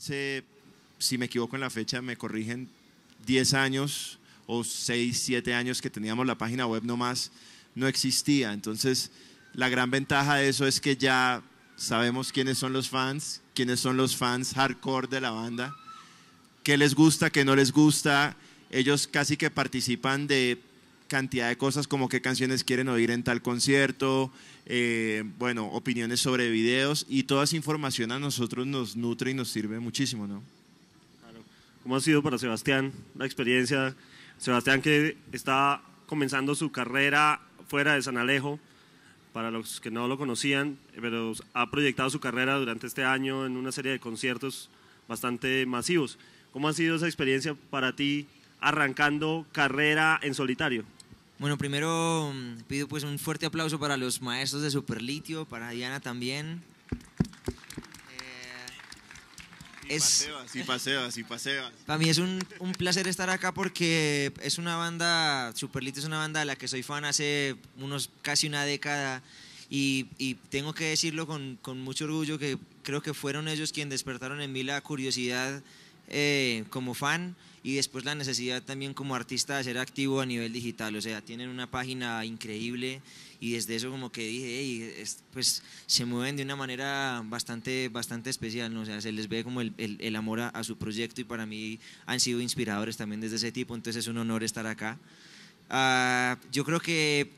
Hace, si me equivoco en la fecha, me corrigen 10 años o 6, 7 años que teníamos la página web nomás, no existía. Entonces, la gran ventaja de eso es que ya sabemos quiénes son los fans, quiénes son los fans hardcore de la banda, qué les gusta, qué no les gusta. Ellos casi que participan de cantidad de cosas como qué canciones quieren oír en tal concierto, eh, bueno, opiniones sobre videos y toda esa información a nosotros nos nutre y nos sirve muchísimo, ¿no? Claro. ¿Cómo ha sido para Sebastián la experiencia? Sebastián que está comenzando su carrera fuera de San Alejo, para los que no lo conocían, pero ha proyectado su carrera durante este año en una serie de conciertos bastante masivos. ¿Cómo ha sido esa experiencia para ti arrancando carrera en solitario? Bueno, primero mm, pido pues un fuerte aplauso para los maestros de Superlitio, para Diana también. Eh, y paseas, y paseas, y Para mí es un, un, placer estar acá porque es una banda, Superlitio es una banda de la que soy fan hace unos casi una década y, y tengo que decirlo con, con mucho orgullo que creo que fueron ellos quienes despertaron en mí la curiosidad eh, como fan y después la necesidad también como artista de ser activo a nivel digital. O sea, tienen una página increíble y desde eso como que dije, pues se mueven de una manera bastante, bastante especial, ¿no? sea, se les ve como el, el, amor a, su proyecto y para mí han sido inspiradores también desde ese tipo, entonces es un honor estar acá. Ah, yo creo que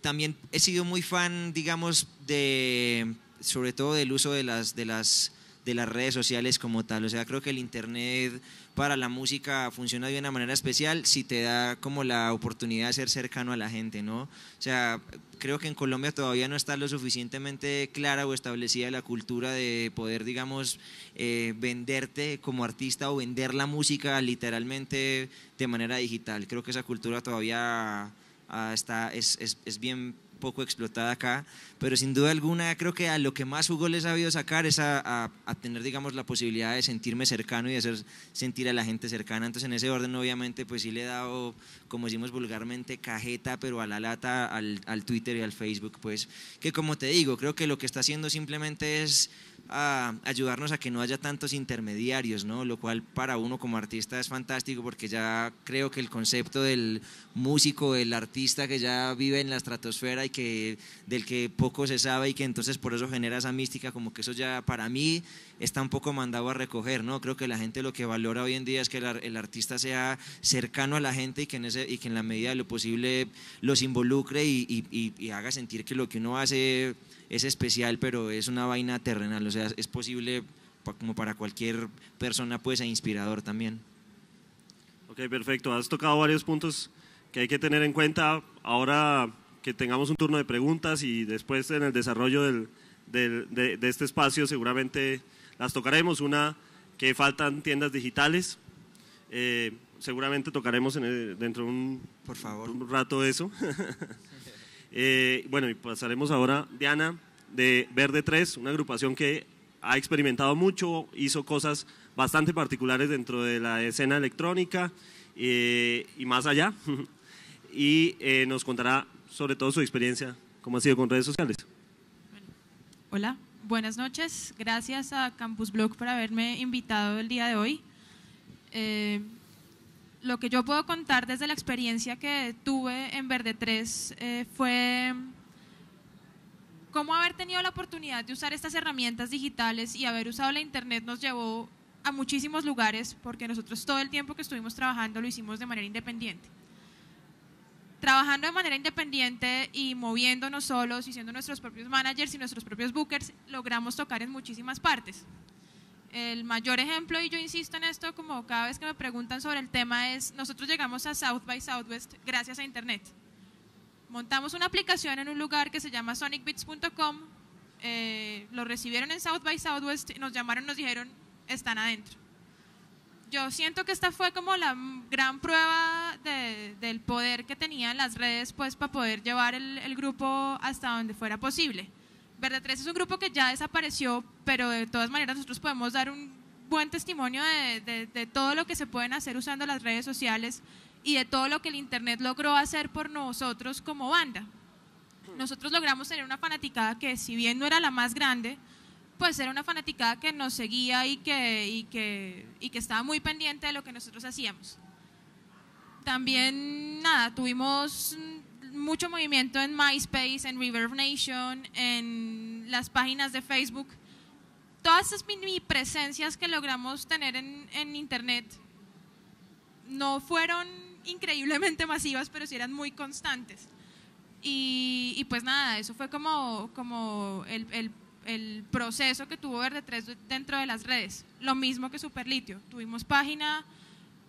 también he sido muy fan, digamos, de, sobre todo del uso de las... De las de las redes sociales como tal. O sea, creo que el Internet para la música funciona de una manera especial si te da como la oportunidad de ser cercano a la gente, ¿no? O sea, creo que en Colombia todavía no está lo suficientemente clara o establecida la cultura de poder, digamos, eh, venderte como artista o vender la música literalmente de manera digital. Creo que esa cultura todavía ah, está, es, es, es bien poco explotada acá, pero sin duda alguna creo que a lo que más Hugo les ha sabido sacar es a, tener, digamos, la posibilidad de sentirme cercano y de hacer sentir a la gente cercana. Entonces en ese orden obviamente pues sí le he dado, como decimos vulgarmente, cajeta, pero a la lata al Twitter y al Facebook, pues que como te digo, creo que lo que está haciendo simplemente es a ayudarnos a que no haya tantos intermediarios, ¿no? Lo cual para uno como artista es fantástico porque ya creo que el concepto del músico, del artista que ya vive en la estratosfera y que del que poco se sabe y que entonces por eso genera esa mística, como que eso ya para mí está un poco mandado a recoger, ¿no? Creo que la gente lo que valora hoy en día es que el, artista sea cercano a la gente y que en ese y que en la medida de lo posible los involucre y haga sentir que lo que uno hace es especial, pero es una vaina terrenal, o sea, es posible como para cualquier persona, pues, e inspirador también. Ok, perfecto. Has tocado varios puntos que hay que tener en cuenta ahora que tengamos un turno de preguntas y después en el desarrollo del, de, este espacio seguramente las tocaremos. Una que faltan tiendas digitales. Eh, seguramente tocaremos dentro de un, Por favor. un rato eso. Eh, bueno, y pasaremos ahora, Diana, de Verde 3, una agrupación que ha experimentado mucho, hizo cosas bastante particulares dentro de la escena electrónica eh, y más allá. y eh, nos contará sobre todo su experiencia, cómo ha sido con redes sociales. hola, buenas noches. Gracias a Campus Blog por haberme invitado el día de hoy lo que yo puedo contar desde la experiencia que tuve en Verde 3 eh, fue cómo haber tenido la oportunidad de usar estas herramientas digitales y haber usado la internet nos llevó a muchísimos lugares porque nosotros todo el tiempo que estuvimos trabajando lo hicimos de manera independiente. Trabajando de manera independiente y moviéndonos solos y siendo nuestros propios managers y nuestros propios bookers, logramos tocar en muchísimas partes. El mayor ejemplo, y yo insisto en esto como cada vez que me preguntan sobre el tema, es nosotros llegamos a South by Southwest gracias a Internet. Montamos una aplicación en un lugar que se llama sonicbits.com, eh, lo recibieron en South by Southwest, nos llamaron, nos dijeron, están adentro. Yo siento que esta fue como la gran prueba del poder que tenían las redes pues para poder llevar el grupo hasta donde fuera posible Verde 3 es un grupo que ya desapareció, pero de todas maneras nosotros podemos dar un buen testimonio de, todo lo que se pueden hacer usando las redes sociales y de todo lo que el Internet logró hacer por nosotros como banda. Nosotros logramos tener una fanaticada que si bien no era la más grande, pues era una fanaticada que nos seguía y que, que, y que estaba muy pendiente de lo que nosotros hacíamos. También, nada, tuvimos mucho movimiento en MySpace, en Reverb Nation, en las páginas de Facebook. Todas esas mini presencias que logramos tener en, Internet no fueron increíblemente masivas, pero sí eran muy constantes. Y, pues nada, eso fue como, el, proceso que tuvo Verde 3 dentro de las redes. Lo mismo que Superlitio. Tuvimos página,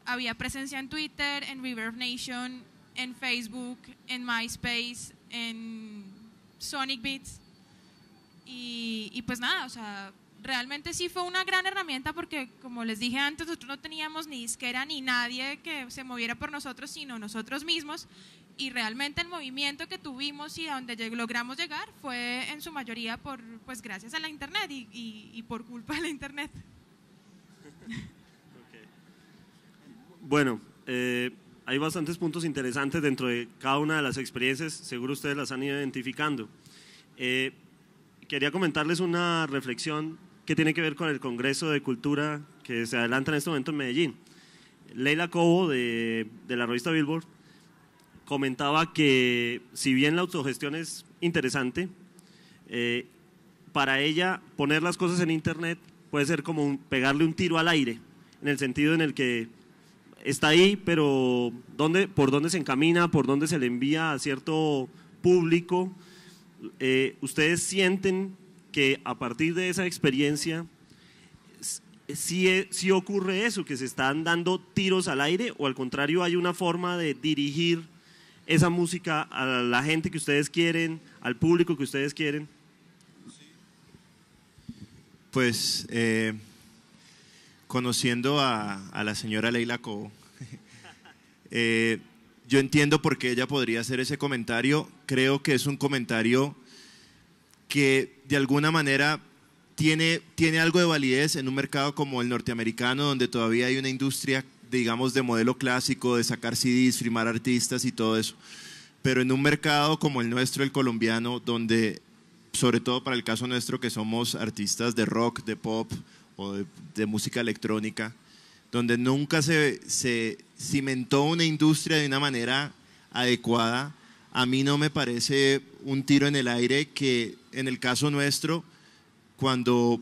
había presencia en Twitter, en Reverb Nation, en Facebook, en MySpace, en Sonic Beats. Y, pues nada, o sea, realmente sí fue una gran herramienta porque, como les dije antes, nosotros no teníamos ni disquera ni nadie que se moviera por nosotros, sino nosotros mismos. Y realmente el movimiento que tuvimos y a donde logramos llegar fue en su mayoría por, pues gracias a la Internet y, por culpa de la Internet. Bueno, eh, hay bastantes puntos interesantes dentro de cada una de las experiencias, seguro ustedes las han ido identificando. Eh, quería comentarles una reflexión que tiene que ver con el Congreso de Cultura que se adelanta en este momento en Medellín. Leila Cobo, de, la revista Billboard, comentaba que si bien la autogestión es interesante, eh, para ella poner las cosas en Internet puede ser como pegarle un tiro al aire, en el sentido en el que está ahí, pero ¿por dónde se encamina? ¿Por dónde se le envía a cierto público? Eh, ¿Ustedes sienten que a partir de esa experiencia eh, sí, ocurre eso, que se están dando tiros al aire o al contrario hay una forma de dirigir esa música a la gente que ustedes quieren, al público que ustedes quieren? Pues eh, conociendo a, la señora Leila Cobo, eh, yo entiendo por qué ella podría hacer ese comentario. Creo que es un comentario que de alguna manera tiene, tiene algo de validez en un mercado como el norteamericano, donde todavía hay una industria, digamos, de modelo clásico, de sacar CDs, firmar artistas y todo eso. Pero en un mercado como el nuestro, el colombiano, donde, sobre todo para el caso nuestro, que somos artistas de rock, de pop, o de, música electrónica, donde nunca se, cimentó una industria de una manera adecuada. A mí no me parece un tiro en el aire que en el caso nuestro, cuando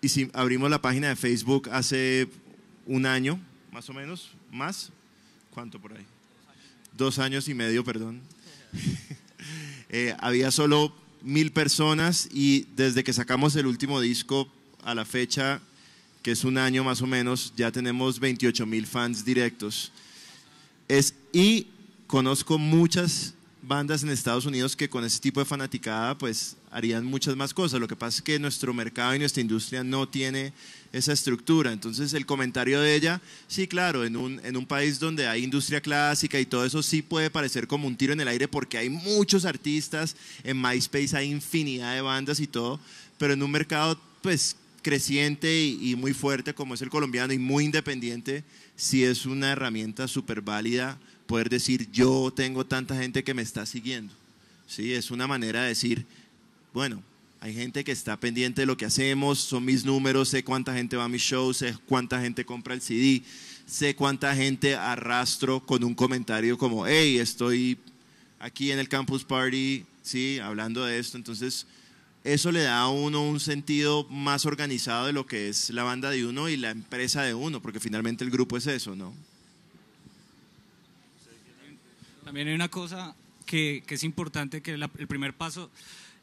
y si abrimos la página de Facebook hace un año, más o menos, más, ¿cuánto por ahí? Dos años y medio, perdón. Eh, había solo mil personas y desde que sacamos el último disco a la fecha, que es un año más o menos, ya tenemos 28 mil fans directos. Es, y conozco muchas bandas en Estados Unidos que con ese tipo de fanaticada pues harían muchas más cosas. Lo que pasa es que nuestro mercado y nuestra industria no tiene esa estructura. Entonces el comentario de ella, sí, claro, en un, en un país donde hay industria clásica y todo eso sí puede parecer como un tiro en el aire porque hay muchos artistas, en MySpace hay infinidad de bandas y todo, pero en un mercado pues creciente y, muy fuerte como es el colombiano y muy independiente, sí es una herramienta súper válida poder decir yo tengo tanta gente que me está siguiendo. Sí, es una manera de decir, bueno, hay gente que está pendiente de lo que hacemos, son mis números, sé cuánta gente va a mis shows, sé cuánta gente compra el CD, sé cuánta gente arrastro con un comentario como, hey, estoy aquí en el Campus Party, sí, hablando de esto. Entonces, eso le da a uno un sentido más organizado de lo que es la banda de uno y la empresa de uno, porque finalmente el grupo es eso, ¿no? También hay una cosa que, es importante, que el primer paso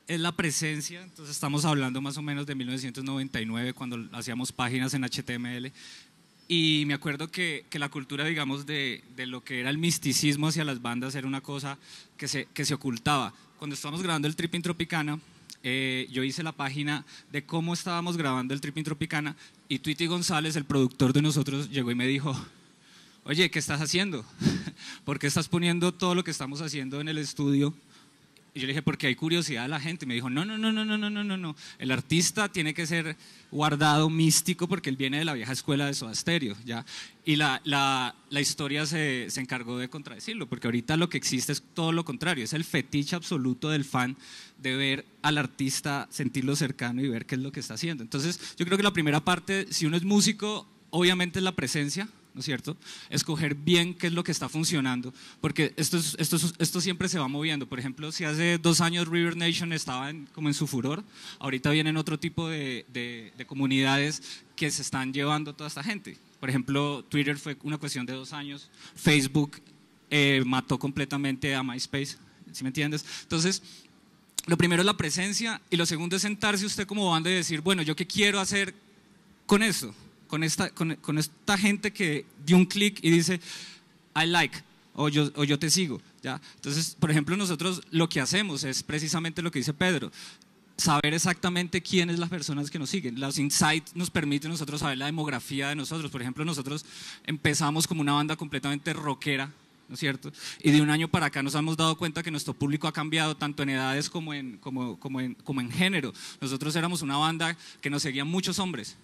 es la presencia, entonces estamos hablando más o menos de 1999 cuando hacíamos páginas en HTML y me acuerdo que, la cultura, digamos, de, lo que era el misticismo hacia las bandas era una cosa que se, que se ocultaba. Cuando estábamos grabando el Tripping Tropicana, eh, yo hice la página de cómo estábamos grabando el Tripping Tropicana y Twitty González, el productor de nosotros, llegó y me dijo, oye, ¿qué estás haciendo? ¿Por qué estás poniendo todo lo que estamos haciendo en el estudio? Y yo le dije, porque hay curiosidad de la gente. Y me dijo, no, no, no, no, no, no, no, no. El artista tiene que ser guardado, místico, porque él viene de la vieja escuela de Soda ¿ya? Y la, la, historia se, se, encargó de contradecirlo, porque ahorita lo que existe es todo lo contrario, es el fetiche absoluto del fan de ver al artista, sentirlo cercano y ver qué es lo que está haciendo. Entonces, yo creo que la primera parte, si uno es músico, obviamente es la presencia, ¿no es cierto? Escoger bien qué es lo que está funcionando, porque esto, siempre se va moviendo. Por ejemplo, si hace dos años River Nation estaba como en su furor, ahorita vienen otro tipo de, comunidades que se están llevando toda esta gente. Por ejemplo, Twitter fue una cuestión de dos años, Facebook eh, mató completamente a MySpace, si me entiendes? Entonces, lo primero es la presencia y lo segundo es sentarse usted como banda y decir, bueno, ¿yo qué quiero hacer con eso? Con esta, gente que dio un clic y dice, I like, o yo, o yo te sigo. ¿ya? Entonces, por ejemplo, nosotros lo que hacemos es precisamente lo que dice Pedro saber exactamente quiénes las personas que nos siguen. Los insights nos permiten nosotros saber la demografía de nosotros. Por ejemplo, nosotros empezamos como una banda completamente rockera ¿no es cierto? Y de un año para acá nos hemos dado cuenta que nuestro público ha cambiado tanto en edades como en, género. Nosotros éramos una banda que nos seguían muchos hombres.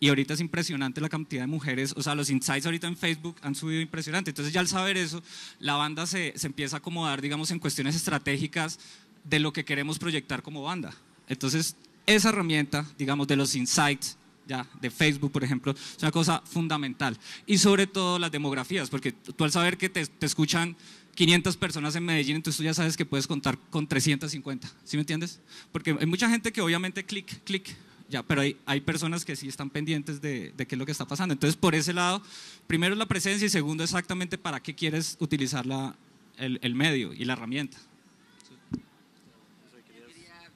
Y ahorita es impresionante la cantidad de mujeres, o sea, los insights ahorita en Facebook han subido impresionante. Entonces ya al saber eso, la banda se, se empieza a acomodar, digamos, en cuestiones estratégicas de lo que queremos proyectar como banda. Entonces, esa herramienta, digamos, de los insights, ya de Facebook, por ejemplo, es una cosa fundamental. Y sobre todo las demografías, porque tú al saber que te, te escuchan 500 personas en Medellín, entonces tú ya sabes que puedes contar con 350, ¿sí me entiendes? Porque hay mucha gente que obviamente clic, clic, ya, pero hay, hay, personas que sí están pendientes de, de, qué es lo que está pasando. Entonces, por ese lado, primero la presencia y segundo exactamente para qué quieres utilizar la, el, el, medio y la herramienta.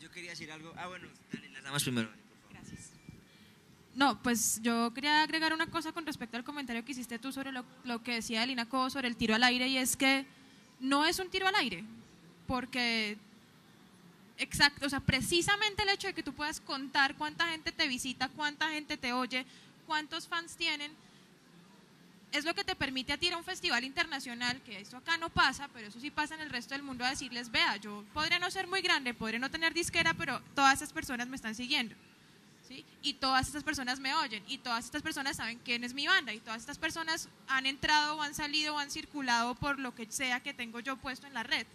Yo quería, decir algo. Ah, bueno, las damas primero. No, pues yo quería agregar una cosa con respecto al comentario que hiciste tú sobre lo, que decía Elina Co sobre el tiro al aire y es que no es un tiro al aire, porque exacto, o sea, precisamente el hecho de que tú puedas contar cuánta gente te visita, cuánta gente te oye, cuántos fans tienen, es lo que te permite a ti a un festival internacional, que esto acá no pasa, pero eso sí pasa en el resto del mundo, a decirles, vea, yo podría no ser muy grande, podría no tener disquera, pero todas esas personas me están siguiendo. Y todas estas personas me oyen, y todas estas personas saben quién es mi banda, y todas estas personas han entrado o han salido o han circulado por lo que sea que tengo yo puesto en la red.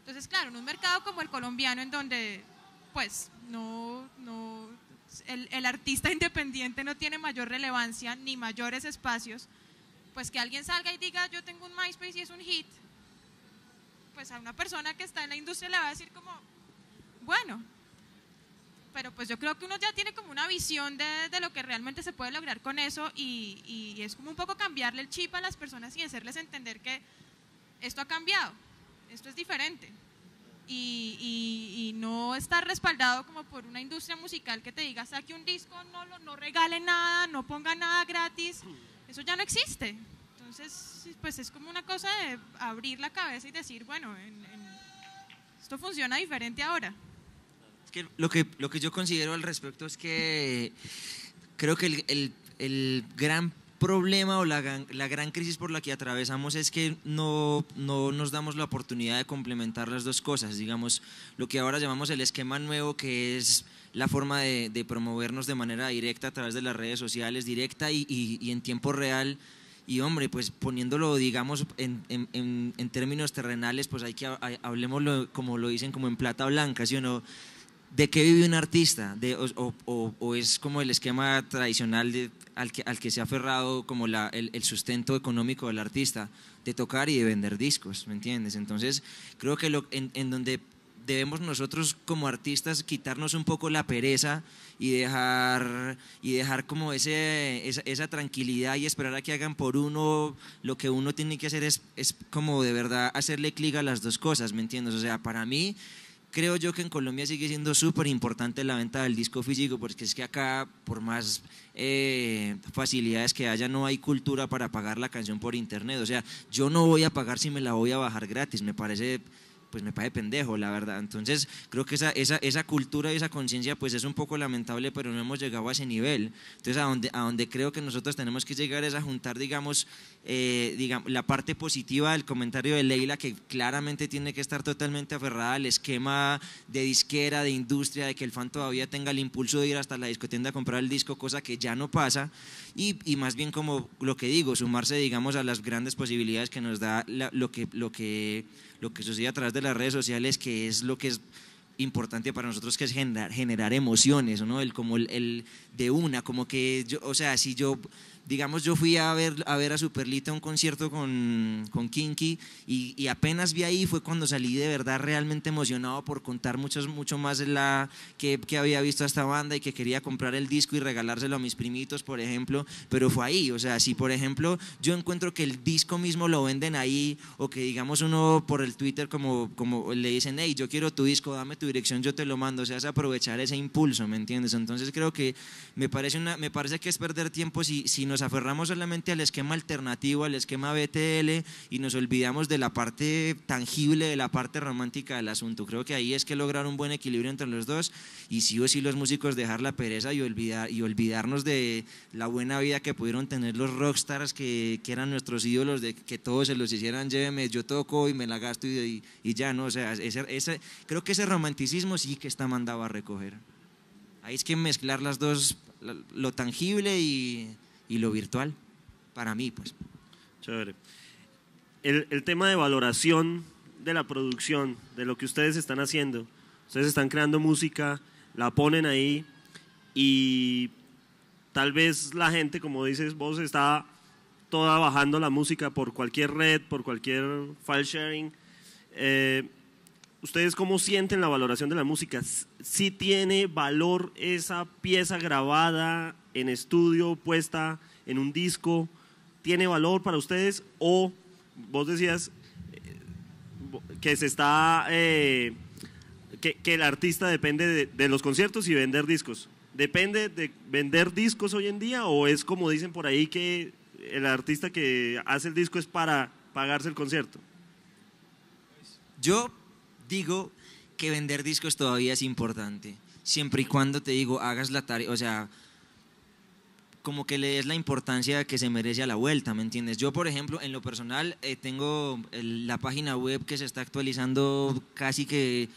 Entonces, claro, en un mercado como el colombiano, en donde, pues, no, no, el, el artista independiente no tiene mayor relevancia ni mayores espacios, pues que alguien salga y diga, yo tengo un MySpace y es un hit, pues a una persona que está en la industria le va a decir como, bueno, pero pues yo creo que uno ya tiene como una visión de, lo que realmente se puede lograr con eso y, es como un poco cambiarle el chip a las personas y hacerles entender que esto ha cambiado, esto es diferente. Y, no estar respaldado como por una industria musical que te diga saque un disco, no, no regale nada, no ponga nada gratis, eso ya no existe. Entonces, pues es como una cosa de abrir la cabeza y decir, bueno, esto funciona diferente ahora lo, que lo que yo considero al respecto es que creo que el, gran problema o la gran, crisis por la que atravesamos es que no, no, nos damos la oportunidad de complementar las dos cosas, digamos, lo que ahora llamamos el esquema nuevo, que es la forma de, promovernos de manera directa a través de las redes sociales, directa y, y, en tiempo real. Y hombre, pues poniéndolo, digamos, en, términos terrenales, pues hay que hablemos, como lo dicen, como en plata blanca, ¿sí o no? ¿De qué vive un artista? o, es como el esquema tradicional al, que, se ha aferrado como el, sustento económico del artista? De tocar y de vender discos, ¿me entiendes? Entonces, creo que en, donde debemos nosotros como artistas quitarnos un poco la pereza y dejar, y dejar como esa, tranquilidad y esperar a que hagan por uno, lo que uno tiene que hacer es, es como de verdad hacerle clic a las dos cosas, ¿me entiendes? O sea, para mí creo yo que en Colombia sigue siendo súper importante la venta del disco físico, porque es que acá, por más eh, facilidades que haya, no hay cultura para pagar la canción por internet. O sea, yo no voy a pagar si me la voy a bajar gratis, me parece pues me parece pendejo, la verdad. Entonces, creo que esa, esa, esa cultura y esa conciencia, pues es un poco lamentable, pero no hemos llegado a ese nivel. Entonces, a donde, a donde creo que nosotros tenemos que llegar es a juntar, digamos, eh, digamos, la parte positiva del comentario de Leila, que claramente tiene que estar totalmente aferrada al esquema de disquera, de industria, de que el fan todavía tenga el impulso de ir hasta la discotienda a comprar el disco, cosa que ya no pasa. Y, y más bien, como lo que digo, sumarse, digamos, a las grandes posibilidades que nos da lo que. Lo que lo que sucede a través de las redes sociales, que es lo que es importante para nosotros que es generar, generar emociones, ¿no? El, como el, el, de una, como que yo, o sea, si yo digamos, yo fui a ver a, ver a Superlita un concierto con, con Kinky y, y, apenas vi ahí fue cuando salí de verdad realmente emocionado por contar muchos, mucho más la, que, que había visto a esta banda y que quería comprar el disco y regalárselo a mis primitos, por ejemplo, pero fue ahí, o sea, si por ejemplo yo encuentro que el disco mismo lo venden ahí o que digamos uno por el Twitter como, como le dicen, hey, yo quiero tu disco, dame tu dirección, yo te lo mando, o sea, es aprovechar ese impulso, ¿me entiendes? Entonces creo que me parece, una, me parece que es perder tiempo si, si no nos aferramos solamente al esquema alternativo, al esquema BTL y nos olvidamos de la parte tangible, de la parte romántica del asunto. Creo que ahí es que lograr un buen equilibrio entre los dos y sí o sí los músicos dejar la pereza y, olvidar, y olvidarnos de la buena vida que pudieron tener los rockstars que, que eran nuestros ídolos, de que todos se los hicieran, lléveme, yo toco y me la gasto y, ya, ¿no? O sea, ese, creo que ese romanticismo sí que está mandado a recoger. Ahí es que mezclar las dos, lo tangible y y lo virtual para mí, pues. Chévere. El, el, tema de valoración de la producción, de lo que ustedes están haciendo. Ustedes están creando música, la ponen ahí y tal vez la gente, como dices vos, está toda bajando la música por cualquier red, por cualquier file sharing. Eh, ¿Ustedes cómo sienten la valoración de la música? ¿Si ¿Sí tiene valor esa pieza grabada en estudio, puesta en un disco, tiene valor para ustedes o vos decías eh, que se está eh, que, el artista depende de, de, los conciertos y vender discos. ¿Depende de vender discos hoy en día o es como dicen por ahí que el artista que hace el disco es para pagarse el concierto? Yo digo que vender discos todavía es importante, siempre y cuando te digo hagas la tarea, o sea, como que le des la importancia que se merece a la vuelta, ¿me entiendes? Yo, por ejemplo, en lo personal, eh, tengo la página web que se está actualizando casi que,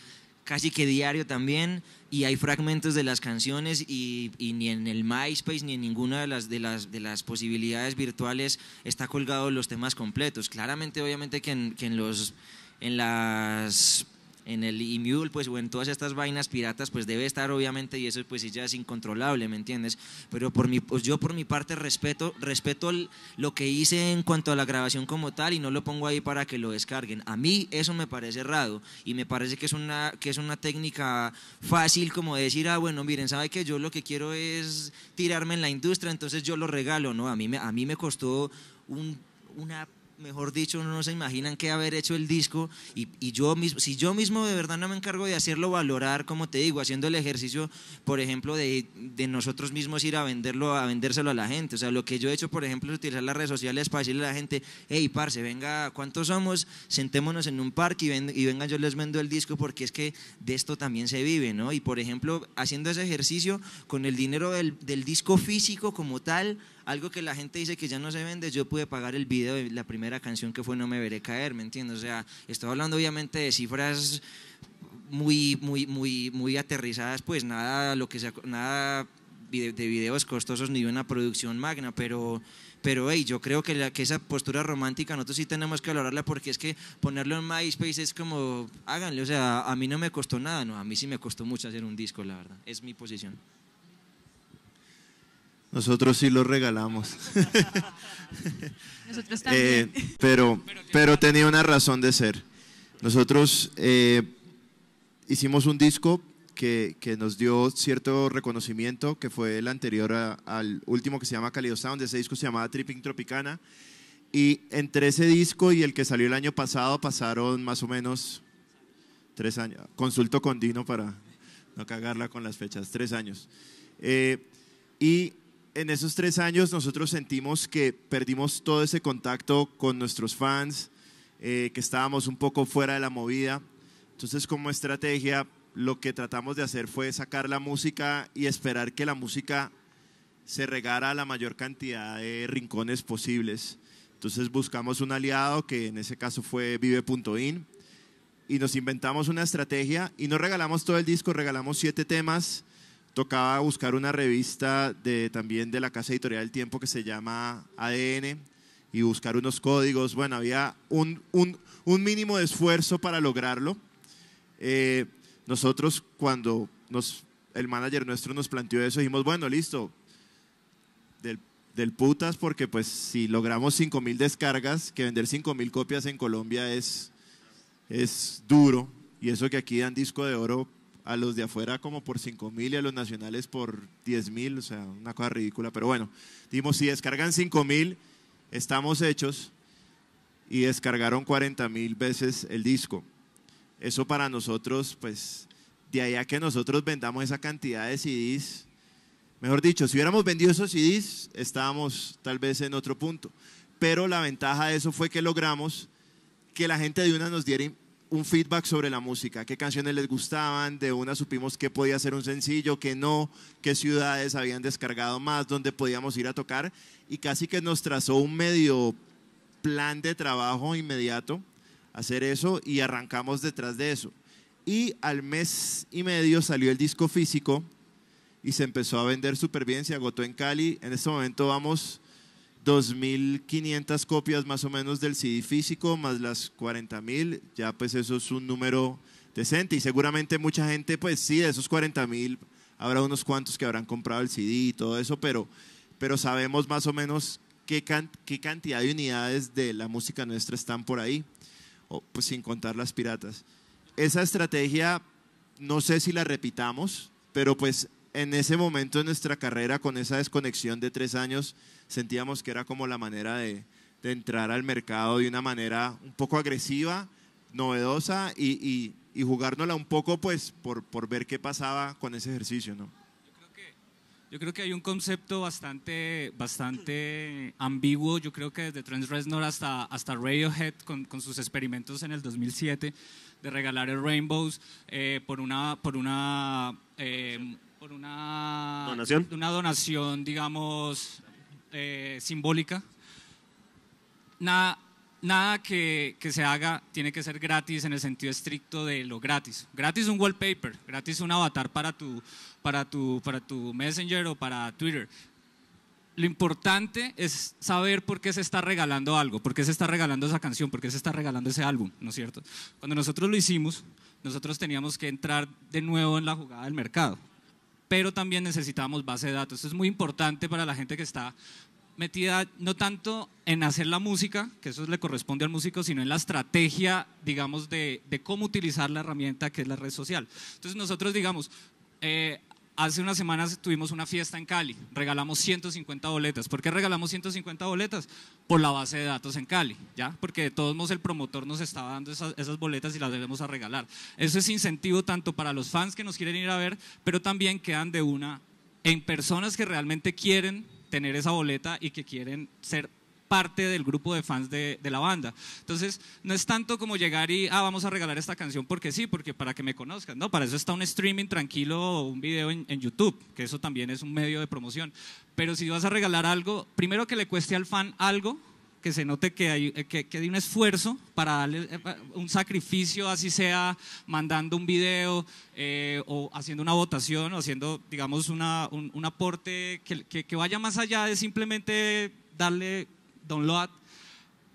casi que diario también, y hay fragmentos de las canciones y, ni en el MySpace ni en ninguna de las, de, las, de las posibilidades virtuales está colgado los temas completos. Claramente, obviamente, que en, que en los en las en el e-mule, pues, o en todas estas vainas piratas, pues debe estar obviamente y eso pues ya es incontrolable, ¿me entiendes? Pero por mi, pues, yo por mi parte respeto, respeto lo que hice en cuanto a la grabación como tal y no lo pongo ahí para que lo descarguen. A mí eso me parece errado y me parece que es una, que es una técnica fácil como decir, ah, bueno, miren, ¿sabe que yo lo que quiero es tirarme en la industria, entonces yo lo regalo, ¿no? A mí me, a mí me costó un, una mejor dicho, uno no se imaginan que haber hecho el disco y, yo mismo, si yo mismo de verdad no me encargo de hacerlo valorar, como te digo, haciendo el ejercicio, por ejemplo, de, nosotros mismos ir a venderlo, a vendérselo a la gente. O sea, lo que yo he hecho, por ejemplo, es utilizar las redes sociales para decirle a la gente, hey, parce, venga, ¿cuántos somos? Sentémonos en un parque y, y venga, yo les vendo el disco porque es que de esto también se vive, ¿no? Y por ejemplo, haciendo ese ejercicio con el dinero del, del disco físico como tal, algo que la gente dice que ya no se vende, yo pude pagar el video de la primera canción que fue No me veré caer, ¿me entiendes? O sea, estoy hablando obviamente de cifras muy, muy, muy, muy aterrizadas, pues nada, lo que sea, nada de videos costosos ni de una producción magna, pero, pero hey, yo creo que, que esa postura romántica nosotros sí tenemos que valorarla porque es que ponerlo en MySpace es como, háganle, o sea, a mí no me costó nada, no, a mí sí me costó mucho hacer un disco, la verdad, es mi posición. Nosotros sí lo regalamos. Nosotros eh, también. pero, pero tenía una razón de ser. Nosotros eh, hicimos un disco que, nos dio cierto reconocimiento, que fue el anterior al último que se llama Calido Sound. Ese disco se llamaba Tripping Tropicana. Y entre ese disco y el que salió el año pasado pasaron más o menos tres años. Consulto con Dino para no cagarla con las fechas, tres años. Eh, y en esos tres años nosotros sentimos que perdimos todo ese contacto con nuestros fans, eh, que estábamos un poco fuera de la movida. Entonces como estrategia lo que tratamos de hacer fue sacar la música y esperar que la música se regara a la mayor cantidad de rincones posibles. Entonces buscamos un aliado que en ese caso fue Vive.in y nos inventamos una estrategia y no regalamos todo el disco, regalamos siete temas tocaba buscar una revista de, también de la casa editorial del tiempo que se llama ADN y buscar unos códigos. Bueno, había un, mínimo de esfuerzo para lograrlo. Eh, nosotros cuando nos, el manager nuestro nos planteó eso, dijimos, bueno, listo, del, putas, porque pues si logramos 5.000 descargas, que vender 5.000 copias en Colombia es, es duro, y eso que aquí dan disco de oro a los de afuera como por 5 mil y a los nacionales por 10 mil, o sea, una cosa ridícula, pero bueno, dimos si descargan 5 mil, estamos hechos y descargaron 40 mil veces el disco. Eso para nosotros, pues, de ahí a que nosotros vendamos esa cantidad de CDs, mejor dicho, si hubiéramos vendido esos CDs, estábamos tal vez en otro punto. Pero la ventaja de eso fue que logramos que la gente de una nos diera un feedback sobre la música, qué canciones les gustaban, de una supimos qué podía ser un sencillo, qué no, qué ciudades habían descargado más, dónde podíamos ir a tocar y casi que nos trazó un medio plan de trabajo inmediato, hacer eso y arrancamos detrás de eso. Y al mes y medio salió el disco físico y se empezó a vender súper bien, se agotó en Cali, en este momento vamos 2.500 copias más o menos del CD físico, más las 40.000, ya pues eso es un número decente y seguramente mucha gente, pues sí, de esos 40.000 habrá unos cuantos que habrán comprado el CD y todo eso, pero, pero sabemos más o menos qué, qué cantidad de unidades de la música nuestra están por ahí, o pues sin contar las piratas. Esa estrategia no sé si la repitamos, pero pues en ese momento de nuestra carrera, con esa desconexión de tres años, sentíamos que era como la manera de, entrar al mercado de una manera un poco agresiva, novedosa y, jugárnosla un poco pues por, por, ver qué pasaba con ese ejercicio, ¿no? Yo creo que, hay un concepto bastante, bastante ambiguo, yo creo que desde Trent Reznor hasta, hasta Radiohead con, sus experimentos en el 2007 de regalar el Rainbows eh, por una... Por una eh, una una donación digamos, eh, simbólica. Nada, nada que, que, se haga tiene que ser gratis en el sentido estricto de lo gratis. Gratis un wallpaper, gratis un avatar para tu, para tu, para tu Messenger o para Twitter. Lo importante es saber por qué se está regalando algo, por qué se está regalando esa canción, por qué se está regalando ese álbum, ¿no es cierto? Cuando nosotros lo hicimos, nosotros teníamos que entrar de nuevo en la jugada del mercado pero también necesitamos base de datos. Esto es muy importante para la gente que está metida no tanto en hacer la música, que eso le corresponde al músico, sino en la estrategia, digamos, de, cómo utilizar la herramienta que es la red social. Entonces nosotros, digamos, eh, Hace unas semanas tuvimos una fiesta en Cali, regalamos 150 boletas. ¿Por qué regalamos 150 boletas? Por la base de datos en Cali, ¿ya? Porque de todos modos el promotor nos estaba dando esas, boletas y las debemos a regalar. Eso es incentivo tanto para los fans que nos quieren ir a ver, pero también quedan de una en personas que realmente quieren tener esa boleta y que quieren ser parte del grupo de fans de, la banda. Entonces, no es tanto como llegar y, ah, vamos a regalar esta canción porque sí, porque para que me conozcan. No, para eso está un streaming tranquilo o un video en, YouTube, que eso también es un medio de promoción. Pero si vas a regalar algo, primero que le cueste al fan algo, que se note que hay, eh, que, que un esfuerzo para darle eh, un sacrificio, así sea mandando un video eh, o haciendo una votación o haciendo, digamos, una, un, aporte que, que, vaya más allá de simplemente darle download,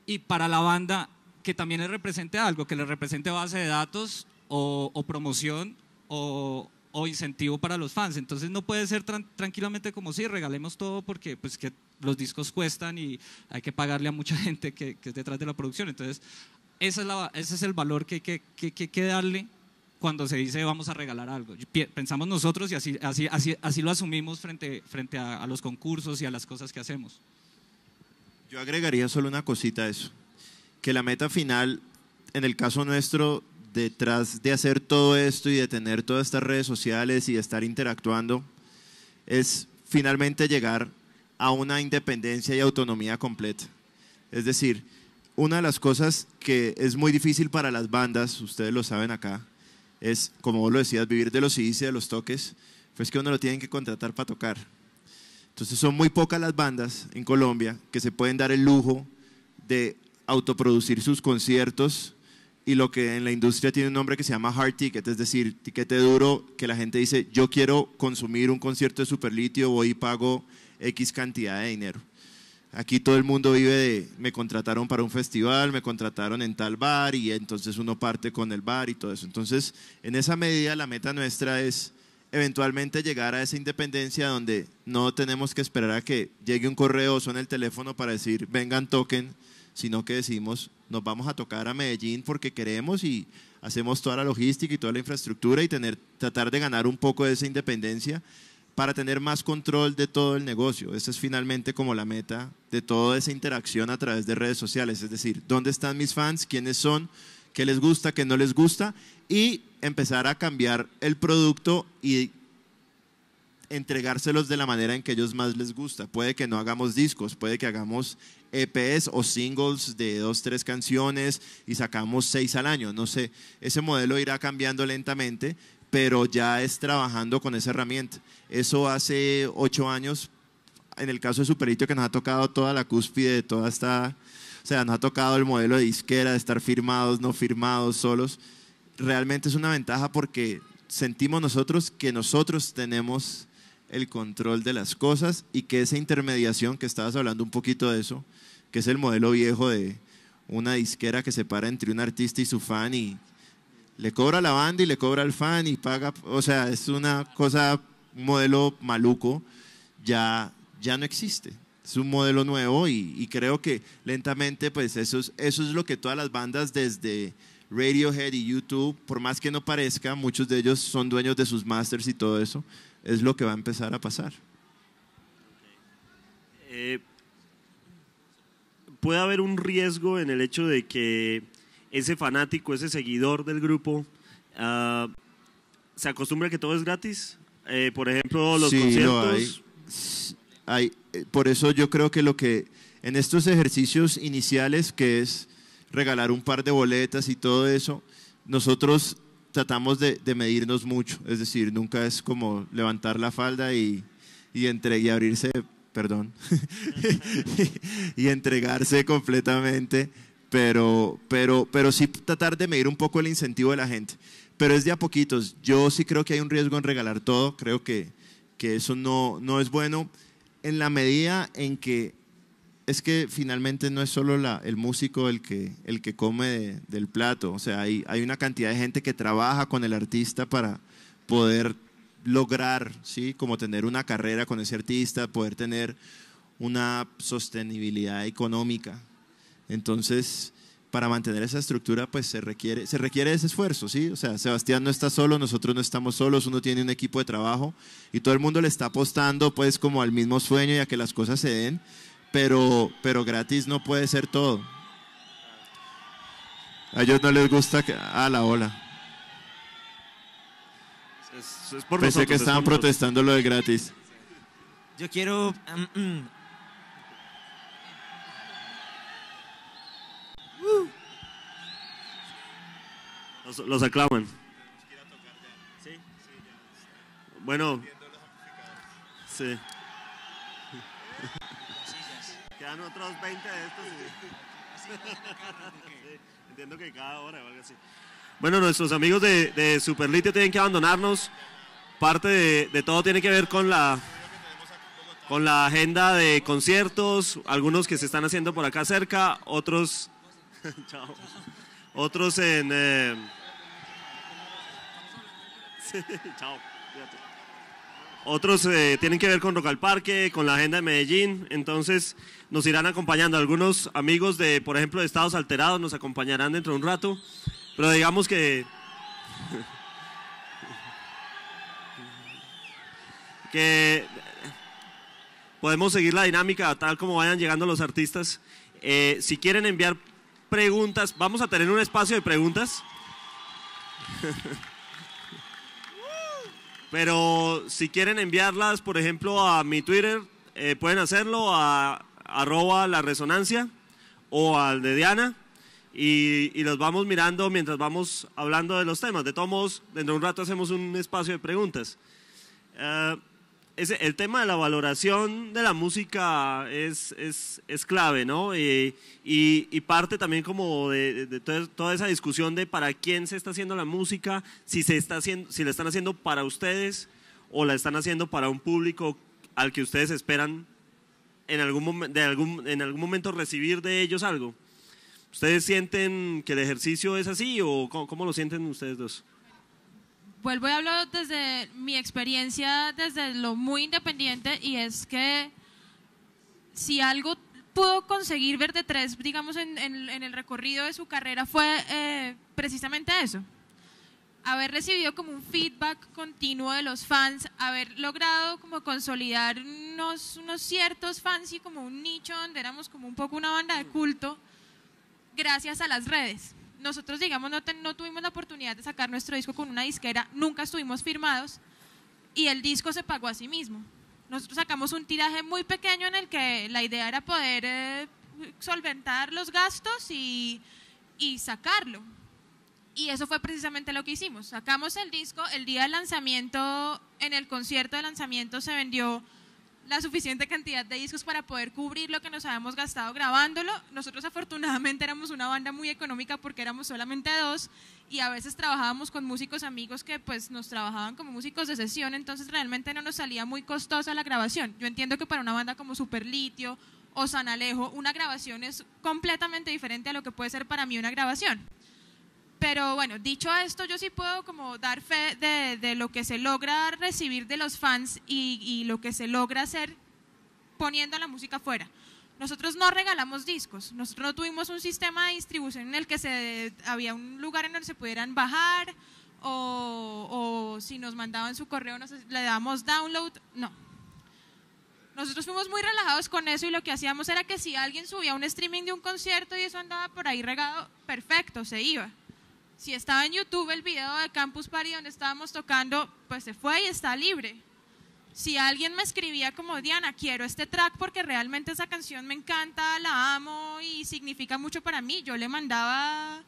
y para la banda que también le represente algo, que le represente base de datos o, promoción o, incentivo para los fans. Entonces no puede ser tranquilamente como si regalemos todo porque pues que los discos cuestan y hay que pagarle a mucha gente que, es detrás de la producción. Entonces ese es el valor que hay que, que, darle cuando se dice vamos a regalar algo. Pensamos nosotros y así, así, así, así lo asumimos frente, frente a los concursos y a las cosas que hacemos. Yo agregaría solo una cosita a eso, que la meta final, en el caso nuestro, detrás de hacer todo esto y de tener todas estas redes sociales y de estar interactuando, es finalmente llegar a una independencia y autonomía completa. Es decir, una de las cosas que es muy difícil para las bandas, ustedes lo saben acá, es, como vos lo decías, vivir de los CDs y de los toques, pues que uno lo tienen que contratar para tocar. Entonces son muy pocas las bandas en Colombia que se pueden dar el lujo de autoproducir sus conciertos y lo que en la industria tiene un nombre que se llama hard ticket, es decir, tiquete duro que la gente dice, yo quiero consumir un concierto de Superlitio, voy y pago X cantidad de dinero. Aquí todo el mundo vive de, me contrataron para un festival, me contrataron en tal bar y entonces uno parte con el bar y todo eso. Entonces, en esa medida la meta nuestra es eventualmente llegar a esa independencia donde no tenemos que esperar a que llegue un correo o suene el teléfono para decir, vengan, toquen, sino que decimos, nos vamos a tocar a Medellín porque queremos y hacemos toda la logística y toda la infraestructura y tener, tratar de ganar un poco de esa independencia para tener más control de todo el negocio. Esa es finalmente como la meta de toda esa interacción a través de redes sociales, es decir, ¿dónde están mis fans? ¿Quiénes son? ¿Qué les gusta? ¿Qué no les gusta? Y empezar a cambiar el producto y entregárselos de la manera en que ellos más les gusta. Puede que no hagamos discos, puede que hagamos EPs o singles de dos, tres canciones y sacamos seis al año, no sé. Ese modelo irá cambiando lentamente, pero ya es trabajando con esa herramienta. Eso hace ocho años, en el caso de Superito, que nos ha tocado toda la cúspide de toda esta... O sea, nos ha tocado el modelo de disquera, de estar firmados, no firmados, solos realmente es una ventaja porque sentimos nosotros que nosotros tenemos el control de las cosas y que esa intermediación, que estabas hablando un poquito de eso, que es el modelo viejo de una disquera que se para entre un artista y su fan y le cobra a la banda y le cobra al fan y paga, o sea, es una cosa, un modelo maluco, ya, ya no existe. Es un modelo nuevo y, y creo que lentamente, pues eso eso es lo que todas las bandas desde Radiohead y YouTube, por más que no parezca, muchos de ellos son dueños de sus masters y todo eso, es lo que va a empezar a pasar. Eh, puede haber un riesgo en el hecho de que ese fanático, ese seguidor del grupo, ah, se acostumbre a que todo es gratis. Eh, por ejemplo, los conciertos. No hay, eh, por eso yo creo que lo que en estos ejercicios iniciales que es regalar un par de boletas y todo eso, nosotros tratamos de, medirnos mucho, es decir, nunca es como levantar la falda y, y, abrirse, perdón, y, entregarse completamente, pero, pero, pero sí tratar de medir un poco el incentivo de la gente. Pero es de a poquitos. Yo sí creo que hay un riesgo en regalar todo, creo que, que eso no, no es bueno en la medida en que es que finalmente no es solo el músico el que, el que come del plato, o sea, hay, una cantidad de gente que trabaja con el artista para poder lograr, ¿sí? Como tener una carrera con ese artista, poder tener una sostenibilidad económica. Entonces, para mantener esa estructura, pues se requiere, se requiere ese esfuerzo, ¿sí? O sea, Sebastián no está solo, nosotros no estamos solos, uno tiene un equipo de trabajo y todo el mundo le está apostando, pues, como al mismo sueño y a que las cosas se den pero, pero gratis no puede ser todo. A ellos no les gusta que, a ah, la ola. Pensé que estaban protestando lo de gratis. Yo quiero... Mm, mm. Los, los, aclaman. Bueno. Sí otros 20 entiendo que cada hora o algo así. Bueno, nuestros amigos de, Superlite Superlitio tienen que abandonarnos. Parte de, todo tiene que ver con la, con la agenda de conciertos, algunos que se están haciendo por acá cerca, otros, chao, otros en... Eh, chao, otros eh, tienen que ver con Rock al Parque, con la agenda de Medellín, entonces nos irán acompañando. Algunos amigos de, por ejemplo, de Estados Alterados nos acompañarán dentro de un rato, pero digamos que... que podemos seguir la dinámica tal como vayan llegando los artistas. Eh, si quieren enviar preguntas, vamos a tener un espacio de preguntas. Pero si quieren enviarlas, por ejemplo, a mi Twitter, eh, pueden hacerlo a arroba la resonancia o al de Diana. Y, los vamos mirando mientras vamos hablando de los temas. De todos modos, dentro de un rato hacemos un espacio de preguntas. Eh, el tema de la valoración de la música es, es, clave, ¿no? Y, parte también como de, toda esa discusión de para quién se está haciendo la música, si, se está haciendo, si la están haciendo para ustedes o la están haciendo para un público al que ustedes esperan en algún, de algún, en algún momento recibir de ellos algo. ¿Ustedes sienten que el ejercicio es así o cómo lo sienten ustedes dos? Vuelvo voy a hablar desde mi experiencia, desde lo muy independiente, y es que si algo pudo conseguir Verde 3, digamos, en, el recorrido de su carrera fue eh, precisamente eso. Haber recibido como un feedback continuo de los fans, haber logrado como consolidar unos, unos ciertos fans y como un nicho donde éramos como un poco una banda de culto, gracias a las redes nosotros, digamos, no, tuvimos la oportunidad de sacar nuestro disco con una disquera, nunca estuvimos firmados y el disco se pagó a sí mismo. Nosotros sacamos un tiraje muy pequeño en el que la idea era poder eh, solventar los gastos y, y sacarlo. Y eso fue precisamente lo que hicimos. Sacamos el disco, el día del lanzamiento, en el concierto de lanzamiento se vendió la suficiente cantidad de discos para poder cubrir lo que nos habíamos gastado grabándolo. Nosotros afortunadamente éramos una banda muy económica porque éramos solamente dos y a veces trabajábamos con músicos amigos que pues nos trabajaban como músicos de sesión, entonces realmente no nos salía muy costosa la grabación. Yo entiendo que para una banda como Super Litio o San Alejo, una grabación es completamente diferente a lo que puede ser para mí una grabación. Pero bueno, dicho esto, yo sí puedo como dar fe de, lo que se logra recibir de los fans y, lo que se logra hacer poniendo la música fuera. Nosotros no regalamos discos, nosotros no tuvimos un sistema de distribución en el que se, había un lugar en el que se pudieran bajar o, si nos mandaban su correo nos, le damos download, no. Nosotros fuimos muy relajados con eso y lo que hacíamos era que si alguien subía un streaming de un concierto y eso andaba por ahí regado, perfecto, se iba si estaba en YouTube el video de Campus Party donde estábamos tocando, pues se fue y está libre. Si alguien me escribía como Diana, quiero este track porque realmente esa canción me encanta, la amo y significa mucho para mí, yo le mandaba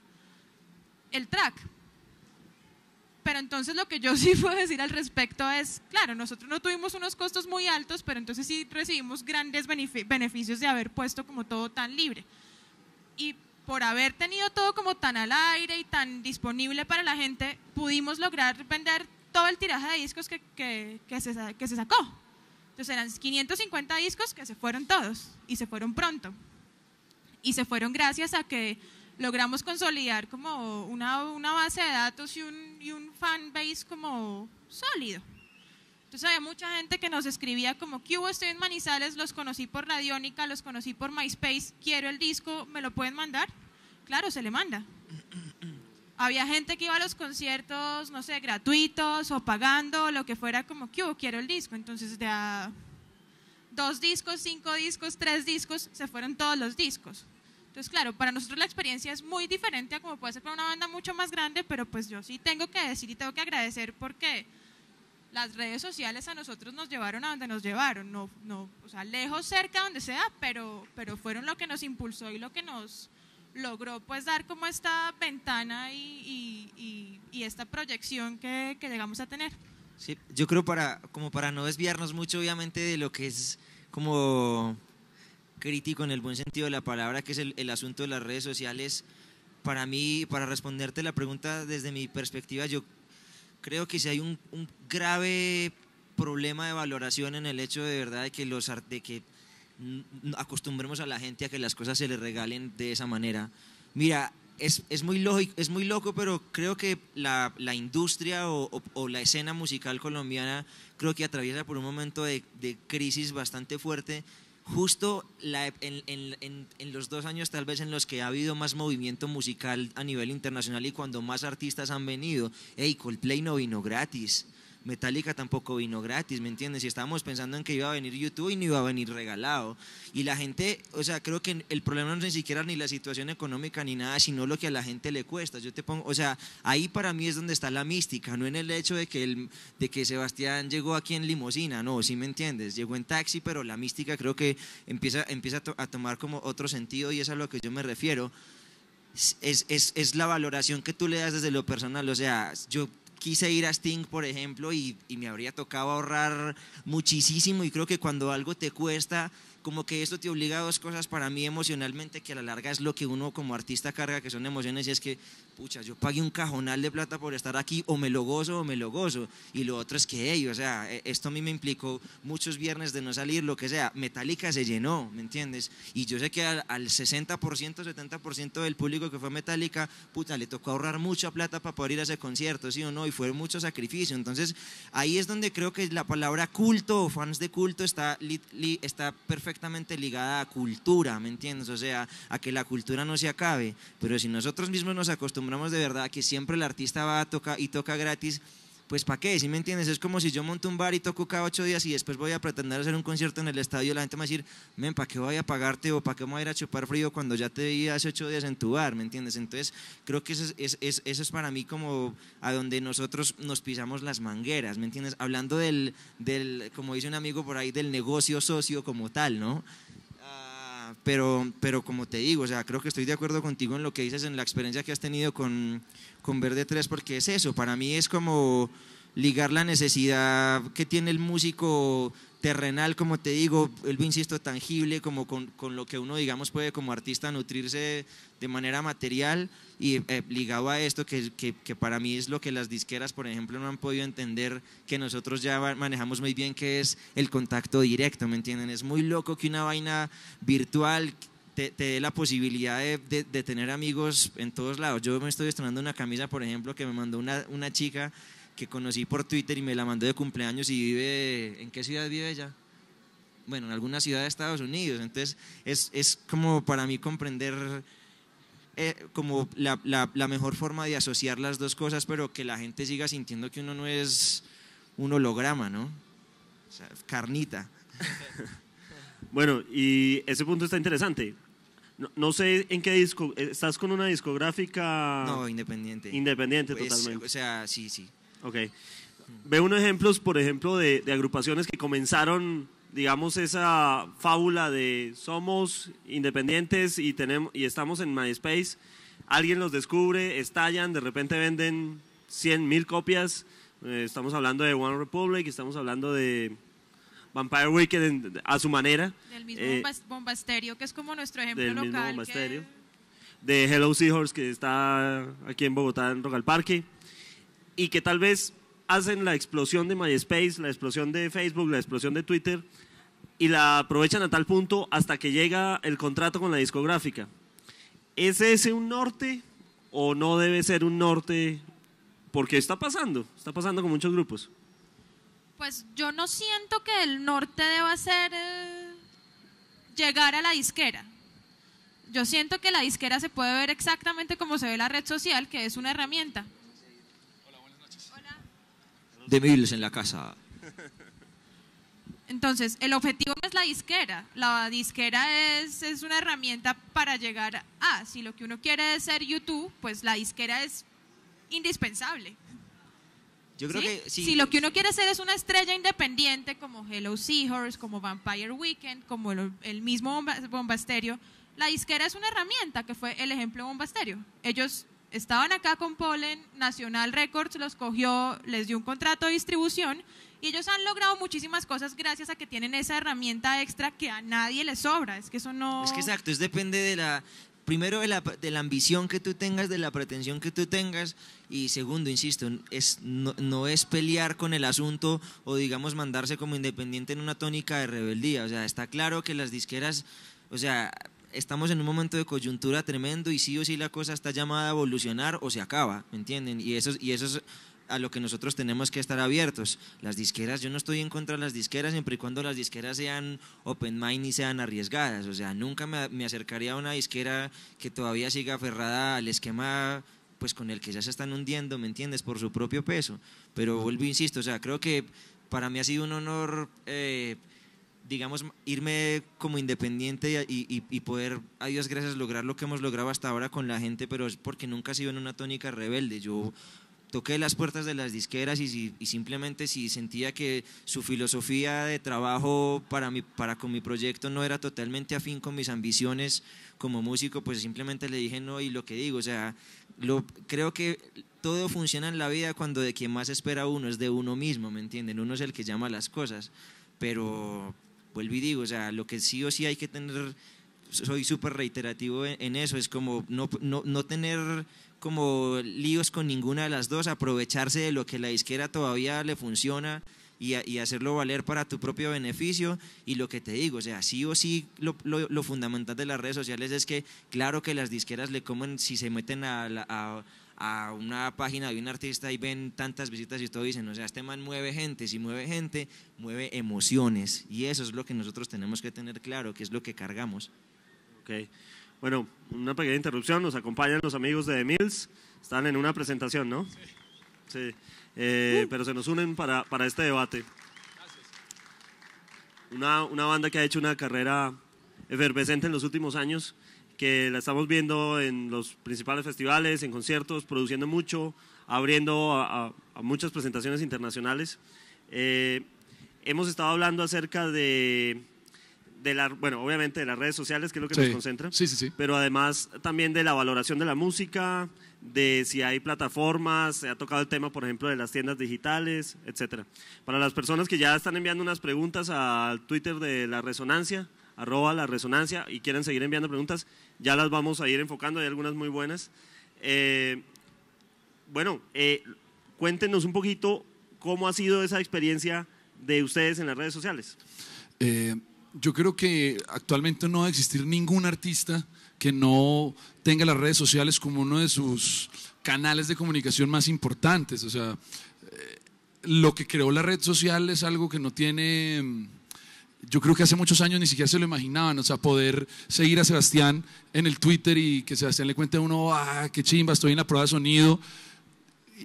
el track. Pero entonces lo que yo sí puedo decir al respecto es, claro, nosotros no tuvimos unos costos muy altos, pero entonces sí recibimos grandes beneficios de haber puesto como todo tan libre. Y por haber tenido todo como tan al aire y tan disponible para la gente, pudimos lograr vender todo el tiraje de discos que, que, que, se, que se sacó. Entonces eran 550 discos que se fueron todos y se fueron pronto. Y se fueron gracias a que logramos consolidar como una, una base de datos y un, y un fan base como sólido. Entonces había mucha gente que nos escribía como, ¿qué Estoy en Manizales, los conocí por Radiónica, los conocí por MySpace, quiero el disco, ¿me lo pueden mandar? Claro, se le manda. había gente que iba a los conciertos, no sé, gratuitos o pagando, lo que fuera, como, ¿qué Quiero el disco. Entonces de dos discos, cinco discos, tres discos, se fueron todos los discos. Entonces, claro, para nosotros la experiencia es muy diferente a como puede ser para una banda mucho más grande, pero pues yo sí tengo que decir y tengo que agradecer porque las redes sociales a nosotros nos llevaron a donde nos llevaron, no, no, o sea, lejos, cerca, donde sea, pero, pero fueron lo que nos impulsó y lo que nos logró pues dar como esta ventana y, y, esta proyección que, que, llegamos a tener. Sí, yo creo para, como para no desviarnos mucho obviamente de lo que es como crítico en el buen sentido de la palabra, que es el, el asunto de las redes sociales, para mí, para responderte la pregunta desde mi perspectiva, yo creo que si hay un, grave problema de valoración en el hecho de verdad de que los de que acostumbremos a la gente a que las cosas se le regalen de esa manera. Mira, es, es muy, lógico, es muy loco, pero creo que la, la industria o, o, la escena musical colombiana creo que atraviesa por un momento de, de crisis bastante fuerte justo en, los dos años tal vez en los que ha habido más movimiento musical a nivel internacional y cuando más artistas han venido, hey, Coldplay no vino gratis, Metallica tampoco vino gratis, ¿me entiendes? Y estábamos pensando en que iba a venir YouTube y no iba a venir regalado. Y la gente, o sea, creo que el problema no es ni siquiera ni la situación económica ni nada, sino lo que a la gente le cuesta. Yo te pongo, o sea, ahí para mí es donde está la mística, no en el hecho de que, el, de que Sebastián llegó aquí en limosina, no, ¿sí me entiendes? Llegó en taxi, pero la mística creo que empieza, empieza a, tomar como otro sentido y es a lo que yo me refiero. Es, es, la valoración que tú le das desde lo personal. O sea, yo quise ir a Sting, por ejemplo, y, me habría tocado ahorrar muchísimo y creo que cuando algo te cuesta, como que esto te obliga a dos cosas para mí emocionalmente, que a la larga es lo que uno como artista carga, que son emociones, y es que, pucha, yo pagué un cajonal de plata por estar aquí, o me lo gozo o me lo gozo. Y lo otro es que, ellos o sea, e-, esto a mí me implicó muchos viernes de no salir, lo que sea. Metallica se llenó, ¿me entiendes? Y yo sé que al, 60%, 70% del público que fue Metallica, puta, le tocó ahorrar mucha plata para poder ir a ese concierto, ¿sí o no? Y fue mucho sacrificio. Entonces, ahí es donde creo que la palabra culto o fans de culto está, está perfecta directamente ligada a cultura, ¿me entiendes? O sea, a que la cultura no se acabe. Pero si nosotros mismos nos acostumbramos de verdad a que siempre el artista va a tocar y toca gratis, pues ¿para qué? ¿Sí me entiendes? Es como si yo monto un bar y toco cada ocho días y después voy a pretender hacer un concierto en el estadio, la gente me va a decir, men, ¿para qué voy a pagarte o para qué voy a ir a chupar frío cuando ya te vi hace ocho días en tu bar? ¿Me entiendes? Entonces, creo que eso es, eso es para mí como a donde nosotros nos pisamos las mangueras, ¿me entiendes? Hablando del, del, como dice un amigo por ahí, del negocio socio como tal, ¿no? Pero, como te digo, o sea, creo que estoy de acuerdo contigo en lo que dices, en la experiencia que has tenido con, con Verde 3, porque es eso, para mí es como ligar la necesidad que tiene el músico terrenal, como te digo, el insisto, tangible, como con, lo que uno, digamos, puede como artista nutrirse de manera material y eh, ligado a esto, que, para mí es lo que las disqueras, por ejemplo, no han podido entender, que nosotros ya manejamos muy bien, que es el contacto directo, ¿me entienden? Es muy loco que una vaina virtual te, dé la posibilidad de, tener amigos en todos lados. Yo me estoy estrenando una camisa, por ejemplo, que me mandó una, una chica que conocí por Twitter y me la mandó de cumpleaños y vive, ¿en qué ciudad vive ella? Bueno, en alguna ciudad de Estados Unidos. Entonces es, es como para mí comprender eh, como la, la, la, mejor forma de asociar las dos cosas, pero que la gente siga sintiendo que uno no es un holograma, ¿no? O sea, carnita. Bueno, y ese punto está interesante. No, no, sé en qué disco. Eh, ¿Estás con una discográfica? No, independiente. Independiente, pues, totalmente. O sea, sí, sí. Okay, Veo unos ejemplos, por ejemplo, de, agrupaciones que comenzaron, digamos, esa fábula de somos independientes y, tenemos, y estamos en MySpace. Alguien los descubre, estallan, de repente venden 100 mil copias. Eh, estamos hablando de One Republic, estamos hablando de Vampire Weekend a su manera. Del mismo eh, Bombasterio, que es como nuestro ejemplo del De Hello Seahorse, que está aquí en Bogotá, en Rock Parque y que tal vez hacen la explosión de MySpace, la explosión de Facebook, la explosión de Twitter y la aprovechan a tal punto hasta que llega el contrato con la discográfica. ¿Es ese un norte o no debe ser un norte? Porque está pasando, está pasando con muchos grupos. Pues yo no siento que el norte deba ser eh, llegar a la disquera. Yo siento que la disquera se puede ver exactamente como se ve la red social, que es una herramienta de miles en la casa. Entonces, el objetivo no es la disquera. La disquera es, es, una herramienta para llegar a. Si lo que uno quiere es ser YouTube, pues la disquera es indispensable. Yo creo que Si lo que uno quiere ser es una estrella independiente como Hello Seahorse, como Vampire Weekend, como el, el mismo Bombasterio, la disquera es una herramienta, que fue el ejemplo Bombasterio. Ellos estaban acá con Polen, Nacional Records los cogió, les dio un contrato de distribución y ellos han logrado muchísimas cosas gracias a que tienen esa herramienta extra que a nadie les sobra. Es que eso no... Es que exacto, es depende de la... Primero, de la, ambición que tú tengas, de la pretensión que tú tengas. Y segundo, insisto, es, no, es pelear con el asunto o, digamos, mandarse como independiente en una tónica de rebeldía. O sea, está claro que las disqueras, o sea, estamos en un momento de coyuntura tremendo y sí o sí la cosa está llamada a evolucionar o se acaba, ¿me entienden? Y eso, y eso es a lo que nosotros tenemos que estar abiertos. Las disqueras, yo no estoy en contra de las disqueras siempre y cuando las disqueras sean open mind y sean arriesgadas. O sea, nunca me, me acercaría a una disquera que todavía siga aferrada al esquema pues con el que ya se están hundiendo, ¿me entiendes? Por su propio peso. Pero vuelvo, insisto, o sea, creo que para mí ha sido un honor... Eh, digamos, irme como independiente y, y, poder, a Dios gracias, lograr lo que hemos logrado hasta ahora con la gente, pero es porque nunca he sido en una tónica rebelde. Yo toqué las puertas de las disqueras y, si, y simplemente si sentía que su filosofía de trabajo para, mi, para con mi proyecto no era totalmente afín con mis ambiciones como músico, pues simplemente le dije no y lo que digo, o sea, lo, creo que todo funciona en la vida cuando de quien más espera uno es de uno mismo, ¿me entienden? Uno es el que llama las cosas, pero vuelvo y digo, o sea, lo que sí o sí hay que tener, soy súper reiterativo en, eso, es como no, no, tener como líos con ninguna de las dos, aprovecharse de lo que la disquera todavía le funciona y, hacerlo valer para tu propio beneficio. Y lo que te digo, o sea, sí o sí, lo, fundamental de las redes sociales es que, claro que las disqueras le comen si se meten a, a a una página de un artista y ven tantas visitas y todo dicen, o sea, este man mueve gente, si mueve gente, mueve emociones. Y eso es lo que nosotros tenemos que tener claro, que es lo que cargamos. Ok. Bueno, una pequeña interrupción, nos acompañan los amigos de The Mills, están en una presentación, ¿no? Sí. Eh, pero se nos unen para, este debate. Una, una banda que ha hecho una carrera efervescente en los últimos años que la estamos viendo en los principales festivales, en conciertos, produciendo mucho, abriendo a, muchas presentaciones internacionales. Eh, hemos estado hablando acerca de, bueno, obviamente de las redes sociales, que es lo que nos concentra, pero además también de la valoración de la música, de si hay plataformas, se ha tocado el tema, por ejemplo, de las tiendas digitales, etcétera. Para las personas que ya están enviando unas preguntas al Twitter de La Resonancia, arroba La Resonancia, y quieren seguir enviando preguntas, ya las vamos a ir enfocando, hay algunas muy buenas. Eh, bueno, eh, cuéntenos un poquito cómo ha sido esa experiencia de ustedes en las redes sociales. Eh, yo creo que actualmente no va a existir ningún artista que no tenga las redes sociales como uno de sus canales de comunicación más importantes. O sea, lo que creó la red social es algo que no tiene mm, yo creo que hace muchos años ni siquiera se lo imaginaban, o sea, poder seguir a Sebastián en el Twitter y que Sebastián le cuente a uno, ah, qué chimba, estoy en la prueba de sonido.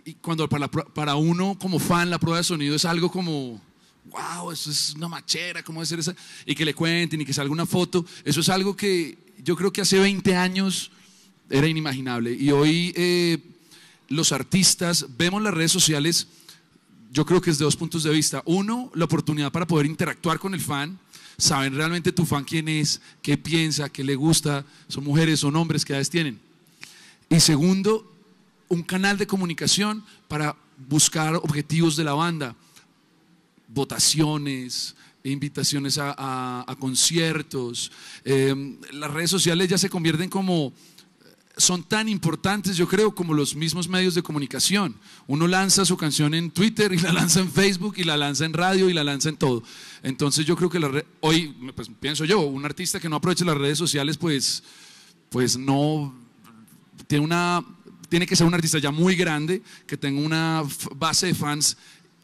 Y cuando para, uno como fan la prueba de sonido es algo como, wow, eso es una machera, ¿cómo decir eso Y que le cuenten y que salga una foto, eso es algo que yo creo que hace 20 años era inimaginable. Y hoy eh, los artistas vemos las redes sociales yo creo que es de dos puntos de vista. Uno, la oportunidad para poder interactuar con el fan. Saben realmente tu fan quién es, qué piensa, qué le gusta, son mujeres, son hombres, qué edades tienen. Y segundo, un canal de comunicación para buscar objetivos de la banda, votaciones, invitaciones a, conciertos. Em, las redes sociales ya se convierten como son tan importantes, yo creo, como los mismos medios de comunicación. Uno lanza su canción en Twitter y la lanza en Facebook y la lanza en radio y la lanza en todo. Entonces yo creo que hoy, pues, pienso yo, un artista que no aproveche las redes sociales, pues, pues no tiene una tiene que ser un artista ya muy grande, que tenga una base de fans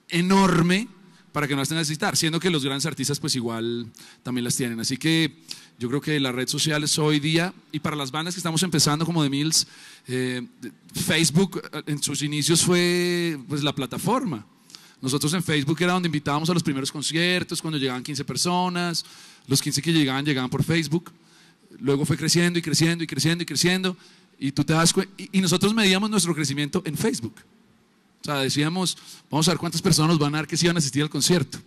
enorme para que no las tenga que necesitar, siendo que los grandes artistas pues igual también las tienen. Así que yo creo que las redes sociales hoy día, y para las bandas que estamos empezando como eh, de Mills, Facebook eh, en sus inicios fue pues, la plataforma. Nosotros en Facebook era donde invitábamos a los primeros conciertos, cuando llegaban 15 personas, los 15 que llegaban llegaban por Facebook. Luego fue creciendo y creciendo y creciendo y creciendo. Y tú te das cuenta, y nosotros medíamos nuestro crecimiento en Facebook. O sea, decíamos, vamos a ver cuántas personas van a dar que sí van a asistir al concierto.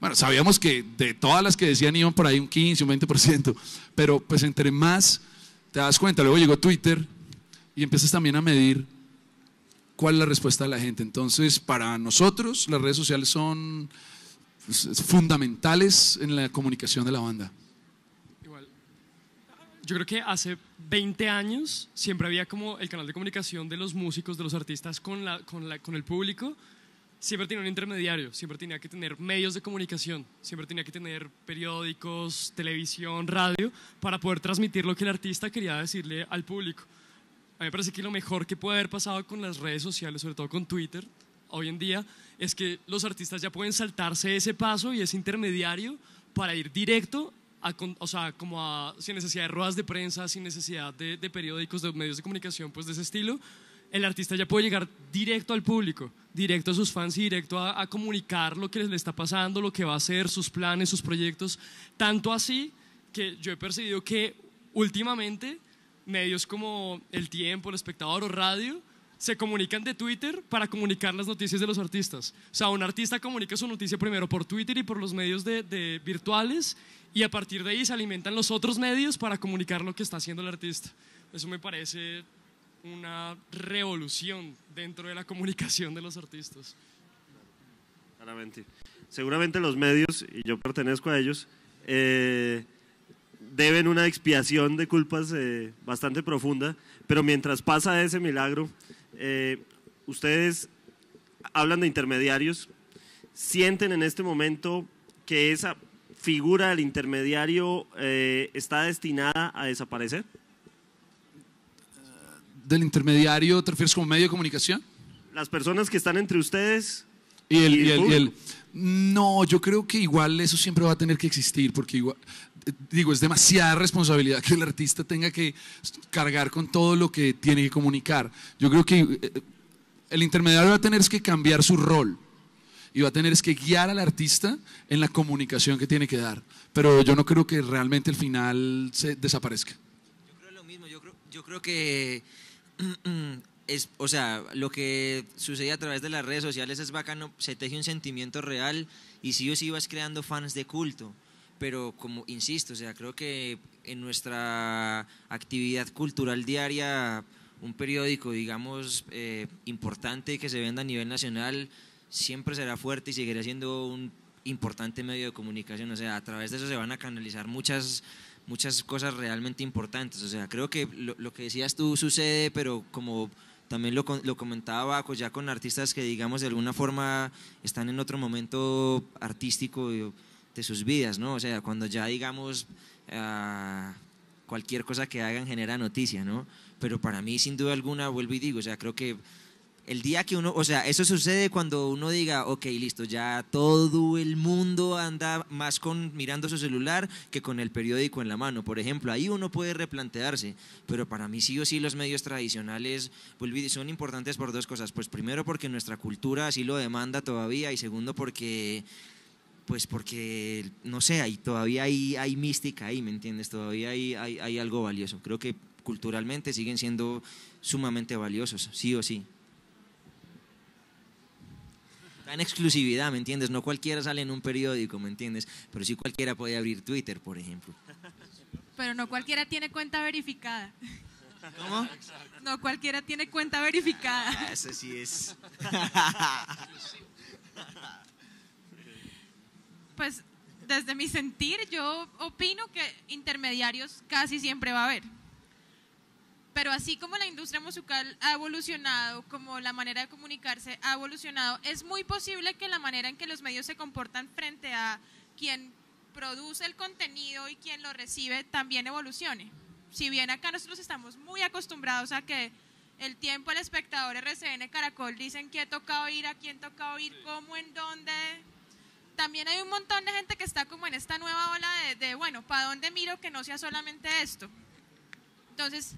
Bueno, sabíamos que de todas las que decían iban por ahí un 15, un 20%, pero pues entre más te das cuenta, luego llegó Twitter y empiezas también a medir cuál es la respuesta de la gente. Entonces, para nosotros las redes sociales son pues, fundamentales en la comunicación de la banda. Igual. Yo creo que hace 20 años siempre había como el canal de comunicación de los músicos, de los artistas con, la, con, la, con el público siempre tiene un intermediario, siempre tenía que tener medios de comunicación, siempre tenía que tener periódicos, televisión, radio, para poder transmitir lo que el artista quería decirle al público. A mí me parece que lo mejor que puede haber pasado con las redes sociales, sobre todo con Twitter, hoy en día, es que los artistas ya pueden saltarse ese paso y ese intermediario para ir directo o sea, como a, sin necesidad de ruedas de prensa, sin necesidad de, de, periódicos, de medios de comunicación, pues de ese estilo, el artista ya puede llegar directo al público, directo a sus fans y directo a, comunicar lo que le está pasando, lo que va a hacer, sus planes, sus proyectos. Tanto así que yo he percibido que últimamente medios como El Tiempo, El Espectador o Radio se comunican de Twitter para comunicar las noticias de los artistas. O sea, un artista comunica su noticia primero por Twitter y por los medios de virtuales y a partir de ahí se alimentan los otros medios para comunicar lo que está haciendo el artista. Eso me parece una revolución dentro de la comunicación de los artistas. Claramente. Seguramente los medios, y yo pertenezco a ellos, eh, deben una expiación de culpas eh, bastante profunda, pero mientras pasa ese milagro, eh, ustedes hablan de intermediarios, sienten en este momento que esa figura del intermediario está destinada a desaparecer del intermediario te refieres como medio de comunicación? Las personas que están entre ustedes. Y el, y el, no, yo creo que igual eso siempre va a tener que existir, porque igual, eh, digo, es demasiada responsabilidad que el artista tenga que cargar con todo lo que tiene que comunicar. Yo creo que eh, el intermediario va a tener que cambiar su rol y va a tener que guiar al artista en la comunicación que tiene que dar. Pero yo no creo que realmente el final se desaparezca. Yo creo lo mismo, yo creo que es, o sea, lo que sucede a través de las redes sociales es bacano, se teje un sentimiento real y sí o sí vas creando fans de culto. Pero como insisto, o sea, creo que en nuestra actividad cultural diaria, un periódico, digamos, eh, importante que se venda a nivel nacional, siempre será fuerte y seguirá siendo un importante medio de comunicación. O sea, a través de eso se van a canalizar muchas muchas cosas realmente importantes. O sea, creo que lo, que decías tú sucede, pero como también lo, comentaba Baco, ya con artistas que digamos de alguna forma están en otro momento artístico de sus vidas, ¿no? O sea, cuando ya digamos ah, cualquier cosa que hagan genera noticia, ¿no? Pero para mí sin duda alguna, vuelvo y digo, o sea, creo que el día que uno, o sea, eso sucede cuando uno diga, ok, listo, ya todo el mundo anda más con mirando su celular que con el periódico en la mano, por ejemplo. Ahí uno puede replantearse, pero para mí sí o sí los medios tradicionales son importantes por dos cosas. Pues primero porque nuestra cultura así lo demanda todavía y segundo porque pues porque, no sé, todavía hay, hay mística ahí, ¿me entiendes? Todavía hay algo valioso. Creo que culturalmente siguen siendo sumamente valiosos, sí o sí en exclusividad, ¿me entiendes? No cualquiera sale en un periódico, ¿me entiendes? Pero sí cualquiera puede abrir Twitter, por ejemplo. Pero no cualquiera tiene cuenta verificada. ¿Cómo? No cualquiera tiene cuenta verificada. Ah, eso sí es. Pues desde mi sentir, yo opino que intermediarios casi siempre va a haber pero así como la industria musical ha evolucionado, como la manera de comunicarse ha evolucionado, es muy posible que la manera en que los medios se comportan frente a quien produce el contenido y quien lo recibe también evolucione. Si bien acá nosotros estamos muy acostumbrados a que el tiempo, el espectador, RCN, Caracol dicen qué toca oír, a quién toca oír, cómo, en dónde. También hay un montón de gente que está como en esta nueva ola de, de bueno, ¿para dónde miro que no sea solamente esto? Entonces,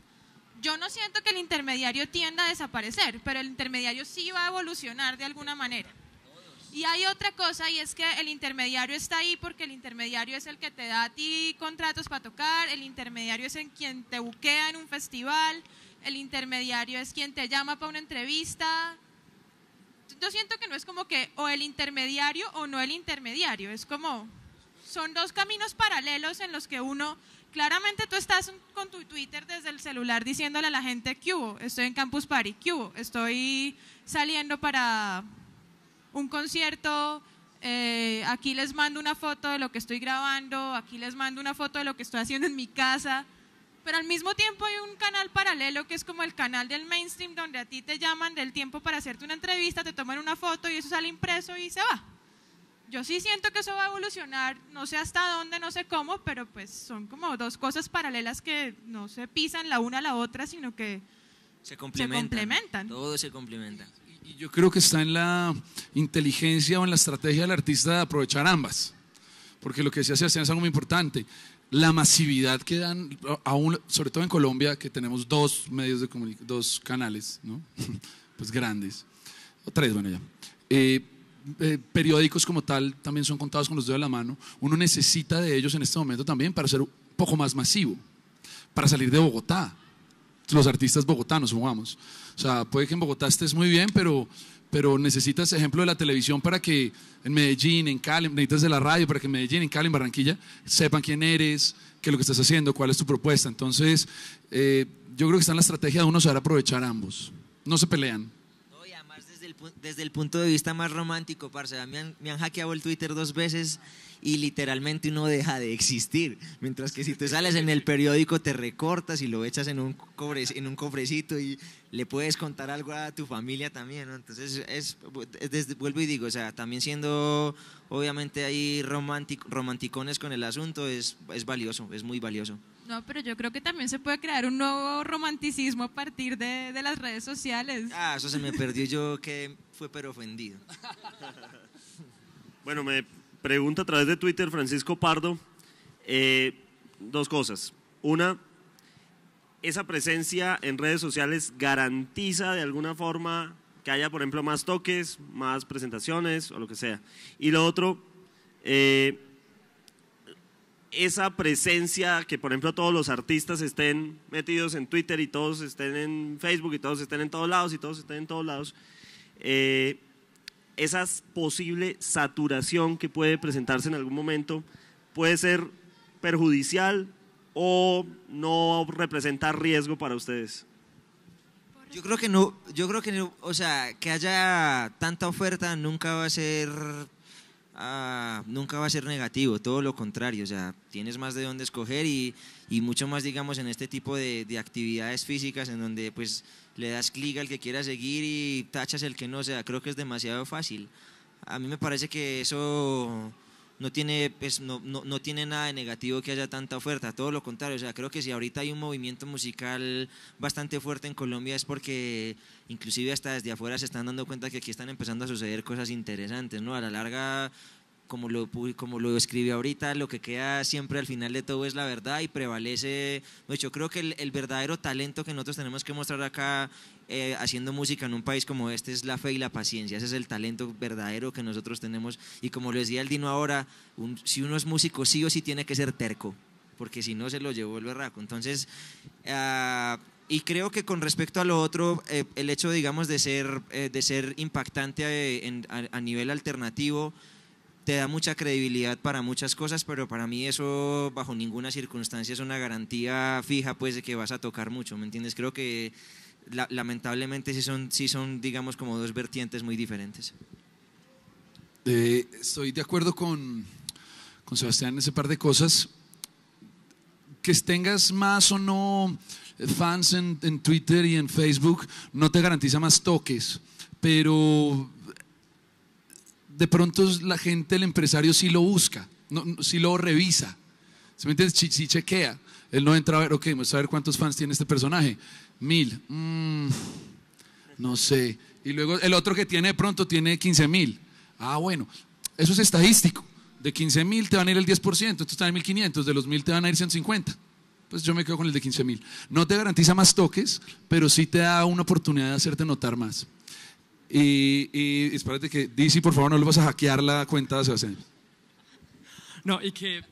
yo no siento que el intermediario tienda a desaparecer, pero el intermediario sí va a evolucionar de alguna manera. Y hay otra cosa y es que el intermediario está ahí porque el intermediario es el que te da a ti contratos para tocar, el intermediario es en quien te buquea en un festival, el intermediario es quien te llama para una entrevista. Yo siento que no es como que o el intermediario o no el intermediario, es como son dos caminos paralelos en los que uno Claramente tú estás con tu Twitter desde el celular diciéndole a la gente, ¿qué Estoy en Campus Party, ¿qué Estoy saliendo para un concierto, eh, aquí les mando una foto de lo que estoy grabando, aquí les mando una foto de lo que estoy haciendo en mi casa, pero al mismo tiempo hay un canal paralelo que es como el canal del mainstream donde a ti te llaman del tiempo para hacerte una entrevista, te toman una foto y eso sale impreso y se va yo sí siento que eso va a evolucionar, no sé hasta dónde, no sé cómo, pero pues son como dos cosas paralelas que no se pisan la una a la otra, sino que se complementan. Todo se complementa. Y yo creo que está en la inteligencia o en la estrategia del artista de aprovechar ambas, porque lo que decía Sebastián es algo muy importante. La masividad que dan, aún, sobre todo en Colombia, que tenemos dos medios de comunicación, dos canales, ¿no? pues grandes, o tres, bueno, ya. Eh, eh, periódicos como tal también son contados con los dedos de la mano, uno necesita de ellos en este momento también para ser un poco más masivo, para salir de Bogotá. Los artistas bogotanos, jugamos. O sea, puede que en Bogotá estés muy bien, pero, necesitas ejemplo de la televisión para que en Medellín, en Cali, necesitas de la radio para que en Medellín, en Cali, en Barranquilla, sepan quién eres, qué es lo que estás haciendo, cuál es tu propuesta. Entonces, eh, yo creo que está en la estrategia de uno saber aprovechar ambos. No se pelean, desde el punto de vista más romántico, parce. Me han, hackeado el Twitter dos veces y literalmente uno deja de existir. Mientras que si te sales en el periódico, te recortas y lo echas en un, cobre, en un cofrecito y le puedes contar algo a tu familia también. Entonces, es, vuelvo y digo, o sea, también siendo obviamente ahí romántico, romanticones con el asunto, es, es valioso, es muy valioso. No, pero yo creo que también se puede crear un nuevo romanticismo a partir de, las redes sociales. Ah, eso se me perdió yo que fue pero ofendido. bueno, me pregunta a través de Twitter Francisco Pardo eh, dos cosas. Una, esa presencia en redes sociales garantiza de alguna forma que haya, por ejemplo, más toques, más presentaciones o lo que sea. Y lo otro, eh, esa presencia, que por ejemplo todos los artistas estén metidos en Twitter y todos estén en Facebook y todos estén en todos lados y todos estén en todos lados, eh, esa posible saturación que puede presentarse en algún momento puede ser perjudicial o no representar riesgo para ustedes. Yo creo que no, yo creo que no, o sea, que haya tanta oferta nunca va a ser Ah, nunca va a ser negativo, todo lo contrario, o sea, tienes más de dónde escoger y, y mucho más, digamos, en este tipo de, de, actividades físicas en donde pues le das clic al que quiera seguir y tachas el que no, o sea, creo que es demasiado fácil. A mí me parece que eso no tiene, pues, no, no, tiene nada de negativo que haya tanta oferta, todo lo contrario, o sea, creo que si ahorita hay un movimiento musical bastante fuerte en Colombia es porque inclusive hasta desde afuera se están dando cuenta que aquí están empezando a suceder cosas interesantes, ¿no? A la larga como lo, como lo escribí ahorita, lo que queda siempre al final de todo es la verdad y prevalece. Pues yo creo que el, verdadero talento que nosotros tenemos que mostrar acá eh, haciendo música en un país como este es la fe y la paciencia. Ese es el talento verdadero que nosotros tenemos. Y como lo decía el Dino ahora, si uno es músico, sí o sí tiene que ser terco, porque si no se lo llevó el berraco. Entonces. Ah, y creo que con respecto a lo otro, eh, el hecho, digamos, de ser, eh, de ser impactante a, a nivel alternativo, te da mucha credibilidad para muchas cosas, pero para mí eso bajo ninguna circunstancia es una garantía fija pues de que vas a tocar mucho, ¿me entiendes? Creo que lamentablemente sí son, sí son, digamos, como dos vertientes muy diferentes. Eh, estoy de acuerdo con, con Sebastián en ese par de cosas. Que tengas más o no fans en Twitter y en Facebook no te garantiza más toques, pero de pronto la gente, el empresario sí lo busca, sí lo revisa. ¿Se Sí, chequea. Él no entra a ver, ok, vamos a ver cuántos fans tiene este personaje. Mil. Mm, no sé. Y luego el otro que tiene de pronto tiene quince mil. Ah, bueno, eso es estadístico. De 15 mil te van a ir el 10%, entonces te van a ir 1.500, de los mil te van a ir 150 pues yo me quedo con el de 15 mil. No te garantiza más toques, pero sí te da una oportunidad de hacerte notar más. Y, espérate que, Dizzy, por favor, no le vas a hackear la cuenta de Sebastián. No, y que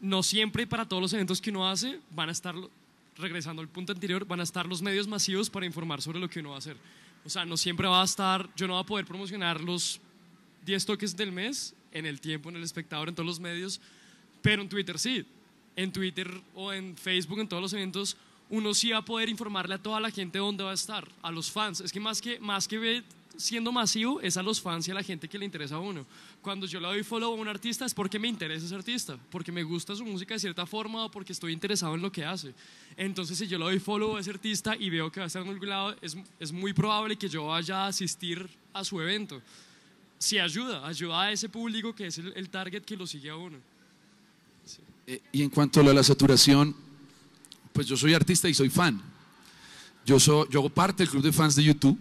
no siempre para todos los eventos que uno hace van a estar, regresando al punto anterior, van a estar los medios masivos para informar sobre lo que uno va a hacer. O sea, no siempre va a estar, yo no voy a poder promocionar los 10 toques del mes en el tiempo, en el espectador, en todos los medios, pero en Twitter sí. En Twitter o en Facebook, en todos los eventos, uno sí va a poder informarle a toda la gente dónde va a estar, a los fans. Es que más que, más que siendo masivo, es a los fans y a la gente que le interesa a uno. Cuando yo le doy follow a un artista es porque me interesa ese artista, porque me gusta su música de cierta forma o porque estoy interesado en lo que hace. Entonces, si yo le doy follow a ese artista y veo que va a estar en algún lado, es, muy probable que yo vaya a asistir a su evento. Si ayuda, ayuda a ese público que es el, target que lo sigue a uno. Eh, y en cuanto a la saturación, pues yo soy artista y soy fan. Yo, soy, yo hago parte del club de fans de YouTube.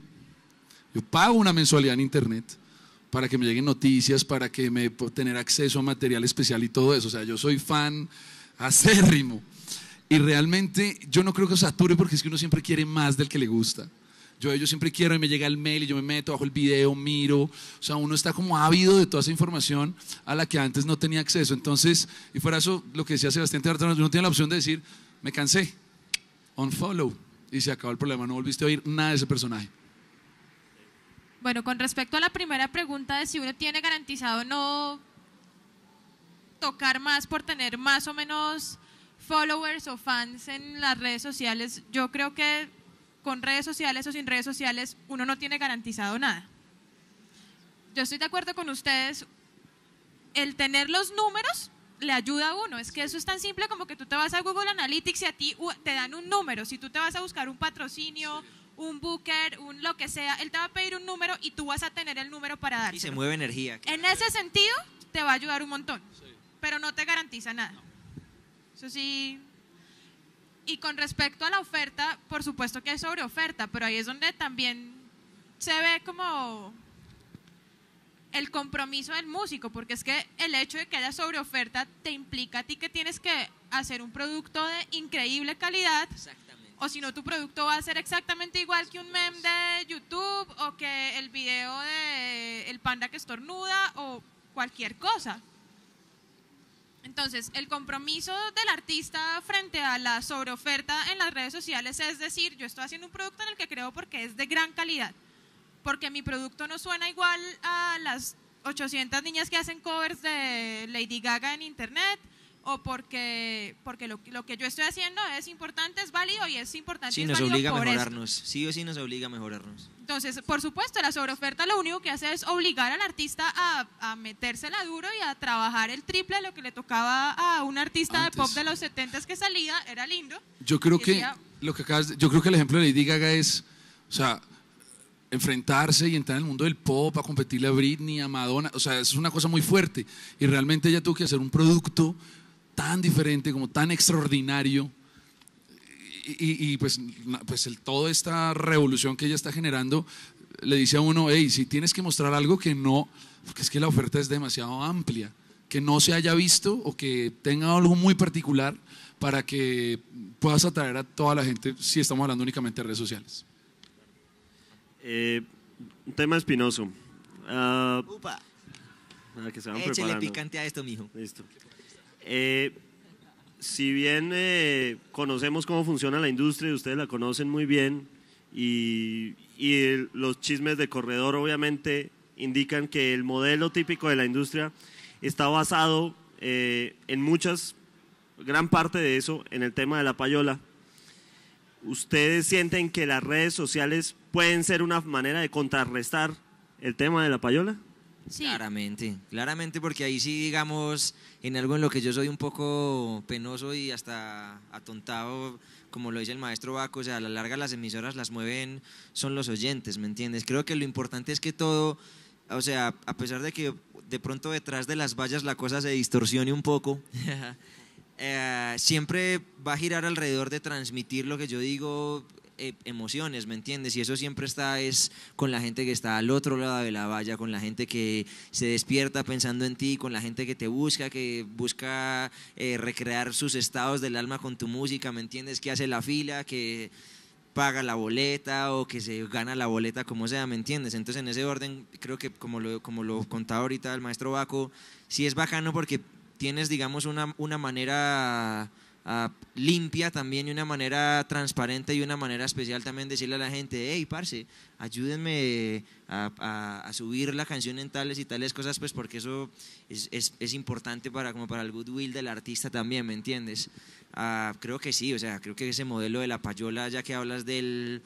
Yo pago una mensualidad en Internet para que me lleguen noticias, para que me tener acceso a material especial y todo eso. O sea, yo soy fan acérrimo. Y realmente yo no creo que sature porque es que uno siempre quiere más del que le gusta. Yo, yo siempre quiero y me llega el mail y yo me meto, bajo el video, miro. O sea, uno está como ávido de toda esa información a la que antes no tenía acceso. Entonces, y fuera eso, lo que decía Sebastián Tartano, uno tiene la opción de decir, me cansé, unfollow. Y se acabó el problema, no volviste a oír nada de ese personaje. Bueno, con respecto a la primera pregunta de si uno tiene garantizado no tocar más por tener más o menos followers o fans en las redes sociales, yo creo que con redes sociales o sin redes sociales uno no tiene garantizado nada. Yo estoy de acuerdo con ustedes, el tener los números le ayuda a uno. Es que eso es tan simple como que tú te vas a Google Analytics y a ti te dan un número. Si tú te vas a buscar un patrocinio, un booker, un lo que sea, él te va a pedir un número y tú vas a tener el número para dar. Y se mueve energía. En ese sentido, te va a ayudar un montón. Pero no te garantiza nada. Eso sí. Y con respecto a la oferta, por supuesto que es sobre oferta, pero ahí es donde también se ve como el compromiso del músico, porque es que el hecho de que haya sobreoferta te implica a ti que tienes que hacer un producto de increíble calidad. Exactamente. O si no, tu producto va a ser exactamente igual que un meme de YouTube o que el video de el panda que estornuda o cualquier cosa. Entonces, el compromiso del artista frente a la sobreoferta en las redes sociales es decir, yo estoy haciendo un producto en el que creo porque es de gran calidad porque mi producto no suena igual a las 800 niñas que hacen covers de Lady Gaga en internet o porque, porque lo, que yo estoy haciendo es importante, es válido y es importante. y es nos obliga a mejorarnos, sí o sí nos obliga a mejorarnos. Entonces, por supuesto, la sobreoferta lo único que hace es obligar al artista a, a metérsela duro y a trabajar el triple de lo que le tocaba a un artista de pop de los 70 que salía, era lindo. Yo creo que, lo que acabas, yo creo que el ejemplo de Lady Gaga es, o sea, enfrentarse y entrar en el mundo del pop, a competirle a Britney, a Madonna, o sea, es una cosa muy fuerte. Y realmente ella tuvo que hacer un producto tan diferente, como tan extraordinario. Y, pues, pues toda esta revolución que ella está generando le dice a uno, hey, si tienes que mostrar algo que no, porque es que la oferta es demasiado amplia, que no se haya visto o que tenga algo muy particular para que puedas atraer a toda la gente si estamos hablando únicamente de redes sociales. Eh, un tema espinoso. Ah, ah, picante a esto, mijo. Eh, si bien eh, conocemos cómo funciona la industria, ustedes la conocen muy bien, y, los chismes de corredor obviamente indican que el modelo típico de la industria está basado en muchas, gran parte de eso, en el tema de la payola. ¿Ustedes sienten que las redes sociales pueden ser una manera de contrarrestar el tema de la payola? Claramente, claramente porque ahí sí, digamos, en algo en lo que yo soy un poco penoso y hasta atontado, como lo dice el maestro Baco, o sea, a la larga las emisoras las mueven, son los oyentes, ¿me entiendes? Creo que lo importante es que todo, o sea, a pesar de que de pronto detrás de las vallas la cosa se distorsione un poco, Eh, siempre va a girar alrededor de transmitir lo que yo digo, eh, emociones, ¿me entiendes? Y eso siempre está es con la gente que está al otro lado de la valla, con la gente que se despierta pensando en ti, con la gente que te busca, que busca eh, recrear sus estados del alma con tu música, ¿me entiendes? Que hace la fila, que paga la boleta o que se gana la boleta, como sea, ¿me entiendes? Entonces en ese orden creo que como lo, como lo contaba ahorita el maestro Baco, sí es bacano porque tienes, digamos, una, una manera ah, limpia también y una manera transparente y una manera especial también decirle a la gente, hey, parce, ayúdenme a, subir la canción en tales y tales cosas, pues porque eso es, es, importante para, como para el goodwill del artista también, ¿me entiendes? Ah, creo que sí, o sea, creo que ese modelo de la payola, ya que hablas del...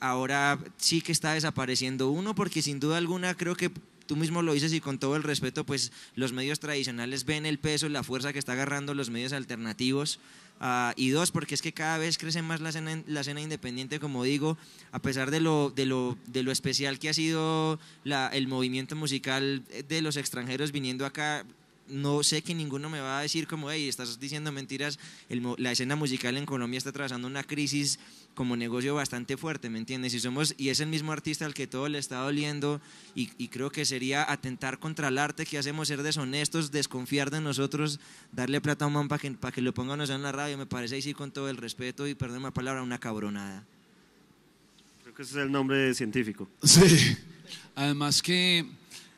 Ahora sí que está desapareciendo uno, porque sin duda alguna creo que tú mismo lo dices y con todo el respeto, pues los medios tradicionales ven el peso, la fuerza que está agarrando los medios alternativos. Ah, y dos, porque es que cada vez crece más la escena, la escena independiente, como digo, a pesar de lo, de lo, de lo especial que ha sido la, el movimiento musical de los extranjeros viniendo acá, no sé que ninguno me va a decir como, hey, estás diciendo mentiras, la escena musical en Colombia está atravesando una crisis como negocio bastante fuerte, ¿me entiendes? Y, somos, y es el mismo artista al que todo le está doliendo y, y creo que sería atentar contra el arte que hacemos, ser deshonestos, desconfiar de nosotros, darle plata a un man para que, lo pongan en la radio, me parece ahí sí con todo el respeto y perdón la palabra, una cabronada. Creo que ese es el nombre científico. Sí, además que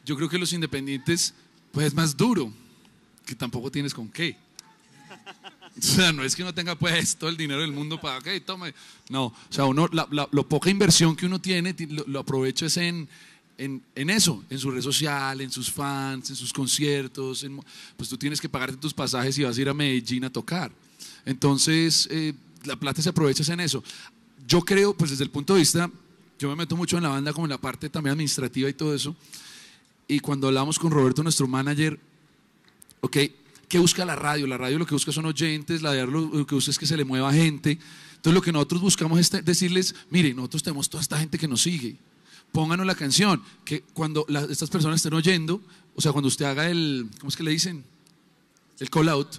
yo creo que los independientes pues es más duro, que tampoco tienes con qué. O sea, no es que uno tenga pues todo el dinero del mundo para, ok, tome. No, o sea, uno, la, la, poca inversión que uno tiene, lo, aprovecho es en, en, en, eso, en su red social, en sus fans, en sus conciertos. pues tú tienes que pagarte tus pasajes y vas a ir a Medellín a tocar. Entonces, eh, la plata se aprovecha en eso. Yo creo, pues desde el punto de vista, yo me meto mucho en la banda como en la parte también administrativa y todo eso. Y cuando hablamos con Roberto, nuestro manager, ok, ¿Qué busca la radio? La radio lo que busca son oyentes, la radio lo que busca es que se le mueva gente. Entonces lo que nosotros buscamos es decirles, miren, nosotros tenemos toda esta gente que nos sigue. Pónganos la canción, que cuando estas personas estén oyendo, o sea, cuando usted haga el, ¿cómo es que le dicen? El call out,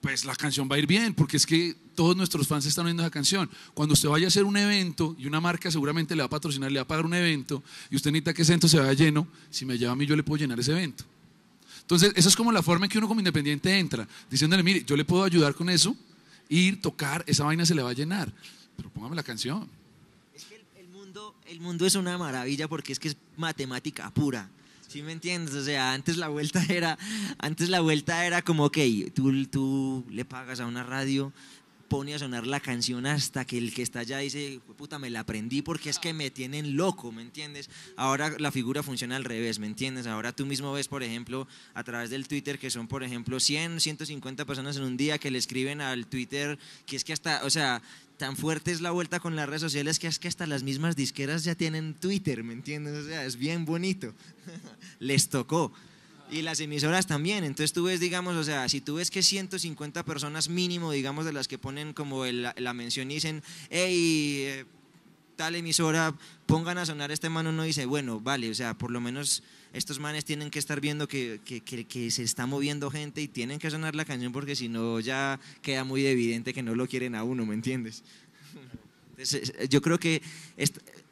pues la canción va a ir bien, porque es que todos nuestros fans están oyendo esa canción. Cuando usted vaya a hacer un evento y una marca seguramente le va a patrocinar, le va a pagar un evento y usted necesita que ese evento se vaya lleno, si me lleva a mí yo le puedo llenar ese evento. Entonces, esa es como la forma en que uno como independiente entra, diciéndole, mire, yo le puedo ayudar con eso, ir, tocar, esa vaina se le va a llenar, pero póngame la canción. Es que el, mundo, es una maravilla porque es que es matemática pura. ¿Sí me entiendes? O sea, antes la vuelta era, antes la vuelta era como, ok, tú, tú le pagas a una radio, pone a sonar la canción hasta que el que está allá dice, puta, me la aprendí porque es que me tienen loco, ¿me entiendes? Ahora la figura funciona al revés, ¿me entiendes? Ahora tú mismo ves, por ejemplo, a través del Twitter que son, por ejemplo, 100, 150 personas en un día que le escriben al Twitter, que es que hasta, o sea, tan fuerte es la vuelta con las redes sociales que es que hasta las mismas disqueras ya tienen Twitter, ¿me entiendes? O sea, es bien bonito. Les tocó. Y las emisoras también. Entonces tú ves, digamos, o sea, si tú ves que 150 personas mínimo, digamos, de las que ponen como la mención y dicen, hey, eh, tal emisora, pongan a sonar este man, uno dice, bueno, vale, o sea, por lo menos estos manes tienen que estar viendo que, que, que, se está moviendo gente y tienen que sonar la canción porque si no ya queda muy evidente que no lo quieren a uno, ¿me entiendes? Eh, yo creo que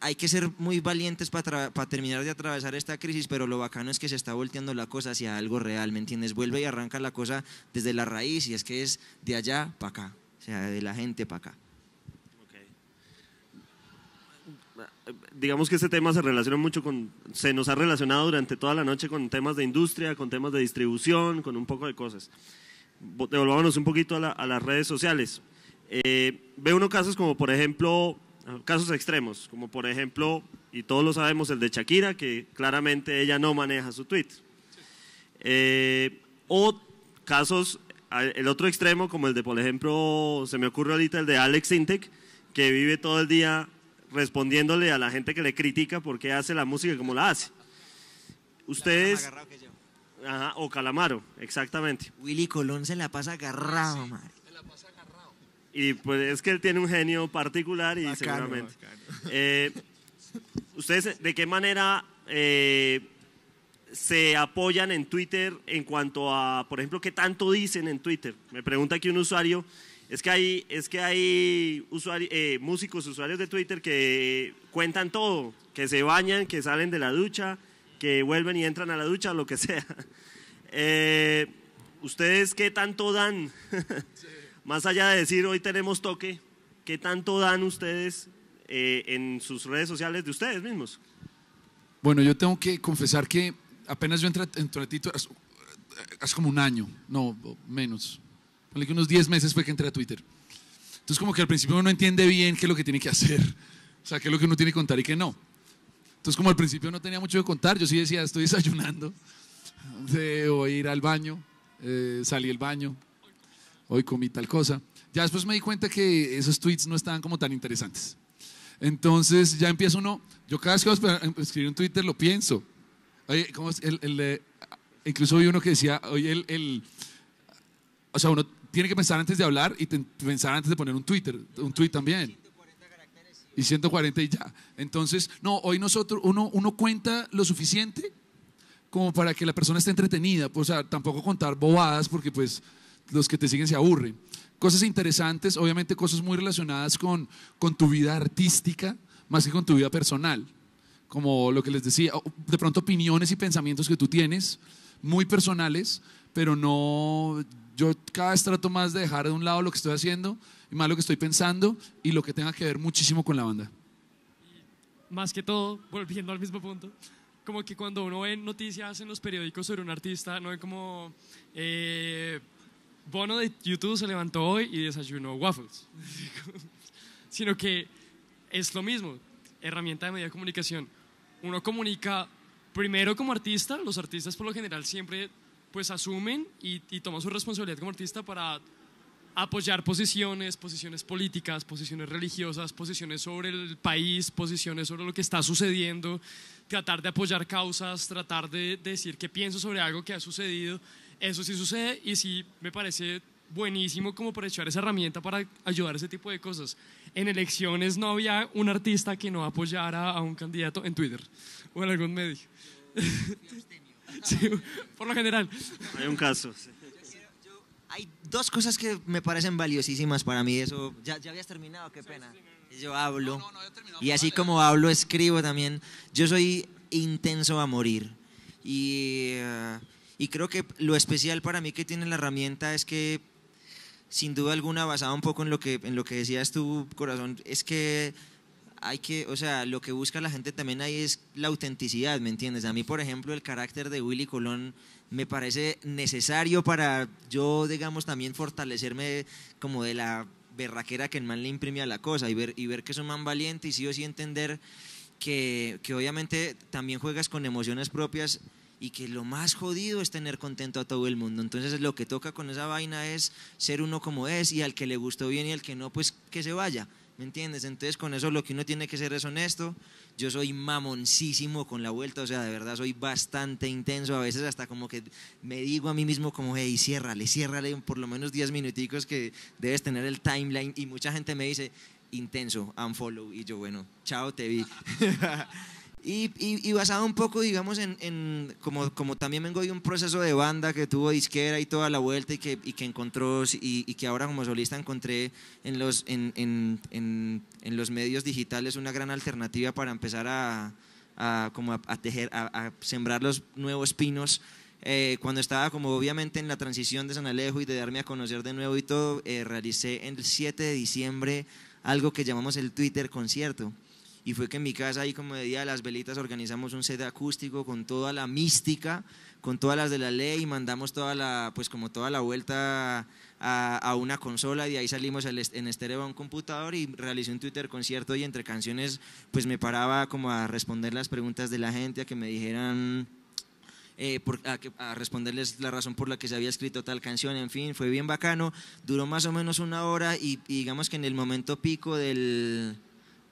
hay que ser muy valientes para, terminar de atravesar esta crisis, pero lo bacano es que se está volteando la cosa hacia algo real, ¿me entiendes? Vuelve y arranca la cosa desde la raíz y es que es de allá para acá, o sea, de la gente para acá. Digamos que este tema se relaciona mucho con, se nos ha relacionado durante toda la noche con temas de industria, con temas de distribución, con un poco de cosas. Devolvámonos un poquito a las redes sociales. Eh, ve uno casos como por ejemplo, casos extremos, como por ejemplo, y todos lo sabemos, el de Shakira, que claramente ella no maneja su tweet. Eh, o casos, el otro extremo, como el de, por ejemplo, se me ocurre ahorita el de Alex Intec, que vive todo el día respondiéndole a la gente que le critica por qué hace la música como la hace. Ustedes... Ajá, o Calamaro, exactamente. Willy Colón se la pasa agarrado, madre. Y pues es que él tiene un genio particular y seguramente. Eh, ¿Ustedes de qué manera eh, se apoyan en Twitter en cuanto a, por ejemplo, qué tanto dicen en Twitter? Me pregunta aquí un usuario. Es que hay, es que hay usuario, eh, músicos, usuarios de Twitter que cuentan todo, que se bañan, que salen de la ducha, que vuelven y entran a la ducha, lo que sea. Eh, ¿Ustedes qué tanto dan? Sí. Más allá de decir hoy tenemos toque, ¿qué tanto dan ustedes eh, en sus redes sociales de ustedes mismos? Bueno, yo tengo que confesar que apenas yo entré en Twitter hace, como un año, no, menos. que unos 10 meses fue que entré a Twitter. Entonces como que al principio uno no entiende bien qué es lo que tiene que hacer, o sea, qué es lo que uno tiene que contar y qué no. Entonces como al principio no tenía mucho que contar, yo sí decía, estoy desayunando, de ir al baño, eh, salí del baño, hoy comí tal cosa. Ya después me di cuenta que esos tweets no estaban como tan interesantes. Entonces ya empieza uno, yo cada vez que voy a em, escribir un Twitter lo pienso. incluso vi uno que decía, oye, el, o sea, uno tiene que pensar antes de hablar y pensar antes de poner un Twitter, un tweet también. Y 140 y ya. Entonces, no, hoy nosotros, uno, uno cuenta lo suficiente como para que la persona esté entretenida, pues, o sea, tampoco contar bobadas porque pues los que te siguen se aburren. Cosas interesantes, obviamente cosas muy relacionadas con, con tu vida artística, más que con tu vida personal. Como lo que les decía, de pronto opiniones y pensamientos que tú tienes, muy personales, pero no, yo cada vez trato más de dejar de un lado lo que estoy haciendo y más lo que estoy pensando y lo que tenga que ver muchísimo con la banda. Más que todo, volviendo al mismo punto, como que cuando uno ve noticias en los periódicos sobre un artista, no ve como eh, Bono de YouTube se levantó hoy y desayunó waffles. Sino que es lo mismo, herramienta de media comunicación. Uno comunica primero como artista, los artistas por lo general siempre pues asumen y, y toman su responsabilidad como artista para apoyar posiciones, posiciones políticas, posiciones religiosas, posiciones sobre el país, posiciones sobre lo que está sucediendo, tratar de apoyar causas, tratar de decir qué pienso sobre algo que ha sucedido eso sí sucede y sí me parece buenísimo como aprovechar echar esa herramienta para ayudar a ese tipo de cosas. En elecciones no había un artista que no apoyara a un candidato en Twitter o en algún medio. por lo general. Hay un caso. Hay dos cosas que me parecen valiosísimas para mí. Eso, ya, ya habías terminado, qué pena. Yo hablo. y así como hablo, escribo también. Yo soy intenso a morir. Y. Eh, y creo que lo especial para mí que tiene la herramienta es que, sin duda alguna, basado un poco en lo que, en lo que decías tu corazón, es que hay que, o sea, lo que busca la gente también ahí es la autenticidad, ¿me entiendes? A mí, por ejemplo, el carácter de Willy Colón me parece necesario para yo, digamos, también fortalecerme como de la berraquera que el man le imprime a la cosa y ver, y ver que es un man valiente y sí o sí entender que, que obviamente también juegas con emociones propias y que lo más jodido es tener contento a todo el mundo. Entonces lo que toca con esa vaina es ser uno como es y al que le gustó bien y al que no, pues que se vaya. ¿Me entiendes? Entonces con eso lo que uno tiene que ser es honesto. Yo soy mamoncísimo con la vuelta, o sea, de verdad soy bastante intenso. A veces hasta como que me digo a mí mismo como, hey, ciérrale, ciérrale por lo menos 10 minuticos que debes tener el timeline. Y mucha gente me dice, intenso, unfollow. Y yo, bueno, chao, te vi. Y, basado un poco, digamos, en, como, también vengo de un proceso de banda que tuvo disquera y toda la vuelta y que, encontró y, que ahora como solista encontré en los, medios digitales una gran alternativa para empezar a, como a, tejer, a, sembrar los nuevos pinos. Eh, cuando estaba como obviamente en la transición de San Alejo y de darme a conocer de nuevo y todo, eh, realicé el 7 de diciembre algo que llamamos el Twitter concierto y fue que en mi casa, ahí como de día de las velitas, organizamos un set acústico con toda la mística, con todas las de la ley, y mandamos toda la, pues como toda la vuelta a, una consola, y de ahí salimos en estéreo a un computador y realicé un Twitter concierto y entre canciones pues me paraba como a responder las preguntas de la gente, a que me dijeran... Eh, a, responderles la razón por la que se había escrito tal canción, en fin, fue bien bacano, duró más o menos una hora y digamos que en el momento pico del,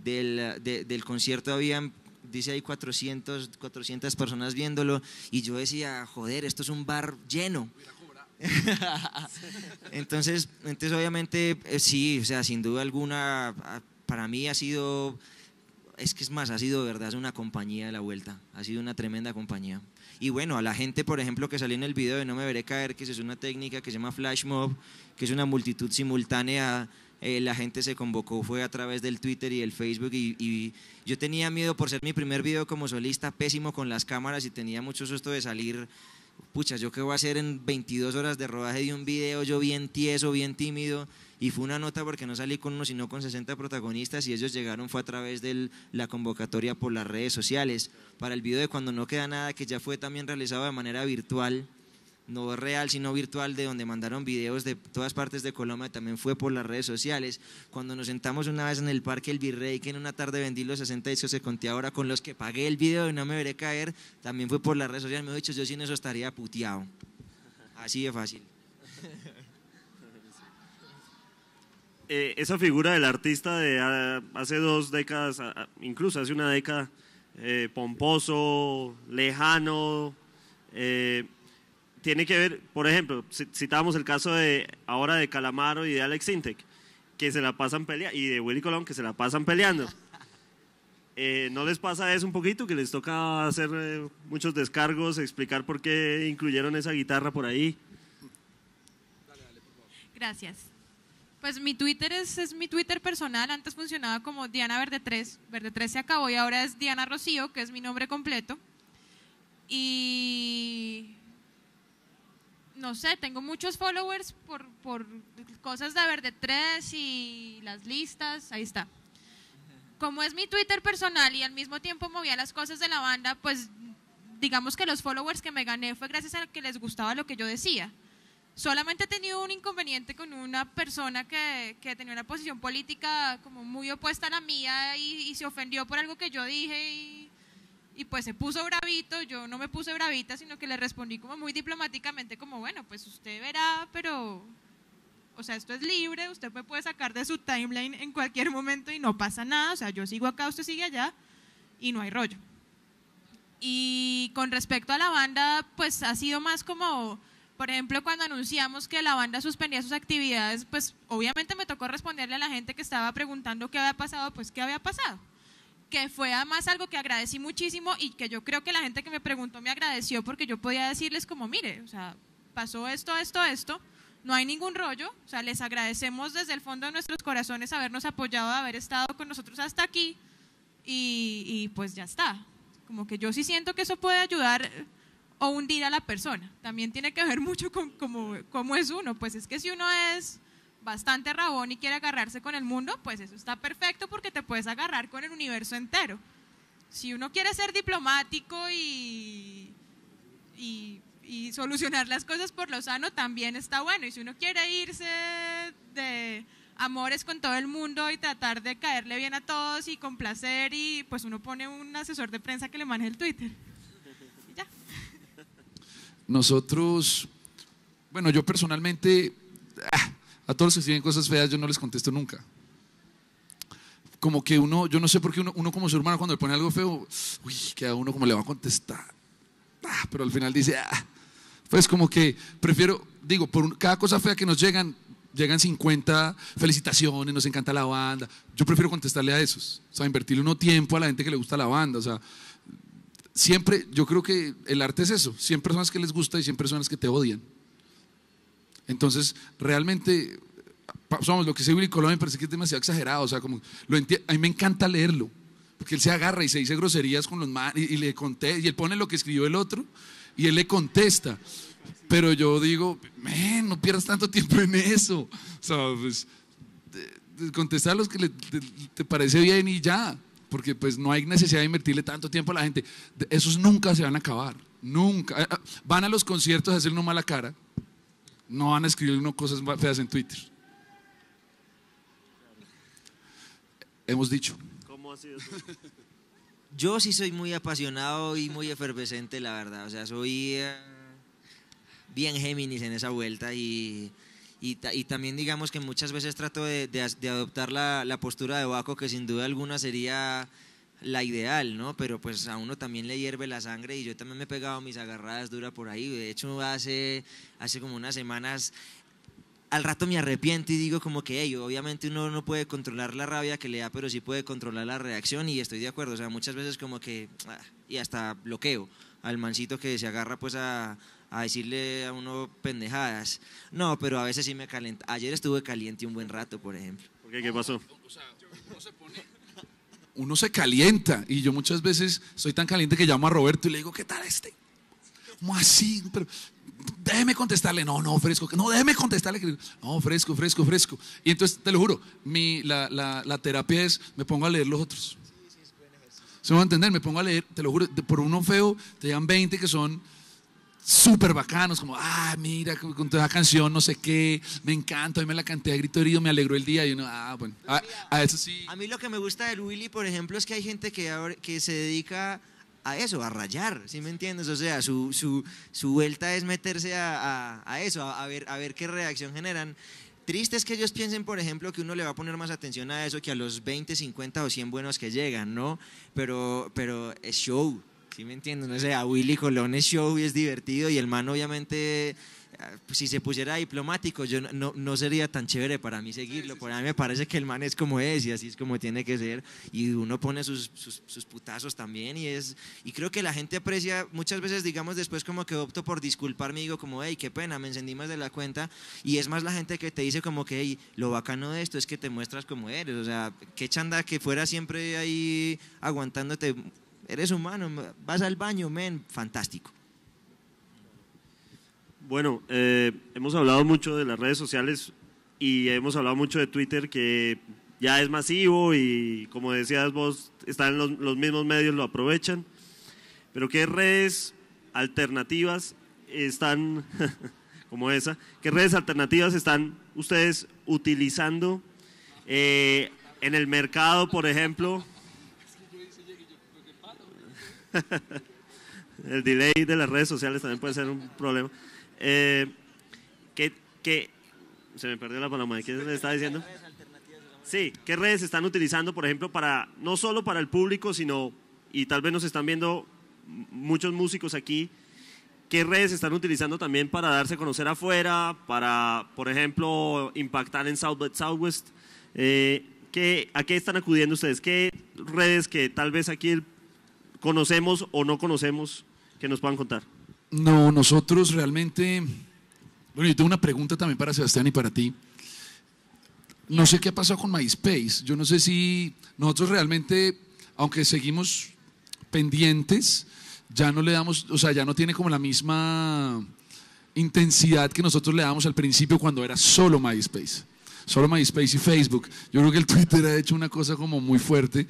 del, concierto habían dice ahí 400, 400 personas viéndolo y yo decía, joder, esto es un bar lleno. entonces, entonces, obviamente, eh, sí, o sea, sin duda alguna, para mí ha sido, es que es más, ha sido de verdad una compañía de la vuelta, ha sido una tremenda compañía. Y bueno, a la gente, por ejemplo, que salió en el video de No me veré caer, que es una técnica que se llama flash mob, que es una multitud simultánea eh, la gente se convocó fue a través del Twitter y el Facebook y, y, yo tenía miedo por ser mi primer video como solista, pésimo con las cámaras y tenía mucho susto de salir. Pucha, ¿yo qué voy a hacer en 22 horas de rodaje de un video? Yo bien tieso, bien tímido. Y fue una nota porque no salí con uno, sino con 60 protagonistas y ellos llegaron fue a través de la convocatoria por las redes sociales para el video de Cuando no queda nada, que ya fue también realizado de manera virtual no real, sino virtual, de donde mandaron videos de todas partes de Colombia, también fue por las redes sociales. Cuando nos sentamos una vez en el Parque El Virrey, que en una tarde vendí los 60 discos se conté ahora con los que pagué el video y no me veré caer, también fue por las redes sociales. Me he dicho, yo sin eso estaría puteado. Así de fácil. Eh, esa figura del artista de ah, hace dos décadas, ah, ah, incluso hace una década, eh, pomposo, lejano, eh, tiene que ver, por ejemplo, citábamos el caso de ahora de Calamaro y de Alex Intec, que se la pasan peleando, y de Willy Colón, que se la pasan peleando. Eh, ¿No les pasa eso un poquito, que les toca hacer eh, muchos descargos, explicar por qué incluyeron esa guitarra por ahí? Gracias. Pues mi Twitter es, es, mi Twitter personal, antes funcionaba como Diana Verde 3, Verde 3 se acabó y ahora es Diana Rocío, que es mi nombre completo. Y no sé, tengo muchos followers por, cosas de Verde tres y las listas, ahí está. Como es mi Twitter personal y al mismo tiempo movía las cosas de la banda, pues digamos que los followers que me gané fue gracias a que les gustaba lo que yo decía. Solamente he tenido un inconveniente con una persona que, tenía una posición política como muy opuesta a la mía y, y se ofendió por algo que yo dije y y pues se puso bravito, yo no me puse bravita, sino que le respondí como muy diplomáticamente, como bueno, pues usted verá, pero, o sea, esto es libre, usted me puede sacar de su timeline en cualquier momento y no pasa nada, o sea, yo sigo acá, usted sigue allá y no hay rollo. Y con respecto a la banda, pues ha sido más como, por ejemplo, cuando anunciamos que la banda suspendía sus actividades, pues obviamente me tocó responderle a la gente que estaba preguntando qué había pasado, pues qué había pasado que fue además algo que agradecí muchísimo y que yo creo que la gente que me preguntó me agradeció porque yo podía decirles como, mire, o sea, pasó esto, esto, esto, no hay ningún rollo, o sea, les agradecemos desde el fondo de nuestros corazones habernos apoyado, haber estado con nosotros hasta aquí y, pues ya está. Como que yo sí siento que eso puede ayudar eh, o hundir a la persona. También tiene que ver mucho con cómo es uno, pues es que si uno es bastante rabón y quiere agarrarse con el mundo, pues eso está perfecto porque te puedes agarrar con el universo entero. Si uno quiere ser diplomático y, y, solucionar las cosas por lo sano, también está bueno. Y si uno quiere irse de amores con todo el mundo y tratar de caerle bien a todos y complacer y pues uno pone un asesor de prensa que le maneje el Twitter. Y ya. Nosotros, bueno, yo personalmente... Ah, a todos los que tienen cosas feas yo no les contesto nunca. Como que uno, yo no sé por qué uno, como su hermano cuando le pone algo feo, uy, a uno como le va a contestar. Ah, pero al final dice, ah". pues como que prefiero, digo, por cada cosa fea que nos llegan, llegan 50 felicitaciones, nos encanta la banda. Yo prefiero contestarle a esos, o sea, invertirle uno tiempo a la gente que le gusta la banda, o sea, siempre, yo creo que el arte es eso, 100 personas que les gusta y 100 personas que te odian. Entonces, realmente lo que se y Colombia, me parece que es demasiado exagerado. O sea, como lo a mí me encanta leerlo, porque él se agarra y se dice groserías con los y, le y él pone lo que escribió el otro y él le contesta. Pero yo digo, Men, no pierdas tanto tiempo en eso. O sea, pues, contesta a los que te, parece bien y ya, porque pues no hay necesidad de invertirle tanto tiempo a la gente. Esos nunca se van a acabar, nunca. Eh, eh, van a los conciertos a hacer una mala cara no van a escribir cosas más feas en Twitter. Hemos dicho. ¿Cómo ha sido Yo sí soy muy apasionado y muy efervescente, la verdad. O sea, soy eh, bien Géminis en esa vuelta y, también digamos que muchas veces trato de, adoptar la, la, postura de Baco, que sin duda alguna sería la ideal, ¿no? Pero pues a uno también le hierve la sangre y yo también me he pegado mis agarradas duras por ahí. De hecho, hace, hace como unas semanas al rato me arrepiento y digo como que hey, obviamente uno no puede controlar la rabia que le da, pero sí puede controlar la reacción y estoy de acuerdo. O sea, muchas veces como que, ah, y hasta bloqueo al mancito que se agarra pues a, a decirle a uno pendejadas. No, pero a veces sí me calienta. Ayer estuve caliente un buen rato, por ejemplo. ¿Por qué? ¿Qué pasó? O sea, no se pone uno se calienta. Y yo muchas veces soy tan caliente que llamo a Roberto y le digo, ¿qué tal este? ¿Cómo así? déjeme contestarle. No, no, fresco. No, déjeme contestarle. No, fresco, fresco, fresco. Y entonces, te lo juro, la, terapia es, me pongo a leer los otros. ¿Se van a entender? Me pongo a leer, te lo juro, por uno feo, te llaman 20 que son súper bacanos, como, ah, mira, con toda la canción, no sé qué, me encanta, a mí me la canté a grito herido, me alegró el día, y uno, ah, bueno, a, eso sí. A mí lo que me gusta del Willy, por ejemplo, es que hay gente que, que se dedica a eso, a rayar, ¿sí me entiendes? O sea, su, su, su vuelta es meterse a, a, eso, a, ver, a ver qué reacción generan. Triste es que ellos piensen, por ejemplo, que uno le va a poner más atención a eso que a los 20, 50 o 100 buenos que llegan, ¿no? Pero, pero es show, ¿Sí me entiendo No sé, a Willy Colón es show y es divertido y el man obviamente ah, si se pusiera diplomático, yo no, no, sería tan chévere para mí seguirlo. Por a mí me parece que el man es como es y así es como tiene que ser. Y uno pone sus, sus, putazos también y es... Y creo que la gente aprecia, muchas veces digamos después como que opto por disculparme y digo como, hey, qué pena, me encendí más de la cuenta. Y es más la gente que te dice como que, hey, lo bacano de esto es que te muestras como eres. O sea, qué chanda que fuera siempre ahí aguantándote eres humano, vas al baño, men, fantástico. Bueno, eh, hemos hablado mucho de las redes sociales y hemos hablado mucho de Twitter que ya es masivo y como decías vos, están los, los mismos medios, lo aprovechan. Pero ¿qué redes alternativas están, como esa, qué redes alternativas están ustedes utilizando eh, en el mercado, por ejemplo? el delay de las redes sociales también puede ser un problema. Eh, ¿qué, se me perdió la paloma, ¿qué le estaba diciendo? Sí, ¿qué redes están utilizando, por ejemplo, para no solo para el público, sino, y tal vez nos están viendo muchos músicos aquí, ¿qué redes están utilizando también para darse a conocer afuera, para, por ejemplo, impactar en South Southwest? Eh, ¿qué, ¿A qué están acudiendo ustedes? ¿Qué redes que tal vez aquí el conocemos o no conocemos que nos puedan contar? No, nosotros realmente... Bueno, yo tengo una pregunta también para Sebastián y para ti. No sé qué ha pasado con MySpace. Yo no sé si nosotros realmente, aunque seguimos pendientes, ya no le damos, o sea, ya no tiene como la misma intensidad que nosotros le damos al principio cuando era solo MySpace. Solo MySpace y Facebook. Yo creo que el Twitter ha hecho una cosa como muy fuerte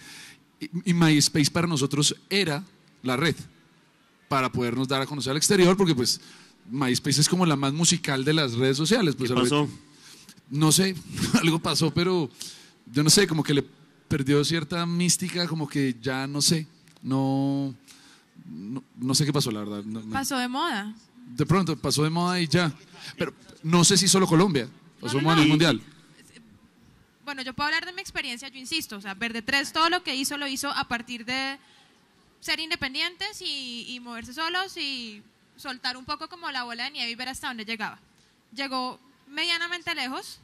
y MySpace para nosotros era la red para podernos dar a conocer al exterior, porque pues MySpace es como la más musical de las redes sociales. Pues, ¿Qué pasó? No sé, algo pasó, pero yo no sé, como que le perdió cierta mística, como que ya no sé, no, sé qué pasó, la verdad. Pasó de moda. De pronto, pasó de moda y ya. Pero no sé si solo Colombia, pasó de moda en el mundial bueno, yo puedo hablar de mi experiencia, yo insisto, o sea, Verde 3 todo lo que hizo lo hizo a partir de ser independientes y, moverse solos y soltar un poco como la bola de nieve y ver hasta dónde llegaba. Llegó medianamente lejos.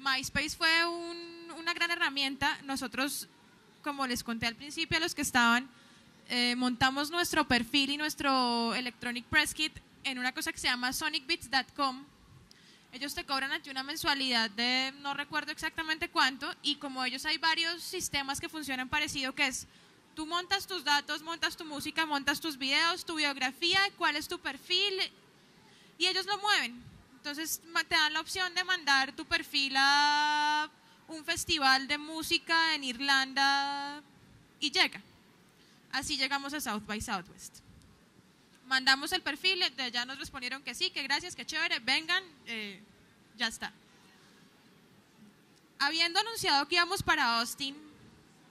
MySpace fue una gran herramienta. Nosotros, como les conté al principio a los que estaban, eh, montamos nuestro perfil y nuestro Electronic Press Kit en una cosa que se llama sonicbeats.com, ellos te cobran a ti una mensualidad de no recuerdo exactamente cuánto y como ellos hay varios sistemas que funcionan parecido que es tú montas tus datos, montas tu música, montas tus videos, tu biografía, cuál es tu perfil y ellos lo mueven. Entonces te dan la opción de mandar tu perfil a un festival de música en Irlanda y llega. Así llegamos a South by Southwest mandamos el perfil, ya nos respondieron que sí, que gracias, que chévere, vengan, eh, ya está. Habiendo anunciado que íbamos para Austin,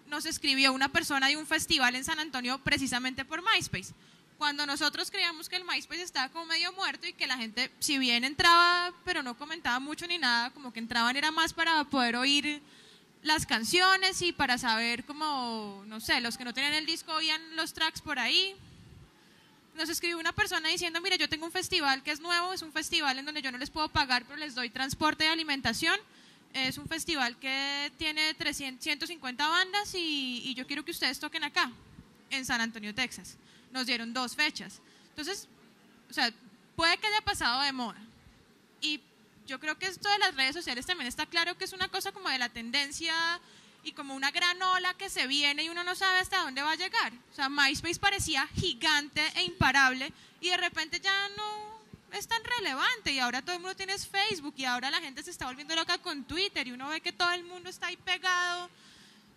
nos escribió una persona de un festival en San Antonio precisamente por MySpace. Cuando nosotros creíamos que el MySpace estaba como medio muerto y que la gente, si bien entraba, pero no comentaba mucho ni nada, como que entraban era más para poder oír las canciones y para saber como, no sé, los que no tenían el disco oían los tracks por ahí, nos escribió una persona diciendo, mire, yo tengo un festival que es nuevo, es un festival en donde yo no les puedo pagar, pero les doy transporte y alimentación. Es un festival que tiene 300, 150 bandas y, y yo quiero que ustedes toquen acá, en San Antonio, Texas. Nos dieron dos fechas. Entonces, o sea, puede que haya pasado de moda. Y yo creo que esto de las redes sociales también está claro que es una cosa como de la tendencia y como una gran ola que se viene y uno no sabe hasta dónde va a llegar. O sea, MySpace parecía gigante e imparable y de repente ya no es tan relevante y ahora todo el mundo tiene Facebook y ahora la gente se está volviendo loca con Twitter y uno ve que todo el mundo está ahí pegado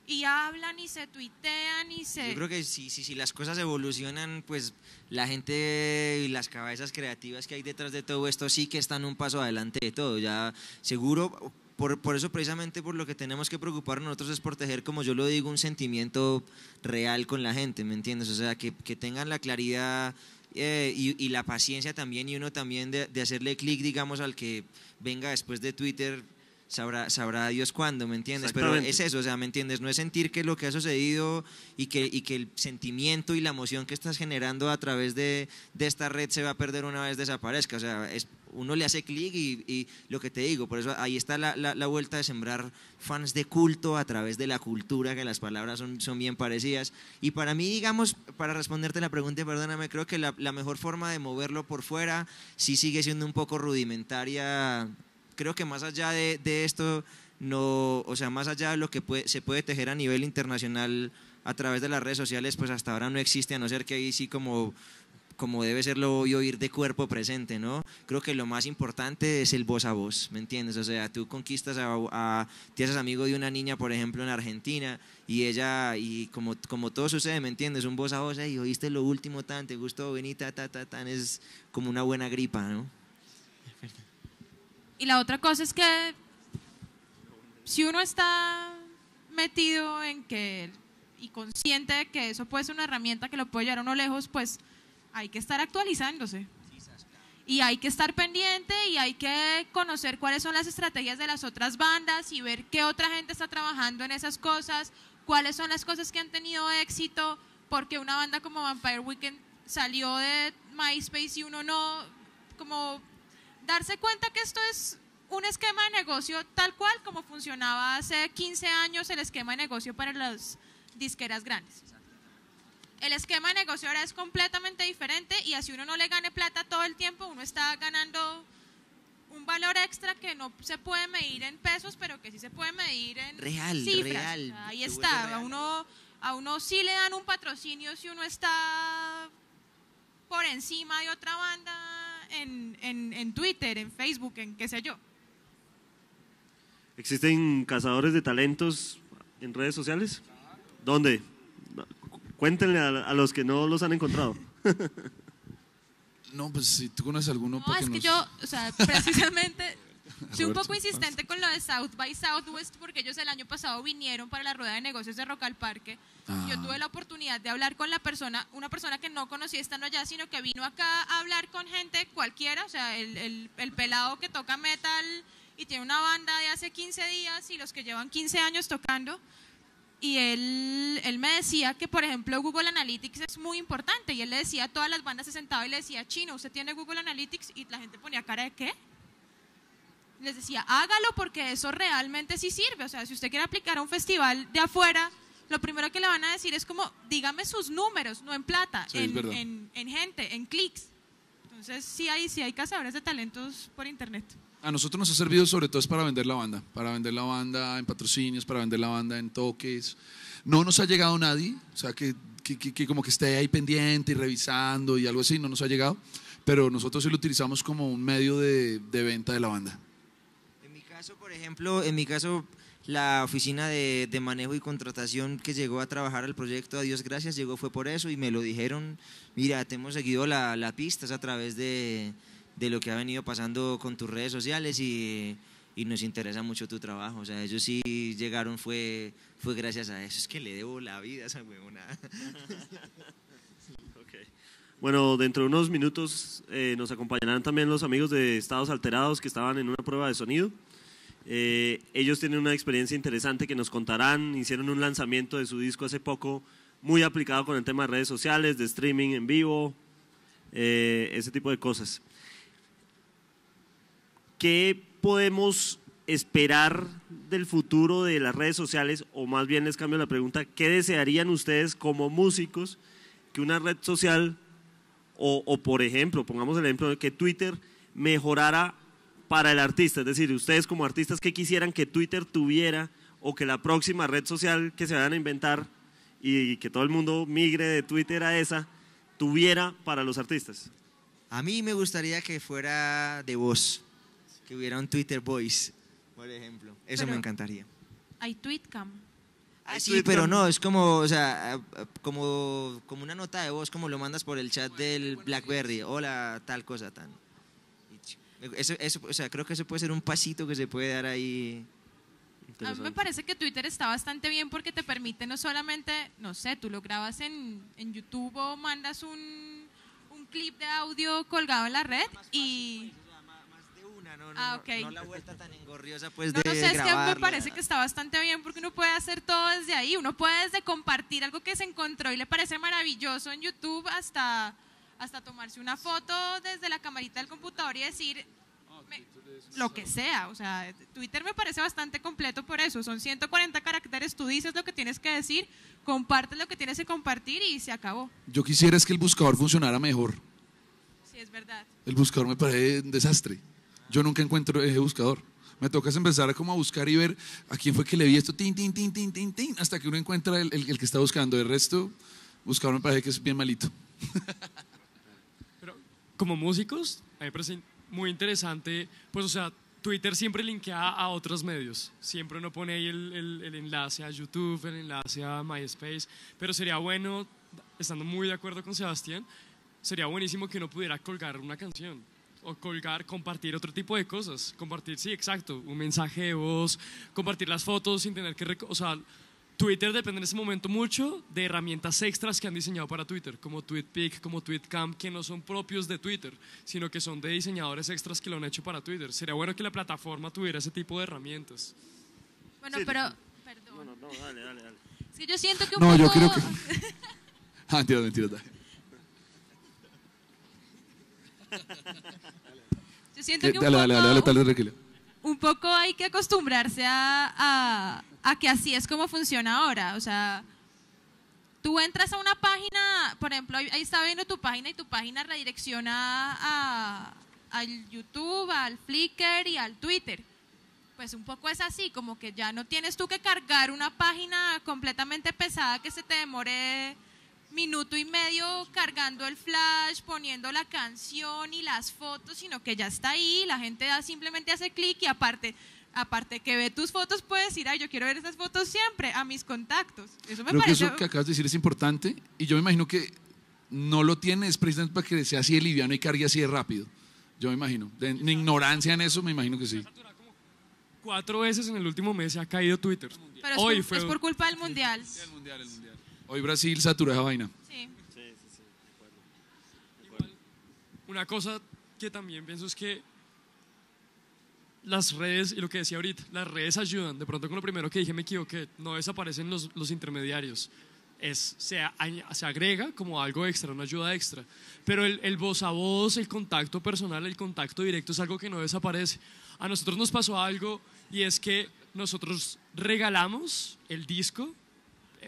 y hablan y se tuitean y se... Yo creo que si, si las cosas evolucionan, pues la gente y las cabezas creativas que hay detrás de todo esto sí que están un paso adelante de todo. Ya seguro por, por, eso precisamente por lo que tenemos que preocuparnos nosotros es por tejer, como yo lo digo, un sentimiento real con la gente, ¿me entiendes? O sea, que, que tengan la claridad eh, y, la paciencia también y uno también de, hacerle clic, digamos, al que venga después de Twitter sabrá, sabrá Dios cuándo, ¿me entiendes? Pero es eso, o sea, ¿me entiendes? No es sentir que lo que ha sucedido y que, y que el sentimiento y la emoción que estás generando a través de, de, esta red se va a perder una vez desaparezca, o sea, es uno le hace clic y, lo que te digo, por eso ahí está la, vuelta de sembrar fans de culto a través de la cultura, que las palabras son, son bien parecidas. Y para mí, digamos, para responderte la pregunta, perdóname, creo que la, mejor forma de moverlo por fuera sí sigue siendo un poco rudimentaria. Creo que más allá de, esto, no, o sea, más allá de lo que se puede tejer a nivel internacional a través de las redes sociales, pues hasta ahora no existe, a no ser que ahí sí como como debe serlo hoy oír de cuerpo presente, ¿no? Creo que lo más importante es el voz a voz, ¿me entiendes? O sea, tú conquistas a, a te amigo de una niña, por ejemplo, en Argentina, y ella, y como, como todo sucede, ¿me entiendes? Un voz a voz, y oíste lo último tan, te gustó, vení, ta, ta, ta, tan, es como una buena gripa, ¿no? Y la otra cosa es que si uno está metido en que y consciente de que eso puede ser una herramienta que lo puede llevar a uno lejos, pues hay que estar actualizándose. Y hay que estar pendiente y hay que conocer cuáles son las estrategias de las otras bandas y ver qué otra gente está trabajando en esas cosas, cuáles son las cosas que han tenido éxito, porque una banda como Vampire Weekend salió de MySpace y uno no, como darse cuenta que esto es un esquema de negocio tal cual como funcionaba hace 15 años el esquema de negocio para las disqueras grandes el esquema de negocio ahora es completamente diferente y así uno no le gane plata todo el tiempo, uno está ganando un valor extra que no se puede medir en pesos, pero que sí se puede medir en real, cifras. Real, Ahí está, a uno a uno sí le dan un patrocinio si uno está por encima de otra banda en, en, en Twitter, en Facebook, en qué sé yo. ¿Existen cazadores de talentos en redes sociales? ¿Dónde? Cuéntenle a, los que no los han encontrado. No, pues si tú conoces alguno. No, es que yo, o sea, precisamente, soy un poco insistente con lo de South by Southwest porque ellos el año pasado vinieron para la rueda de negocios de Rock al Parque. Yo ah. tuve la oportunidad de hablar con la persona, una persona que no conocía estando allá, sino que vino acá a hablar con gente cualquiera, o sea, el, el pelado que toca metal y tiene una banda de hace 15 días y los que llevan 15 años tocando y él, él, me decía que, por ejemplo, Google Analytics es muy importante. Y él le decía a todas las bandas, se sentaba y le decía, chino, ¿usted tiene Google Analytics? Y la gente ponía cara de qué. Les decía, hágalo porque eso realmente sí sirve. O sea, si usted quiere aplicar a un festival de afuera, lo primero que le van a decir es como, dígame sus números, no en plata, en, en, gente, en clics. Entonces, sí hay, sí hay cazadores de talentos por internet a nosotros nos ha servido sobre todo es para vender la banda, para vender la banda en patrocinios, para vender la banda en toques. No nos ha llegado nadie, o sea, que, que, como que esté ahí pendiente y revisando y algo así, no nos ha llegado, pero nosotros sí lo utilizamos como un medio de, de venta de la banda. En mi caso, por ejemplo, en mi caso, la oficina de, de, manejo y contratación que llegó a trabajar al proyecto, a Dios gracias, llegó fue por eso y me lo dijeron, mira, te hemos seguido la, la pista a través de, de lo que ha venido pasando con tus redes sociales y, nos interesa mucho tu trabajo. O sea, ellos sí llegaron, fue, fue gracias a eso. Es que le debo la vida a esa huevona. Bueno, dentro de unos minutos eh, nos acompañarán también los amigos de Estados Alterados que estaban en una prueba de sonido. Eh, ellos tienen una experiencia interesante que nos contarán. Hicieron un lanzamiento de su disco hace poco, muy aplicado con el tema de redes sociales, de streaming en vivo, eh, ese tipo de cosas. ¿qué podemos esperar del futuro de las redes sociales? O más bien les cambio la pregunta, ¿qué desearían ustedes como músicos que una red social o, por ejemplo, pongamos el ejemplo de que Twitter mejorara para el artista? Es decir, ustedes como artistas, ¿qué quisieran que Twitter tuviera o que la próxima red social que se vayan a inventar y que todo el mundo migre de Twitter a esa, tuviera para los artistas? A mí me gustaría que fuera de voz, que hubiera un Twitter Voice, por ejemplo. Eso me encantaría. Hay Tweetcam. Sí, pero no, es como, o sea, como, como una nota de voz, como lo mandas por el chat del Blackberry. Hola, tal cosa, tan. Eso, eso, o sea, creo que eso puede ser un pasito que se puede dar ahí. A mí me parece que Twitter está bastante bien porque te permite no solamente, no sé, tú lo grabas en, en YouTube o mandas un, un clip de audio colgado en la red y pues no, ah, no, la vuelta tan engorriosa pues, No, sé, es me parece que está bastante bien porque uno puede hacer todo desde ahí, uno puede desde compartir algo que se encontró y le parece maravilloso en YouTube hasta, hasta tomarse una foto desde la camarita del computador y decir ah, lo que sea, o sea, Twitter me parece bastante completo por eso, son 140 caracteres, tú dices lo que tienes que decir, compartes lo que tienes que compartir y se acabó. Yo quisiera es que el buscador funcionara mejor. Sí, es verdad. El buscador me parece un desastre. Yo nunca encuentro ese buscador. Me toca empezar como a buscar y ver a quién fue que le vi esto, tin, tin, tin, tin, tin, tin, hasta que uno encuentra el, que está buscando. El resto, buscador me parece que es bien malito. Pero como músicos, a mí me parece muy interesante, pues o sea, Twitter siempre linkea a otros medios, siempre uno pone ahí el, el, enlace a YouTube, el enlace a MySpace, pero sería bueno, estando muy de acuerdo con Sebastián, sería buenísimo que uno pudiera colgar una canción o colgar, compartir otro tipo de cosas. Compartir, sí, exacto, un mensaje de voz, compartir las fotos sin tener que... O sea, Twitter depende en ese momento mucho de herramientas extras que han diseñado para Twitter, como TweetPic, como TweetCamp que no son propios de Twitter, sino que son de diseñadores extras que lo han hecho para Twitter. Sería bueno que la plataforma tuviera ese tipo de herramientas. Bueno, pero... Perdón. No, dale, dale, dale. Es que yo siento que un no, poco... yo creo que... ah, mentira, mentira, dale siento que un, poco, hay que acostumbrarse a, a, que así es como funciona ahora. O sea, tú entras a una página, por ejemplo, ahí está viendo tu página y tu página redirecciona a, al YouTube, al Flickr y al Twitter. Pues un poco es así, como que ya no tienes tú que cargar una página completamente pesada que se te demore minuto y medio cargando el flash, poniendo la canción y las fotos, sino que ya está ahí, la gente da, simplemente hace clic y aparte, aparte que ve tus fotos puede decir, ay, yo quiero ver esas fotos siempre a mis contactos. Eso me Creo que eso que acabas de decir es importante y yo me imagino que no lo tienes precisamente para que sea así de liviano y cargue así de rápido. Yo me imagino. De, ignorancia en eso, me imagino que sí. Cuatro veces en el último mes se ha caído Twitter. Pero es, Hoy fue... es por culpa del mundial. Hoy Brasil satura esa vaina. Sí. Sí, sí, una cosa que también pienso es que las redes, y lo que decía ahorita, las redes ayudan. De pronto con lo primero que dije me equivoqué, no desaparecen los, intermediarios. Es, se, agrega como algo extra, una ayuda extra. Pero el, el, voz a voz, el contacto personal, el contacto directo es algo que no desaparece. A nosotros nos pasó algo y es que nosotros regalamos el disco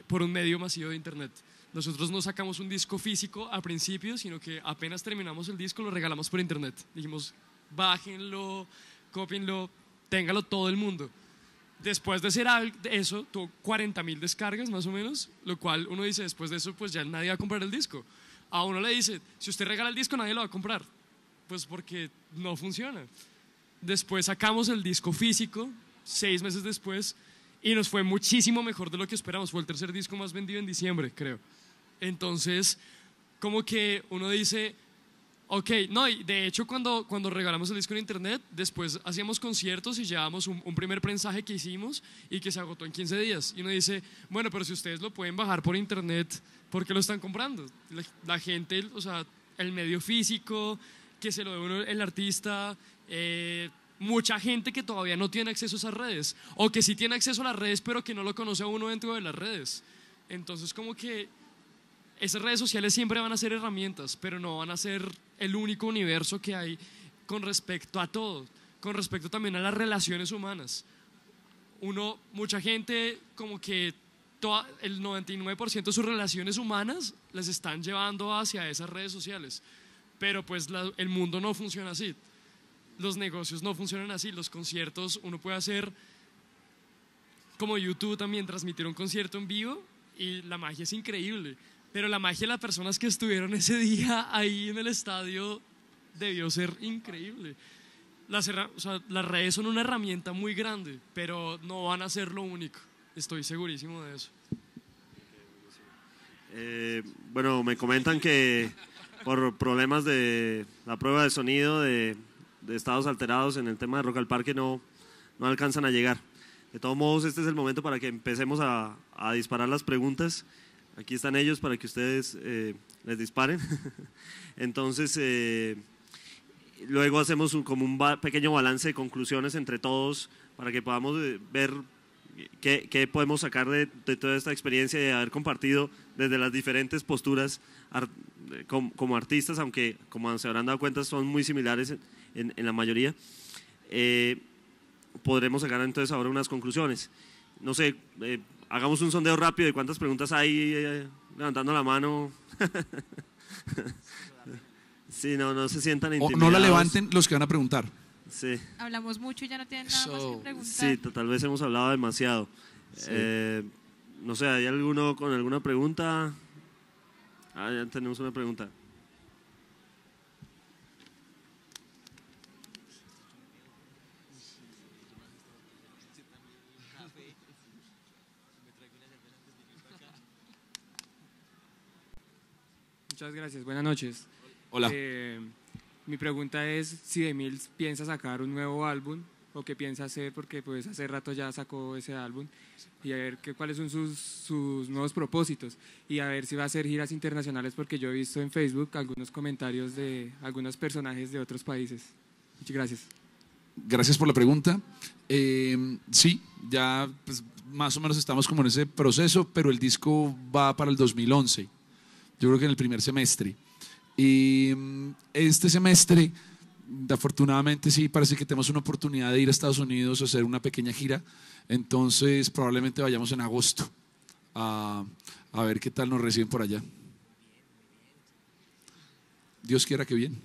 por un medio masivo de Internet. Nosotros no sacamos un disco físico a principio, sino que apenas terminamos el disco lo regalamos por Internet. Dijimos, bájenlo, cópienlo, téngalo todo el mundo. Después de hacer eso, tuvo 40 mil descargas más o menos, lo cual uno dice, después de eso, pues ya nadie va a comprar el disco. A uno le dice, si usted regala el disco, nadie lo va a comprar. Pues porque no funciona. Después sacamos el disco físico, seis meses después, y nos fue muchísimo mejor de lo que esperamos. Fue el tercer disco más vendido en diciembre, creo. Entonces, como que uno dice, ok, no, y de hecho cuando, cuando regalamos el disco en internet, después hacíamos conciertos y llevábamos un, primer prensaje que hicimos y que se agotó en 15 días. Y uno dice, bueno, pero si ustedes lo pueden bajar por internet, ¿por qué lo están comprando? La, gente, o sea, el medio físico, que se lo dé el artista. Eh, mucha gente que todavía no tiene acceso a esas redes, o que sí tiene acceso a las redes, pero que no lo conoce a uno dentro de las redes. Entonces, como que esas redes sociales siempre van a ser herramientas, pero no van a ser el único universo que hay con respecto a todo, con respecto también a las relaciones humanas. Uno, mucha gente como que el 99% de sus relaciones humanas las están llevando hacia esas redes sociales, pero pues el mundo no funciona así los negocios no funcionan así, los conciertos, uno puede hacer como YouTube también, transmitir un concierto en vivo y la magia es increíble, pero la magia de las personas que estuvieron ese día ahí en el estadio debió ser increíble. Las, redes son una herramienta muy grande, pero no van a ser lo único, estoy segurísimo de eso. Eh, bueno, me comentan que por problemas de la prueba de sonido de de estados alterados en el tema de Rock al Parque no, no alcanzan a llegar. De todos modos, este es el momento para que empecemos a, a disparar las preguntas. Aquí están ellos para que ustedes eh, les disparen. Entonces, eh, luego hacemos un, como un pequeño balance de conclusiones entre todos para que podamos eh, ver qué, qué podemos sacar de, de, toda esta experiencia de haber compartido desde las diferentes posturas como, como, artistas, aunque como se habrán dado cuenta son muy similares en, la mayoría, eh, podremos sacar entonces ahora unas conclusiones. No sé, eh, hagamos un sondeo rápido de cuántas preguntas hay eh, levantando la mano. sí, no, no se sientan intimidados. O no la levanten los que van a preguntar. Sí. Hablamos mucho y ya no tienen nada más que preguntar. Sí, tal vez hemos hablado demasiado. no sé, ¿hay alguno con alguna pregunta? Ah, ya tenemos una pregunta. Muchas gracias, buenas noches. Hola. Eh, mi pregunta es si de Mills piensa sacar un nuevo álbum o qué piensa hacer, porque pues hace rato ya sacó ese álbum, y a ver qué cuáles son sus, sus, nuevos propósitos, y a ver si va a hacer giras internacionales, porque yo he visto en Facebook algunos comentarios de algunos personajes de otros países. Muchas gracias. Gracias por la pregunta. Eh, sí, ya pues, más o menos estamos como en ese proceso, pero el disco va para el 2011 yo creo que en el primer semestre. Y mm, este semestre, afortunadamente sí, parece que tenemos una oportunidad de ir a Estados Unidos a hacer una pequeña gira, entonces probablemente vayamos en agosto a, a ver qué tal nos reciben por allá. Dios quiera que bien.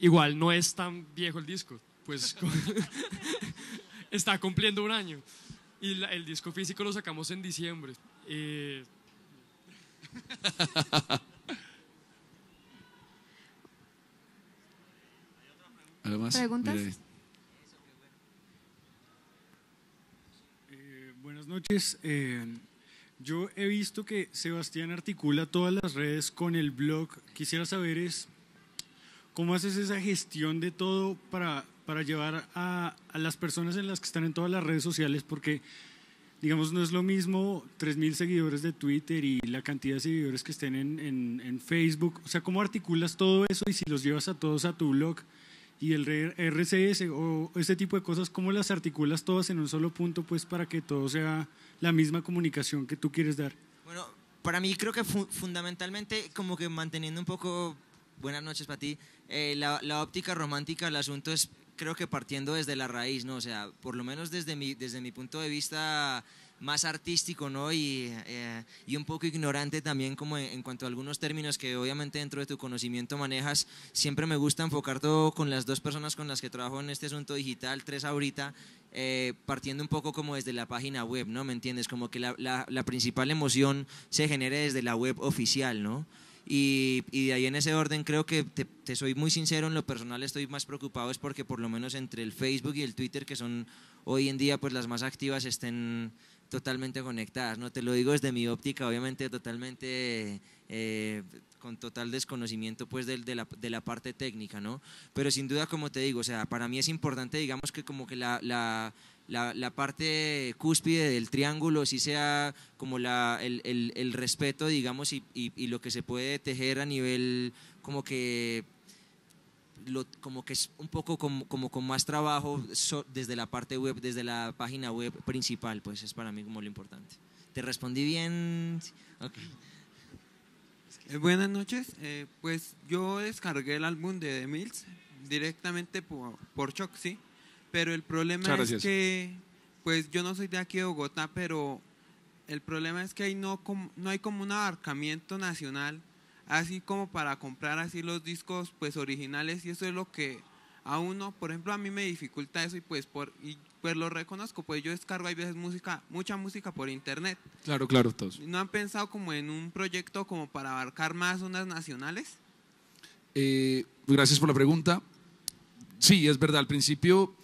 Igual, no es tan viejo el disco, pues está cumpliendo un año. Y el disco físico lo sacamos en diciembre. Eh, Eh, buenas noches. Eh, yo he visto que Sebastián articula todas las redes con el blog. Quisiera saber es cómo haces esa gestión de todo para, para llevar a, a las personas en las que están en todas las redes sociales, porque digamos, no es lo mismo 3.000 seguidores de Twitter y la cantidad de seguidores que estén en, en, Facebook. O sea, ¿cómo articulas todo eso y si los llevas a todos a tu blog y el RCS o ese tipo de cosas, cómo las articulas todas en un solo punto, pues para que todo sea la misma comunicación que tú quieres dar? Bueno, para mí creo que fundamentalmente como que manteniendo un poco, buenas noches para ti, eh, la, la óptica romántica, el asunto es creo que partiendo desde la raíz, ¿no? O sea, por lo menos desde mi, desde mi punto de vista más artístico, ¿no? Y, eh, y un poco ignorante también como en, cuanto a algunos términos que obviamente dentro de tu conocimiento manejas, siempre me gusta enfocar todo con las dos personas con las que trabajo en este asunto digital, tres ahorita, eh, partiendo un poco como desde la página web, ¿no? ¿Me entiendes? Como que la, la, la principal emoción se genere desde la web oficial, ¿no? Y, y, de ahí en ese orden creo que te, soy muy sincero, en lo personal estoy más preocupado es porque por lo menos entre el Facebook y el Twitter, que son hoy en día pues las más activas, estén totalmente conectadas. No te lo digo desde mi óptica, obviamente totalmente eh, con total desconocimiento pues de, de, la, de, la, parte técnica, ¿no? Pero sin duda, como te digo, o sea, para mí es importante, digamos que como que la, la la, parte cúspide del triángulo si sea como la, el, respeto, digamos, y, y, lo que se puede tejer a nivel como que lo, como que es un poco como, como con más trabajo desde la parte web, desde la página web principal, pues es para mí como lo importante. ¿Te respondí bien? Eh, buenas noches, eh, pues yo descargué el álbum de The Mills directamente por, por Choc, ¿sí? Pero el problema es que, pues yo no soy de aquí de Bogotá, pero el problema es que no, no hay como un abarcamiento nacional, así como para comprar así los discos pues originales y eso es lo que a uno, por ejemplo, a mí me dificulta eso y pues por y pues lo reconozco, pues yo descargo hay veces música, mucha música por internet. Claro, claro, todos. ¿No han pensado como en un proyecto como para abarcar más zonas nacionales? Eh, gracias por la pregunta. Sí, es verdad, al principio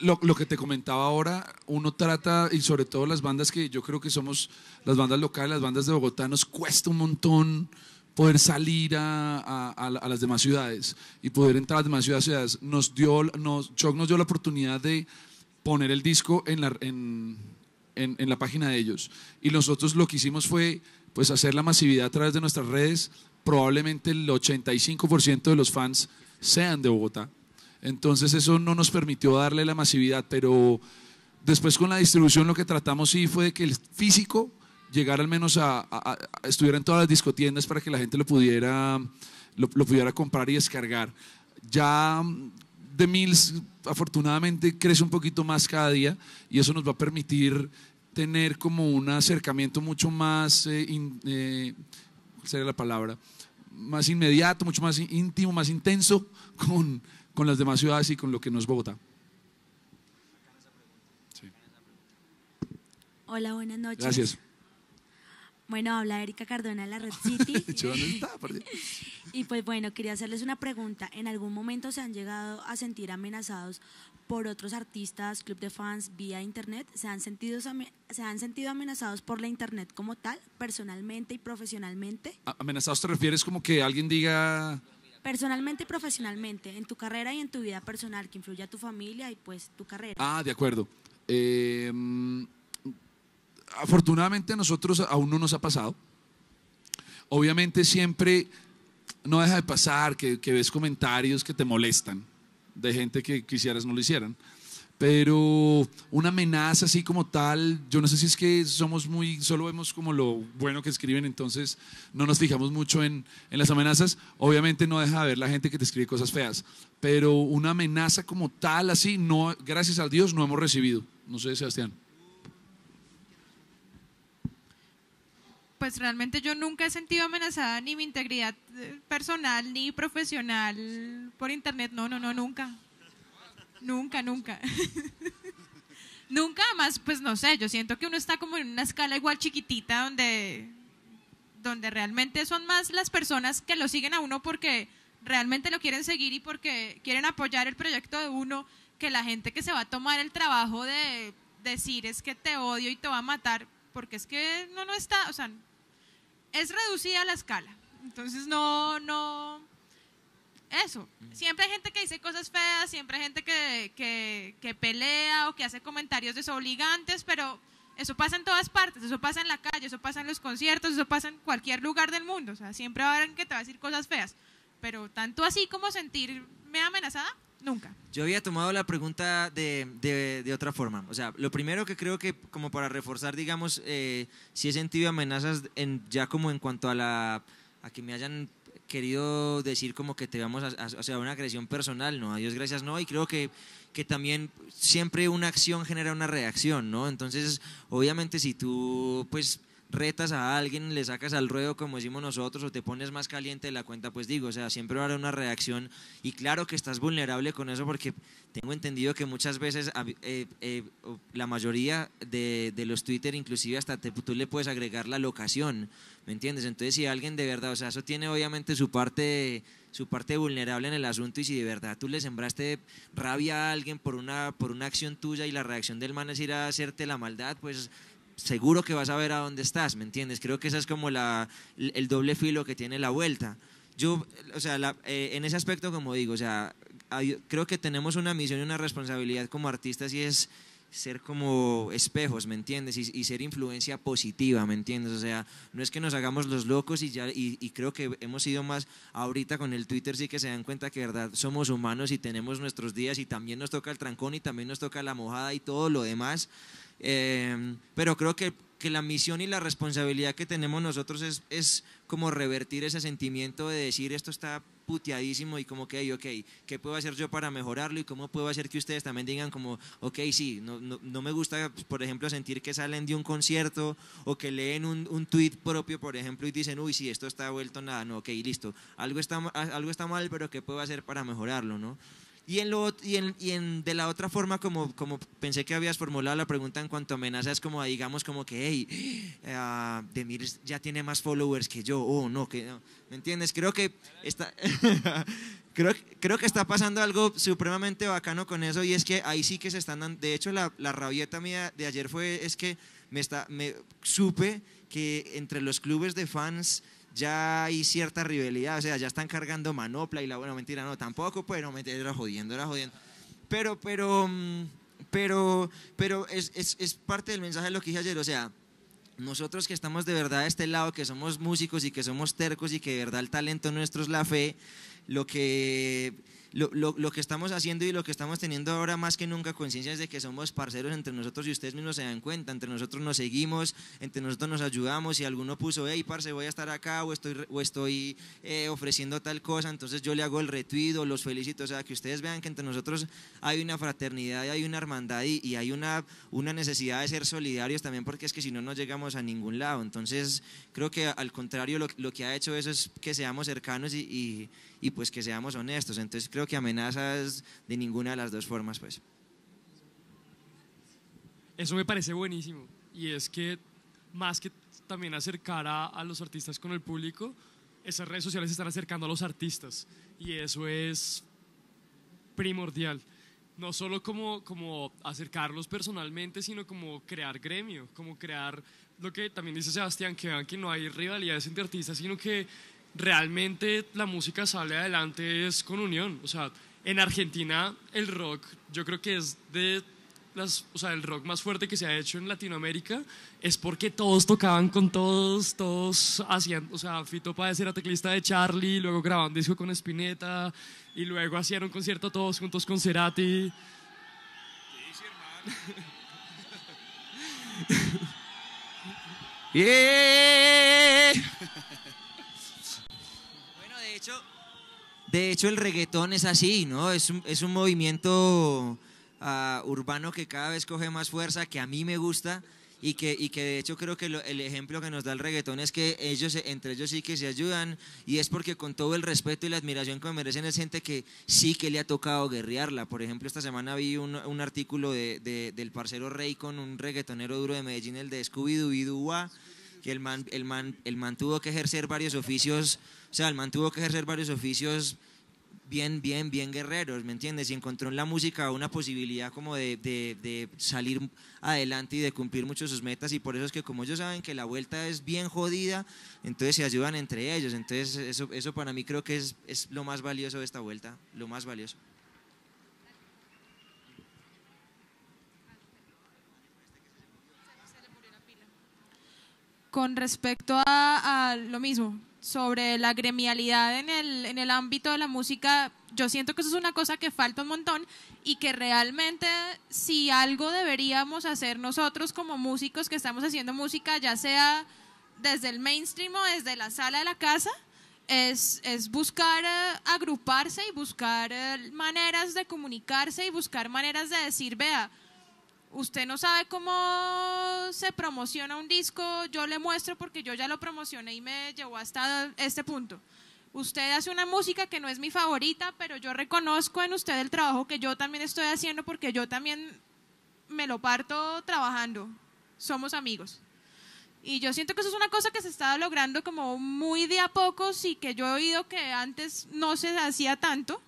lo, que te comentaba ahora, uno trata, y sobre todo las bandas que yo creo que somos, las bandas locales, las bandas de Bogotá, nos cuesta un montón poder salir a, las demás ciudades y poder entrar a las demás ciudades. Nos dio, nos, nos dio la oportunidad de poner el disco en la, página de ellos. Y nosotros lo que hicimos fue pues hacer la masividad a través de nuestras redes. Probablemente el 85% de los fans sean de Bogotá. Entonces eso no nos permitió darle la masividad, pero después con la distribución lo que tratamos sí fue que el físico llegara al menos a, estuviera en todas las discotiendas para que la gente lo pudiera, comprar y descargar. Ya mm, de Mills afortunadamente crece un poquito más cada día y eso nos va a permitir tener como un acercamiento mucho más, eh, eh, ¿cuál sería la palabra? más inmediato, mucho más íntimo, más intenso con, con las demás ciudades y con lo que nos Bogotá. Hola, buenas noches. Gracias. Bueno, habla Erika Cardona de la Red City. y pues bueno, quería hacerles una pregunta. ¿En algún momento se han llegado a sentir amenazados por otros artistas, club de fans, vía internet, se han, sentido, se han sentido amenazados por la internet como tal, personalmente y profesionalmente. ¿Amenazados te refieres como que alguien diga... Personalmente y profesionalmente, en tu carrera y en tu vida personal, que influye a tu familia y pues tu carrera. Ah, de acuerdo. Em, afortunadamente a nosotros aún no nos ha pasado. Obviamente siempre no deja de pasar que ves comentarios que te molestan de gente que quisieras no lo hicieran. Pero una amenaza así como tal, yo no sé si es que somos muy, solo vemos como lo bueno que escriben, entonces no nos fijamos mucho en, las amenazas. Obviamente no deja de ver la gente que te escribe cosas feas, pero una amenaza como tal así, no, gracias a Dios no hemos recibido. No sé, Sebastián. pues realmente yo nunca he sentido amenazada ni mi integridad eh, personal ni profesional por internet. No, no, no, nunca. Nunca, nunca. nunca, más, pues no sé, yo siento que uno está como en una escala igual chiquitita donde, donde realmente son más las personas que lo siguen a uno porque realmente lo quieren seguir y porque quieren apoyar el proyecto de uno que la gente que se va a tomar el trabajo de decir es que te odio y te va a matar, porque es que no, no está, o sea, es reducida la escala. Entonces, no, no. Eso. Siempre hay gente que dice cosas feas, siempre hay gente que, que, pelea o que hace comentarios desobligantes, pero eso pasa en todas partes, eso pasa en la calle, eso pasa en los conciertos, eso pasa en cualquier lugar del mundo. O sea, siempre va a que te va a decir cosas feas. Pero tanto así como sentirme amenazada, Nunca. Yo había tomado la pregunta de, otra forma. O sea, lo primero que creo que, como para reforzar, digamos, eh, si he sentido amenazas en, ya como en cuanto a la a que me hayan querido decir como que te vamos a, hacer o sea, una agresión personal, no, a Dios gracias, no, y creo que, que también siempre una acción genera una reacción, ¿no? Entonces, obviamente si tú, pues, retas a alguien, le sacas al ruedo, como decimos nosotros, o te pones más caliente de la cuenta, pues digo, o sea, siempre va una reacción. Y claro que estás vulnerable con eso porque tengo entendido que muchas veces, eh, eh, la mayoría de, los Twitter, inclusive hasta tú le puedes agregar la locación, ¿me entiendes? Entonces, si alguien de verdad, o sea, eso tiene obviamente su parte su parte vulnerable en el asunto y si de verdad tú le sembraste rabia a alguien por una, por una acción tuya y la reacción del man es ir a hacerte la maldad, pues seguro que vas a ver a dónde estás, ¿me entiendes? Creo que esa es como la, el doble filo que tiene la vuelta. Yo, o sea, eh, en ese aspecto, como digo, o sea, creo que tenemos una misión y una responsabilidad como artistas y es ser como espejos, ¿me entiendes? Y, ser influencia positiva, ¿me entiendes? O sea, no es que nos hagamos los locos y ya, y, y, creo que hemos ido más ahorita con el Twitter, sí que se dan cuenta que, verdad, somos humanos y tenemos nuestros días y también nos toca el trancón y también nos toca la mojada y todo lo demás. Em, pero creo que, que, la misión y la responsabilidad que tenemos nosotros es, es como revertir ese sentimiento de decir esto está puteadísimo y como que, ok, ¿qué puedo hacer yo para mejorarlo? ¿Y cómo puedo hacer que ustedes también digan como, ok, sí, no, no, me gusta, pues, por ejemplo, sentir que salen de un concierto o que leen un, un tweet propio, por ejemplo, y dicen, uy, sí, esto está vuelto nada, no, ok, listo, algo está, algo está mal, pero ¿qué puedo hacer para mejorarlo? ¿no? Y en, lo, y y de la otra forma, como, como pensé que habías formulado la pregunta en cuanto a amenazas, como digamos como que, hey, ah, Demir ya tiene más followers que yo, o no, que ¿me entiendes? Creo que está... creo, que está pasando algo supremamente bacano con eso y es que ahí sí que se están dando, de hecho la, la rabieta mía de ayer fue, es que me, está, me supe que entre los clubes de fans ya hay cierta rivalidad, o sea, ya están cargando manopla y la buena mentira, no, tampoco, pues no, mentira, jodiendo, era jodiendo. Pero, pero, mm, pero, pero es, es, es parte del mensaje de lo que dije ayer, o sea, nosotros que estamos de verdad de este lado, que somos músicos y que somos tercos y que de verdad el talento nuestro es la fe, lo que lo, lo, lo, que estamos haciendo y lo que estamos teniendo ahora más que nunca conciencia es de que somos parceros entre nosotros y ustedes mismos se dan cuenta, entre nosotros nos seguimos, entre nosotros nos ayudamos, y alguno puso, hey, parce, voy a estar acá o estoy, o estoy eh, ofreciendo tal cosa, entonces yo le hago el retuido, los felicito, o sea, que ustedes vean que entre nosotros hay una fraternidad, y hay una hermandad y, hay una, una necesidad de ser solidarios también, porque es que si no, no llegamos a ningún lado, entonces creo que al contrario lo, lo que ha hecho eso es que seamos cercanos y, y y pues que seamos honestos. Entonces creo que amenazas de ninguna de las dos formas, pues. Eso me parece buenísimo. Y es que más que también acercar a, los artistas con el público, esas redes sociales están acercando a los artistas. Y eso es primordial no solo como, como acercarlos personalmente, sino como crear gremio, como crear lo que también dice Sebastián, que que no hay rivalidades entre artistas, sino que realmente la música sale adelante es con unión. O sea, en Argentina el rock yo creo que es de las, o sea, el rock más fuerte que se ha hecho en Latinoamérica es porque todos tocaban con todos, todos hacían, o sea, Fito Páez era teclista de Charlie, luego grababan disco con Spinetta y luego hacían un concierto todos juntos con Cerati. De hecho, el reggaetón es así, ¿no? Es un, movimiento ah, urbano que cada vez coge más fuerza, que a mí me gusta y que, y que de hecho creo que el ejemplo que nos da el reggaetón es que ellos, entre ellos sí que se ayudan y es porque con todo el respeto y la admiración que merecen es gente que sí que le ha tocado guerrearla. Por ejemplo, esta semana vi un, artículo del parcero Rey con un reggaetonero duro de Medellín, el de Scooby-Doo que el man, el, man, tuvo que ejercer varios oficios, o sea, el man tuvo que ejercer varios oficios bien, bien, bien guerreros, ¿me entiendes? Y encontró en la música una posibilidad como de, salir adelante y de cumplir mucho sus metas y por eso es que como ellos saben que la vuelta es bien jodida, entonces se ayudan entre ellos, entonces eso, eso para mí creo que es, es lo más valioso de esta vuelta, lo más valioso. con respecto a, lo mismo, sobre la gremialidad en el, en el ámbito de la música, yo siento que eso es una cosa que falta un montón y que realmente si algo deberíamos hacer nosotros como músicos que estamos haciendo música, ya sea desde el mainstream o desde la sala de la casa, es, es buscar eh, agruparse y buscar eh, maneras de comunicarse y buscar maneras de decir, vea, usted no sabe cómo se promociona un disco, yo le muestro porque yo ya lo promocioné y me llevó hasta este punto. Usted hace una música que no es mi favorita, pero yo reconozco en usted el trabajo que yo también estoy haciendo porque yo también me lo parto trabajando. Somos amigos. Y yo siento que eso es una cosa que se está logrando como muy de a poco. y que yo he oído que antes no se hacía tanto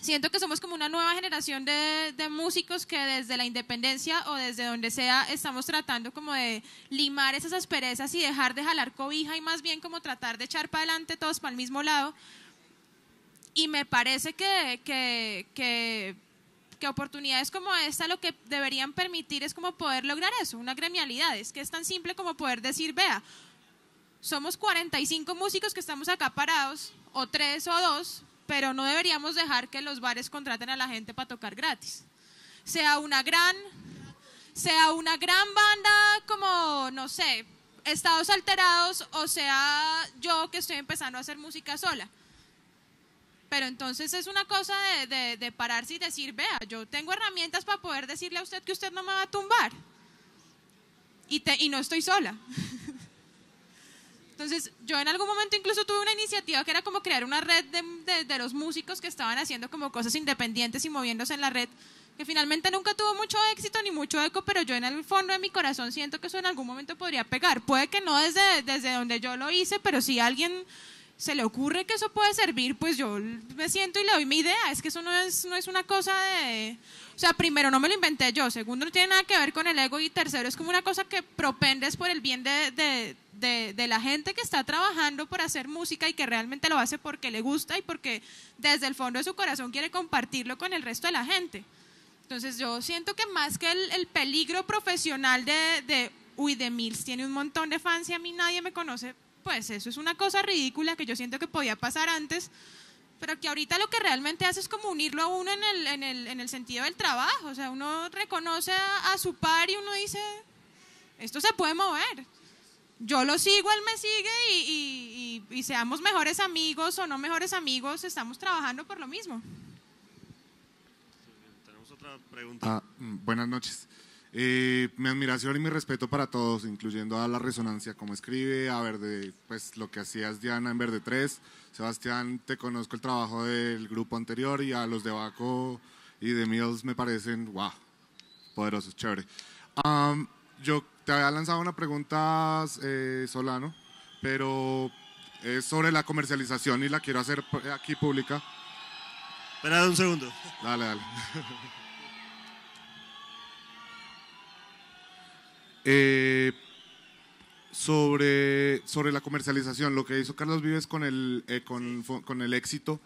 siento que somos como una nueva generación de, de, músicos que desde la independencia o desde donde sea estamos tratando como de limar esas asperezas y dejar de jalar cobija y más bien como tratar de echar para adelante todos para el mismo lado. Y me parece que, que, que oportunidades como esta lo que deberían permitir es como poder lograr eso, una gremialidad. Es que es tan simple como poder decir, vea, somos 45 músicos que estamos acá parados, o tres o dos, pero no deberíamos dejar que los bares contraten a la gente para tocar gratis. Sea una gran, sea una gran banda como, no sé, Estados Alterados o sea yo que estoy empezando a hacer música sola. Pero entonces es una cosa de, pararse y decir, vea, yo tengo herramientas para poder decirle a usted que usted no me va a tumbar. Y, y no estoy sola. Entonces, yo en algún momento incluso tuve una iniciativa que era como crear una red de, los músicos que estaban haciendo como cosas independientes y moviéndose en la red, que finalmente nunca tuvo mucho éxito ni mucho eco, pero yo en el fondo de mi corazón siento que eso en algún momento podría pegar. Puede que no desde, desde donde yo lo hice, pero si alguien se le ocurre que eso puede servir, pues yo me siento y le doy mi idea. Es que eso no es, una cosa de... O sea, primero no me lo inventé yo, segundo no tiene nada que ver con el ego y tercero es como una cosa que propendes por el bien de, la gente que está trabajando por hacer música y que realmente lo hace porque le gusta y porque desde el fondo de su corazón quiere compartirlo con el resto de la gente. Entonces yo siento que más que el, peligro profesional de, de, uy, de Mills tiene un montón de fans y a mí nadie me conoce, pues eso es una cosa ridícula que yo siento que podía pasar antes, pero que ahorita lo que realmente hace es como unirlo a uno en el, en el, en el sentido del trabajo. O sea, uno reconoce a, su par y uno dice, esto se puede mover. Yo lo sigo, él me sigue y, seamos mejores amigos o no mejores amigos, estamos trabajando por lo mismo. Tenemos otra pregunta. Ah, mm, buenas noches. Eh, mi admiración y mi respeto para todos, incluyendo a La Resonancia, como escribe, a Verde, pues lo que hacías Diana en Verde 3. Sebastián, te conozco el trabajo del grupo anterior y a los de Baco y de Mills me parecen, wow, poderosos, chévere. yo te había lanzado una pregunta, eh, Solano, pero es sobre la comercialización y la quiero hacer aquí pública. Espera un segundo. Dale, dale. Eh, sobre, la comercialización, lo que hizo Carlos Vives con el, eh, con, el éxito,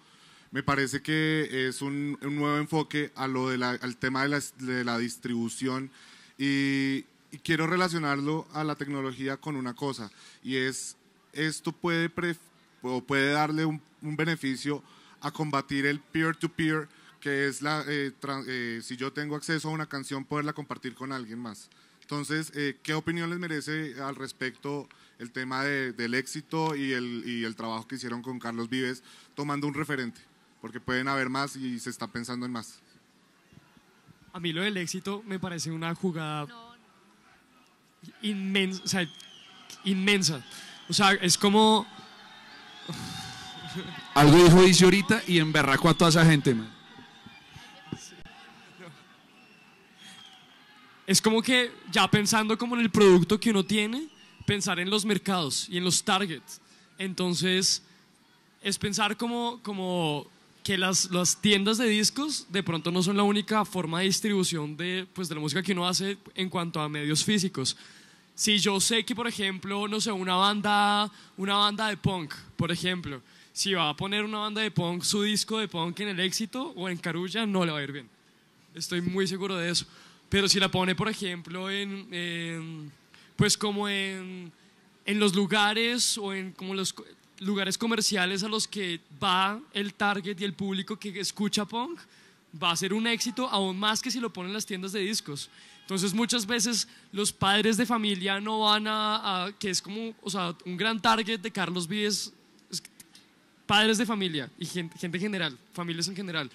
me parece que es un, nuevo enfoque a lo al tema de la, distribución y, quiero relacionarlo a la tecnología con una cosa y es esto puede, puede darle un, beneficio a combatir el peer-to-peer, que es la, eh, si yo tengo acceso a una canción, poderla compartir con alguien más. Entonces, eh, ¿qué opinión les merece al respecto el tema del éxito y el, trabajo que hicieron con Carlos Vives, tomando un referente? Porque pueden haber más y se está pensando en más. A mí lo del éxito me parece una jugada inmensa, o sea, es como... Algo dijo dice ahorita y emberracó a toda esa gente, man. Es como que ya pensando como en el producto que uno tiene, pensar en los mercados y en los targets. Entonces, es pensar como, que las, tiendas de discos de pronto no son la única forma de distribución pues, de, la música que uno hace en cuanto a medios físicos. Si yo sé que, por ejemplo, no sé, una banda, una banda de punk, por ejemplo, si va a poner una banda de punk, su disco de punk en el éxito o en Carulla, no le va a ir bien. Estoy muy seguro de eso. Pero si la pone, por ejemplo, en, pues como en, en, los lugares o en como los lugares comerciales a los que va el target y el público que escucha punk, va a ser un éxito aún más que si lo ponen en las tiendas de discos. Entonces muchas veces los padres de familia no van a, que es como, o sea, un gran target de Carlos Vives, padres de familia y gente, gente general, familias en general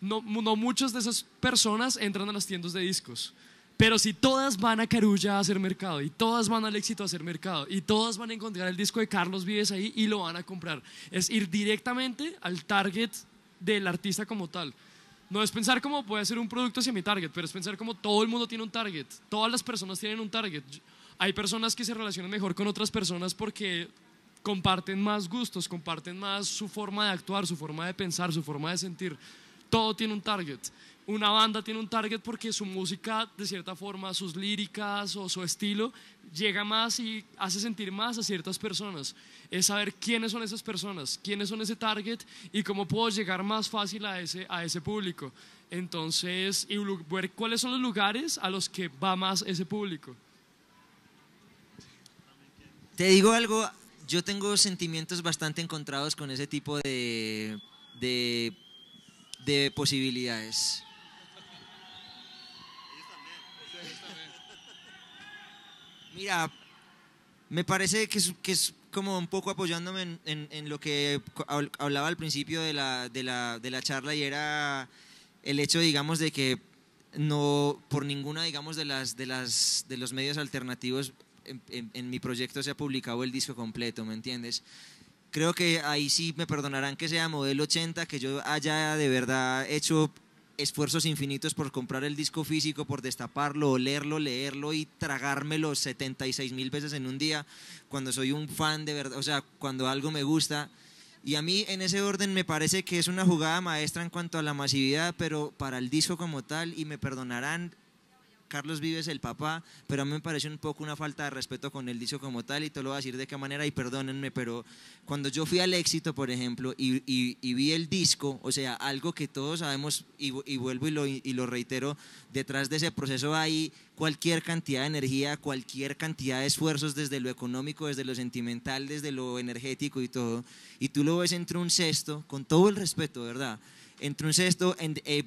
no, no muchas de esas personas entran a las tiendas de discos. Pero si todas van a Carulla a hacer mercado y todas van al éxito a hacer mercado y todas van a encontrar el disco de Carlos Vives ahí y lo van a comprar, es ir directamente al target del artista como tal. No es pensar cómo puede ser un producto hacia mi target, pero es pensar cómo todo el mundo tiene un target, todas las personas tienen un target. Hay personas que se relacionan mejor con otras personas porque comparten más gustos, comparten más su forma de actuar, su forma de pensar, su forma de sentir todo tiene un target. Una banda tiene un target porque su música, de cierta forma, sus líricas o su estilo, llega más y hace sentir más a ciertas personas. Es saber quiénes son esas personas, quiénes son ese target y cómo puedo llegar más fácil a ese, a ese público. Entonces, cuáles son los lugares a los que va más ese público. Te digo algo, yo tengo sentimientos bastante encontrados con ese tipo de de posibilidades. Mira, me parece que es, como un poco apoyándome en, lo que hablaba al principio de la, de, la, de la charla y era el hecho, digamos, de que no por ninguna, digamos, de, las, de, las, de los medios alternativos en mi proyecto se ha publicado el disco completo, ¿me entiendes? creo que ahí sí me perdonarán que sea modelo 80, que yo haya de verdad hecho esfuerzos infinitos por comprar el disco físico, por destaparlo, olerlo, leerlo y tragármelo 76 mil veces en un día, cuando soy un fan de verdad, o sea, cuando algo me gusta. Y a mí en ese orden me parece que es una jugada maestra en cuanto a la masividad, pero para el disco como tal, y me perdonarán, Carlos Vives, el papá, pero a mí me parece un poco una falta de respeto con el disco como tal y te lo voy a decir de qué manera y perdónenme, pero cuando yo fui al éxito, por ejemplo, y, vi el disco, o sea, algo que todos sabemos y, vuelvo y lo, reitero, detrás de ese proceso hay cualquier cantidad de energía, cualquier cantidad de esfuerzos desde lo económico, desde lo sentimental, desde lo energético y todo, y tú lo ves entre un cesto, con todo el respeto, ¿verdad? Entre un cesto... En, eh,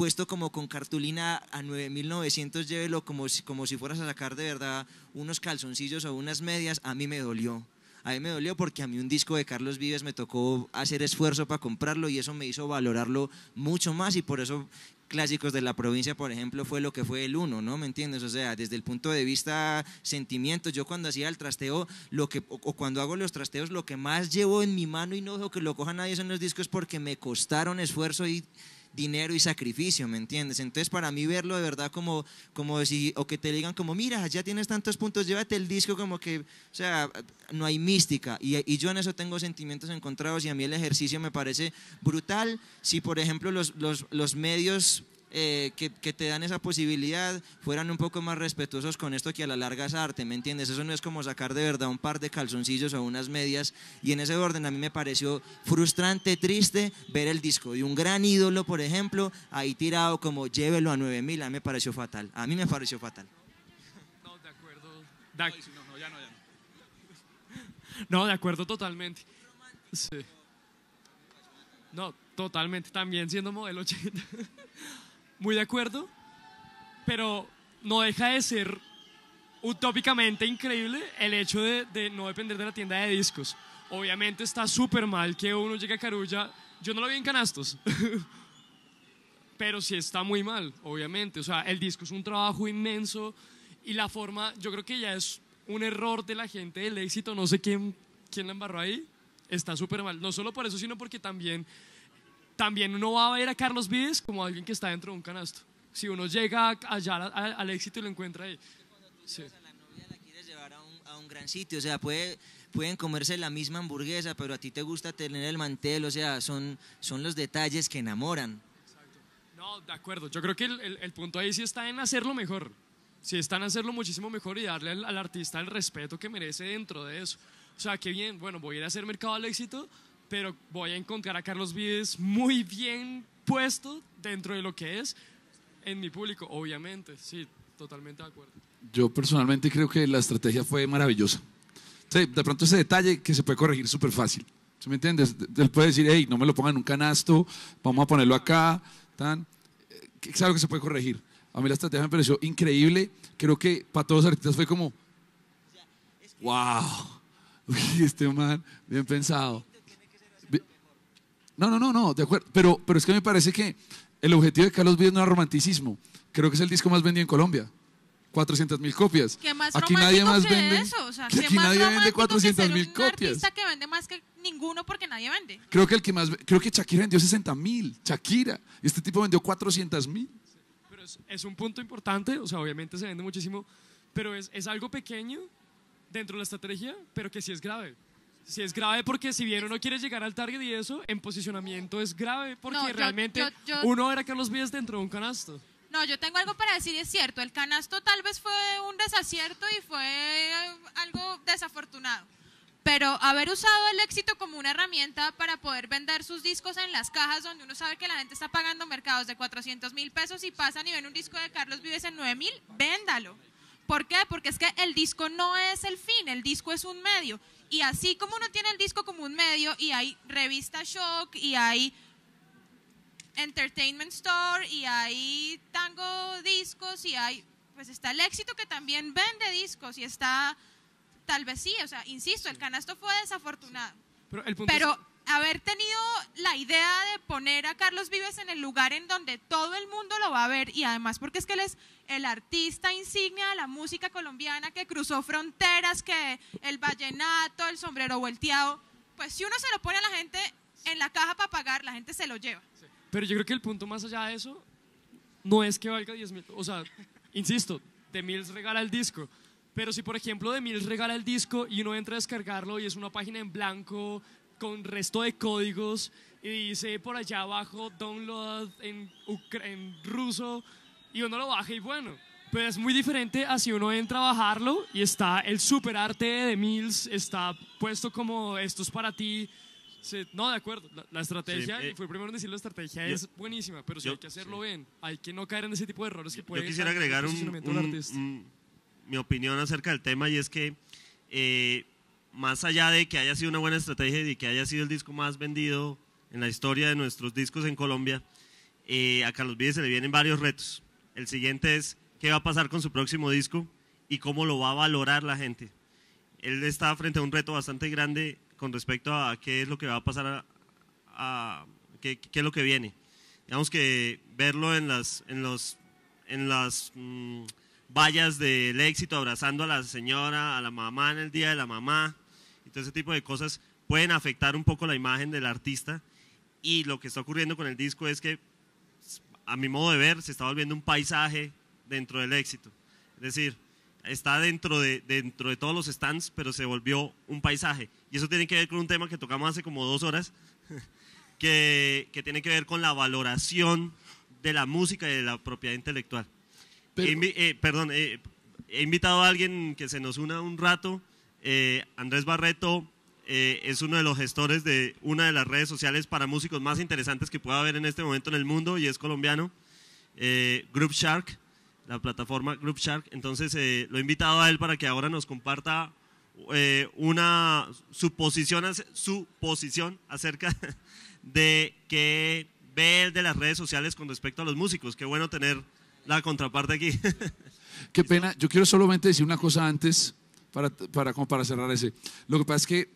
puesto como con cartulina a 9.900, llévelo como si, como si fueras a sacar de verdad unos calzoncillos o unas medias, a mí me dolió. A mí me dolió porque a mí un disco de Carlos Vives me tocó hacer esfuerzo para comprarlo y eso me hizo valorarlo mucho más y por eso clásicos de la provincia, por ejemplo, fue lo que fue el uno, ¿no? ¿Me entiendes? O sea, desde el punto de vista sentimientos, yo cuando hacía el trasteo, lo que, cuando hago los trasteos, lo que más llevo en mi mano y no dejo que lo coja nadie son los discos porque me costaron esfuerzo y dinero y sacrificio, ¿me entiendes? Entonces para mí verlo de verdad como, como o que te digan como, mira, ya tienes tantos puntos, llévate el disco como que, o sea, no hay mística. Y, yo en eso tengo sentimientos encontrados y a mí el ejercicio me parece brutal. Si por ejemplo los, los, los medios eh, que, te dan esa posibilidad fueran un poco más respetuosos con esto que a la larga es arte, ¿me entiendes? Eso no es como sacar de verdad un par de calzoncillos o unas medias. Y en ese orden a mí me pareció frustrante, triste ver el disco de un gran ídolo, por ejemplo, ahí tirado como llévelo a 9000. A mí me pareció fatal. A mí me pareció fatal. No, de acuerdo. no, ya no, de acuerdo totalmente. No, totalmente. También siendo modelo 80. muy de acuerdo, pero no deja de ser utópicamente increíble el hecho de, no depender de la tienda de discos. Obviamente está súper mal que uno llegue a Carulla. Yo no lo vi en canastos, pero sí está muy mal, obviamente. O sea, el disco es un trabajo inmenso y la forma, yo creo que ya es un error de la gente del éxito, no sé quién, quién la embarró ahí, está súper mal. No solo por eso, sino porque también también uno va a ver a Carlos Vives como alguien que está dentro de un canasto. Si uno llega allá al, éxito y lo encuentra ahí. Sí. A la novia la quieres llevar a un, gran sitio, o sea, puede pueden comerse la misma hamburguesa, pero a ti te gusta tener el mantel, o sea, son, son los detalles que enamoran. No, de acuerdo, yo creo que el, el, punto ahí sí está en hacerlo mejor, sí está en hacerlo muchísimo mejor y darle al artista el respeto que merece dentro de eso. O sea, qué bien, bueno, voy a ir a hacer mercado al éxito, pero voy a encontrar a Carlos Vives muy bien puesto dentro de lo que es en mi público, obviamente, sí, totalmente de acuerdo. Yo personalmente creo que la estrategia fue maravillosa. Sí, de pronto ese detalle que se puede corregir súper fácil. ¿Sí me entiendes? Él puede decir, hey, no me lo pongan en un canasto, vamos a ponerlo acá, tan. Eh, es algo que se puede corregir. A mí la estrategia me pareció increíble. Creo que para todos los artistas fue como, wow, este man, bien pensado. No, no, no, no, de acuerdo. Pero, pero es que me parece que el objetivo de Carlos Vives no era romanticismo. Creo que es el disco más vendido en Colombia. 400 mil copias. aquí nadie más vende eso? O sea, ¿qué aquí más nadie vende 400 mil copias. artista que vende más que ninguno porque nadie vende. Creo que el que más creo que Shakira vendió 60 mil. Shakira este tipo vendió 400 mil. Pero es, un punto importante. O sea, obviamente se vende muchísimo, pero es, es algo pequeño dentro de la estrategia, pero que sí es grave. Sí, es grave porque si bien uno quiere llegar al target y eso, en posicionamiento es grave porque realmente uno era Carlos Vives dentro de un canasto. No, yo tengo algo para decir, es cierto, el canasto tal vez fue un desacierto y fue algo desafortunado. Pero haber usado el éxito como una herramienta para poder vender sus discos en las cajas donde uno sabe que la gente está pagando mercados de 400 mil pesos y pasa y ven un disco de Carlos Vives en 9 mil, véndalo. ¿Por qué? Porque es que el disco no es el fin, el disco es un medio. Y así como uno tiene el disco como un medio y hay revista Shock y hay Entertainment Store y hay Tango Discos y hay, pues está el éxito que también vende discos y está, tal vez sí, o sea, insisto, el canasto fue desafortunado. Pero, el punto es haber tenido la idea de poner a Carlos Vives en el lugar en donde todo el mundo lo va a ver y además porque es que él es el artista insignia de la música colombiana que cruzó fronteras, que el vallenato, el sombrero volteado, pues si uno se lo pone a la gente en la caja para pagar, la gente se lo lleva. Pero yo creo que el punto más allá de eso no es que valga 10 mil, o sea, insisto, de Mills regala el disco. Pero si, por ejemplo, de Mills regala el disco y uno entra a descargarlo y es una página en blanco con resto de códigos y dice por allá abajo download en, ruso y uno lo baja y bueno. Pero es muy diferente a si uno entra a bajarlo y está el super arte de Mills, está puesto como esto es para ti. no, de acuerdo, la, estrategia, y eh, fue primero en decir la estrategia es buenísima, pero si hay que hacerlo bien, hay que no caer en ese tipo de errores que puede Yo quisiera agregar un, mi opinión acerca del tema y es que eh, más allá de que haya sido una buena estrategia y que haya sido el disco más vendido en la historia de nuestros discos en Colombia, eh, a Carlos Vives se le vienen varios retos. El siguiente es qué va a pasar con su próximo disco y cómo lo va a valorar la gente. Él está frente a un reto bastante grande con respecto a qué es lo que va a pasar, a, qué, es lo que viene. Digamos que verlo en las, mm, vallas del éxito abrazando a la señora, a la mamá en el día de la mamá, y todo ese tipo de cosas pueden afectar un poco la imagen del artista. Y lo que está ocurriendo con el disco es que, a mi modo de ver, se está volviendo un paisaje dentro del éxito. Es decir, está dentro de, dentro de todos los stands, pero se volvió un paisaje. Y eso tiene que ver con un tema que tocamos hace como dos horas, que, que tiene que ver con la valoración de la música y de la propiedad intelectual. Eh, perdón, eh, he invitado a alguien que se nos una un rato. Eh, Andrés Barreto es uno de los gestores de una de las redes sociales para músicos más interesantes que pueda haber en este momento en el mundo y es colombiano, Group Shark, la plataforma Group Shark. Entonces lo he invitado a él para que ahora nos comparta una su posición, su posición acerca de qué ve él de las redes sociales con respecto a los músicos. Qué bueno tener la contraparte aquí. Qué pena, yo quiero solamente decir una cosa antes para, para, como para cerrar ese. Lo que pasa es que, eh,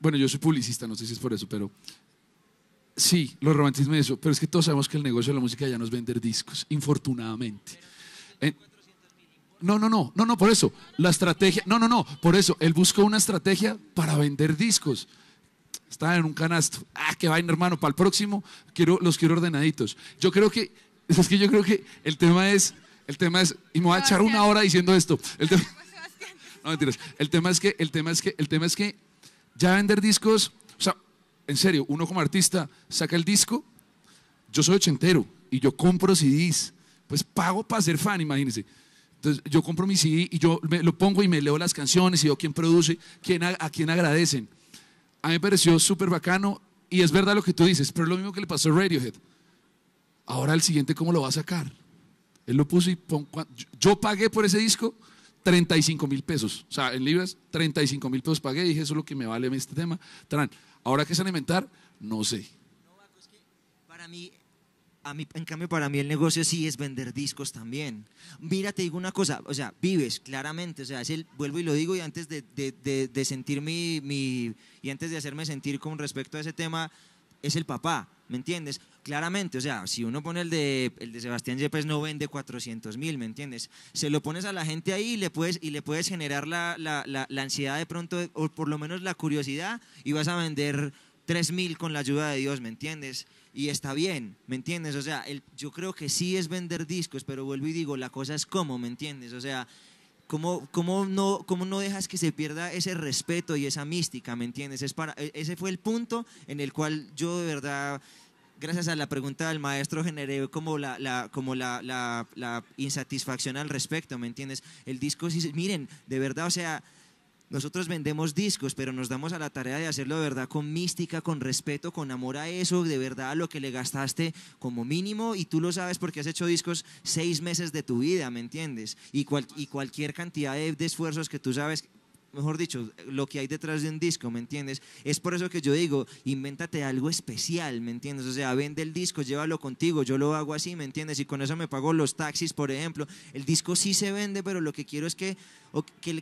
bueno, yo soy publicista, no sé si es por eso, pero sí, lo romantismo y eso, pero es que todos sabemos que el negocio de la música ya no es vender discos, infortunadamente. Eh, no, no, no, no, no, por eso. La estrategia, no, no, no, por eso. Él buscó una estrategia para vender discos. Estaba en un canasto. Ah, que vaina, hermano, para el próximo quiero, los quiero ordenaditos. Yo creo que Es que yo creo que el tema es, el tema es, y me voy a echar una hora diciendo esto. El tema, no El tema es que, el tema es que, el tema es que ya vender discos, o sea, en serio, uno como artista saca el disco. Yo soy ochentero y yo compro CDs, pues pago para ser fan, imagínense. Entonces yo compro mi CD y yo lo pongo y me leo las canciones y veo quién produce, quién a, a quién agradecen. A mí me pareció súper bacano y es verdad lo que tú dices, pero es lo mismo que le pasó a Radiohead. Ahora el siguiente, ¿cómo lo va a sacar? Él lo puso y yo pagué por ese disco 35 mil pesos. O sea, en libras, 35 mil pesos pagué. Dije, eso es lo que me vale este tema. Tran, ahora que es alimentar, no sé. para mí, en cambio, para mí el negocio sí es vender discos también. Mira, te digo una cosa, o sea, vives claramente, o sea, es el, vuelvo y lo digo, y antes de, sentir mi, mi, y antes de hacerme sentir con respecto a ese tema, es el papá ¿me entiendes? Claramente, o sea, si uno pone el de, Sebastián Yepes pues no vende 400 mil, ¿me entiendes? Se lo pones a la gente ahí y le puedes, y le puedes generar la, la, ansiedad de pronto, o por lo menos la curiosidad, y vas a vender 3 mil con la ayuda de Dios, ¿me entiendes? Y está bien, ¿me entiendes? O sea, yo creo que sí es vender discos, pero vuelvo y digo, la cosa es cómo, ¿me entiendes? O sea, ¿Cómo, cómo, no, ¿Cómo no dejas que se pierda ese respeto y esa mística, me entiendes? Es para, e-, ese fue el punto en el cual yo de verdad, gracias a la pregunta del maestro, generé como la, la como la, la, insatisfacción al respecto, ¿me entiendes? El disco, miren, de verdad, o sea, nosotros vendemos discos, pero nos damos a la tarea de hacerlo de verdad con mística, con respeto, con amor a eso, de verdad a lo que le gastaste como mínimo y tú lo sabes porque has hecho discos seis meses de tu vida, ¿me entiendes? Y, cual, y cualquier cantidad de esfuerzos que tú sabes mejor dicho, lo que hay detrás de un disco, ¿me entiendes? Es por eso que yo digo, invéntate algo especial, ¿me entiendes? O sea, vende el disco, llévalo contigo, yo lo hago así, ¿me entiendes? Y con eso me pago los taxis, por ejemplo. El disco sí se vende, pero lo que quiero es que,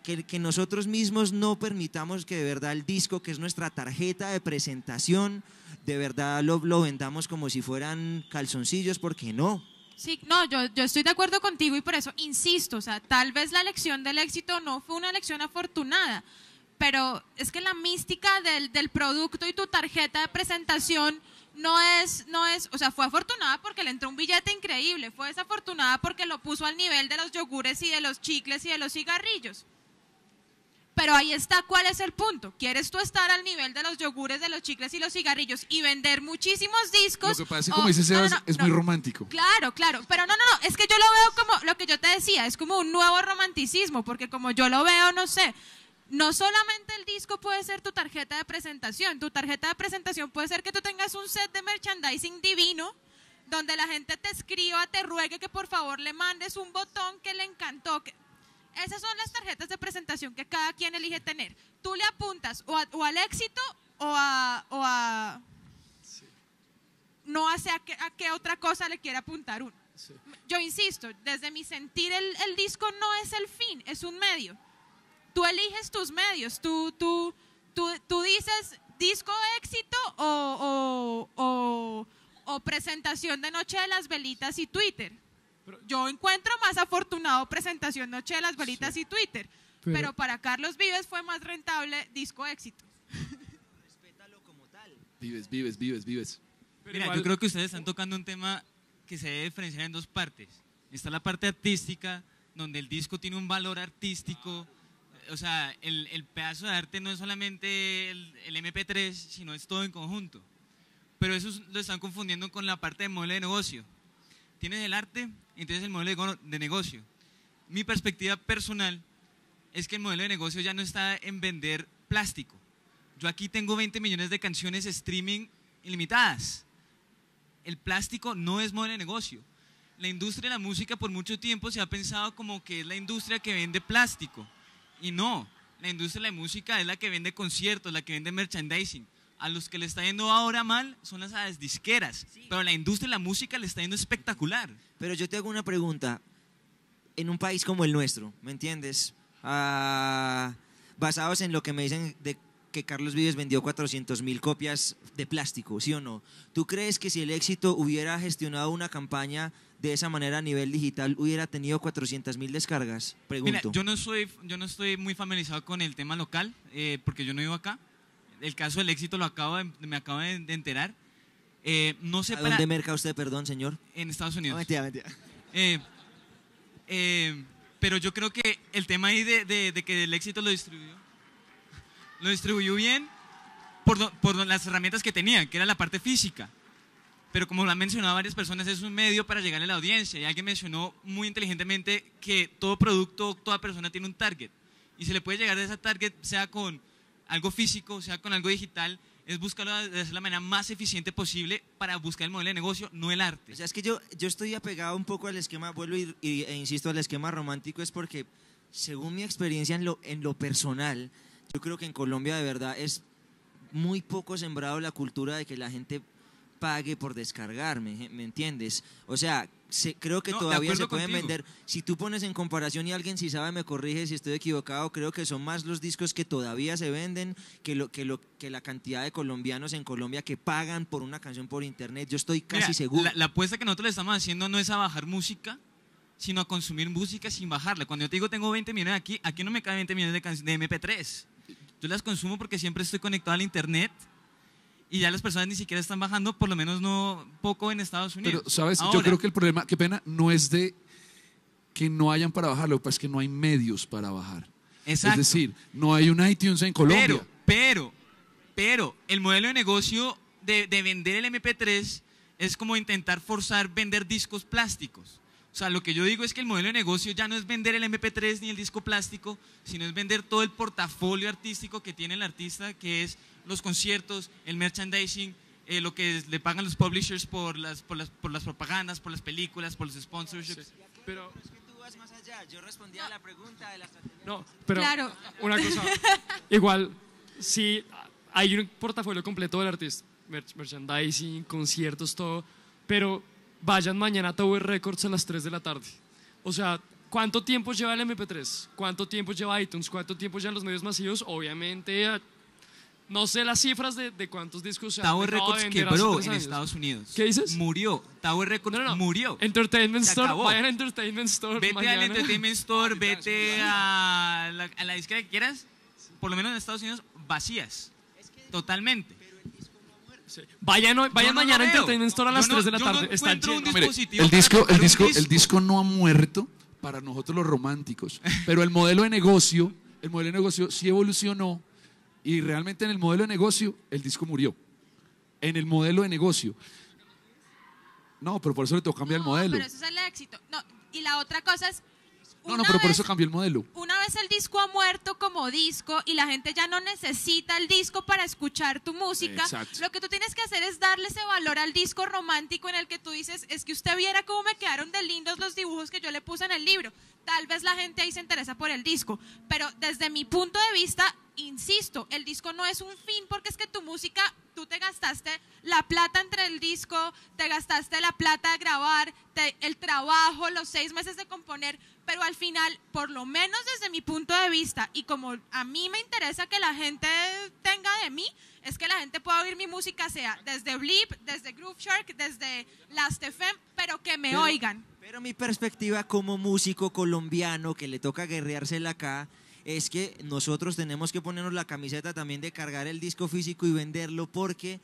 que, nosotros mismos no permitamos que de verdad el disco, que es nuestra tarjeta de presentación, de verdad lo, lo vendamos como si fueran calzoncillos, porque no. Sí, no, yo, yo, estoy de acuerdo contigo y por eso insisto, o sea, tal vez la elección del éxito no fue una lección afortunada, pero es que la mística del, del producto y tu tarjeta de presentación no es, no es, o sea, fue afortunada porque le entró un billete increíble, fue desafortunada porque lo puso al nivel de los yogures y de los chicles y de los cigarrillos pero ahí está cuál es el punto. ¿Quieres tú estar al nivel de los yogures, de los chicles y los cigarrillos y vender muchísimos discos? Lo que pasa, oh, como dice Sebas, es muy romántico. Claro, claro, pero no, no, no, es que yo lo veo como lo que yo te decía, es como un nuevo romanticismo, porque como yo lo veo, no sé, no solamente el disco puede ser tu tarjeta de presentación, tu tarjeta de presentación puede ser que tú tengas un set de merchandising divino donde la gente te escriba, te ruegue que por favor le mandes un botón que le encantó, esas son las tarjetas de presentación que cada quien elige tener. Tú le apuntas o, al éxito o a... No hace a qué, otra cosa le quiere apuntar uno. Yo insisto, desde mi sentir el, disco no es el fin, es un medio. Tú eliges tus medios, tú, tú, tú, dices disco éxito o presentación de Noche de las Velitas y Twitter. Yo encuentro más afortunado presentación Noche de las balitas y Twitter, pero, para Carlos Vives fue más rentable disco éxito. Respétalo como tal. Vives, vives, vives, vives. Mira, yo creo que ustedes están tocando un tema que se debe diferenciar en dos partes. Está la parte artística, donde el disco tiene un valor artístico. O sea, el, el pedazo de arte no es solamente el, MP3, sino es todo en conjunto pero eso lo están confundiendo con la parte de modelo de negocio. Tienes el arte, entonces el modelo de negocio. Mi perspectiva personal es que el modelo de negocio ya no está en vender plástico. Yo aquí tengo 20 millones de canciones streaming ilimitadas. El plástico no es modelo de negocio. La industria de la música por mucho tiempo se ha pensado como que es la industria que vende plástico. Y no, la industria de la música es la que vende conciertos, la que vende merchandising a los que le está yendo ahora mal son las disqueras, pero pero la industria de la música le está yendo espectacular. Pero yo te hago una pregunta, en un país como el nuestro, ¿me entiendes? Ah, basados en lo que me dicen de que Carlos Vives vendió 400 mil copias de plástico, ¿sí o no? ¿Tú crees que si el éxito hubiera gestionado una campaña de esa manera a nivel digital, hubiera tenido 400 mil descargas? Pregunto. yo no, soy, yo no estoy muy familiarizado con el tema local, eh, porque yo no vivo acá, el caso del éxito lo acabo de, me acabo de enterar. Eh, no dónde merca usted, perdón, señor? En Estados Unidos. mentira, mentira. Eh, eh, pero yo creo que el tema ahí de, de, que el éxito lo distribuyó, lo distribuyó bien por, por las herramientas que tenía, que era la parte física. Pero como lo han mencionado varias personas, es un medio para llegarle a la audiencia. Y alguien mencionó muy inteligentemente que todo producto, toda persona tiene un target. Y se le puede llegar a esa target, sea con algo físico, o sea con algo digital, es buscarlo de la manera más eficiente posible para buscar el modelo de negocio, no el arte. O sea, es que yo, yo estoy apegado un poco al esquema, vuelvo y, e insisto, al esquema romántico, es porque según mi experiencia en lo, en lo personal, yo creo que en Colombia de verdad es muy poco sembrado la cultura de que la gente pague por descargarme, ¿eh? ¿me entiendes? O sea, creo que todavía se pueden vender. Si tú pones en comparación y alguien si sabe me corrige si estoy equivocado, creo que son más los discos que todavía se venden que lo que lo que la cantidad de colombianos en Colombia que pagan por una canción por internet. Yo estoy casi seguro. La, apuesta que nosotros le estamos haciendo no es a bajar música, sino a consumir música sin bajarla. Cuando yo te digo tengo 20 millones aquí, aquí no me caen 20 millones de, de MP3. Yo las consumo porque siempre estoy conectado al internet y ya las personas ni siquiera están bajando, por lo menos no poco en Estados Unidos. Pero, ¿sabes? yo creo que el problema, qué pena, no es de que no hayan para bajar, lo que pasa es que no hay medios para bajar. Exacto. Es decir, no hay un iTunes en Colombia. Pero, pero, pero, el modelo de negocio de, de vender el MP3 es como intentar forzar vender discos plásticos. O sea, lo que yo digo es que el modelo de negocio ya no es vender el MP3 ni el disco plástico, sino es vender todo el portafolio artístico que tiene el artista, que es los conciertos, el merchandising, eh, lo que le pagan los publishers por las, por las, propagandas, por las películas, por los sponsorships. pero es que tú vas más allá. Yo respondía a la pregunta de la pero una cosa, igual, si hay un portafolio completo del artista, merchandising, conciertos, todo, pero vayan mañana a Tower Records a las 3 de la tarde. O sea, ¿cuánto tiempo lleva el MP3? ¿Cuánto tiempo lleva iTunes? ¿Cuánto tiempo llevan los medios masivos? Obviamente no sé las cifras de, de cuántos discos se Tower Records quebró en Estados Unidos. ¿Qué dices? Murió. Tower Records no, no, murió. Entertainment Store, acabó. vayan a Entertainment Store. Vete al Entertainment Store, vete a la, a la que quieras, por lo menos en Estados Unidos, vacías. Totalmente. Vayan, hoy, vayan mañana a Entertainment Store a las 3 de la tarde. Está lleno. el, disco, el, disco. el disco no ha muerto para nosotros los románticos, pero el modelo de negocio, el modelo de negocio sí evolucionó y realmente en el modelo de negocio, el disco murió. En el modelo de negocio. No, pero por eso le tocó cambiar el modelo. Pero eso es el éxito. y la otra cosa es no, no, pero por eso cambió el modelo. Una vez el disco ha muerto como disco y la gente ya no necesita el disco para escuchar tu música, lo que tú tienes que hacer es darle ese valor al disco romántico en el que tú dices, es que usted viera cómo me quedaron de lindos los dibujos que yo le puse en el libro. Tal vez la gente ahí se interesa por el disco, pero desde mi punto de vista, insisto, el disco no es un fin porque es que tu música, tú te gastaste la plata entre el disco, te gastaste la plata de grabar, el trabajo, los seis meses de componer pero al final, por lo menos desde mi punto de vista, y como a mí me interesa que la gente tenga de mí, es que la gente pueda oír mi música, sea desde Blip, desde Groove Shark, desde Last FM, pero que me oigan. Pero mi perspectiva como músico colombiano que le toca guerreársela acá, es que nosotros tenemos que ponernos la camiseta también de cargar el disco físico y venderlo porque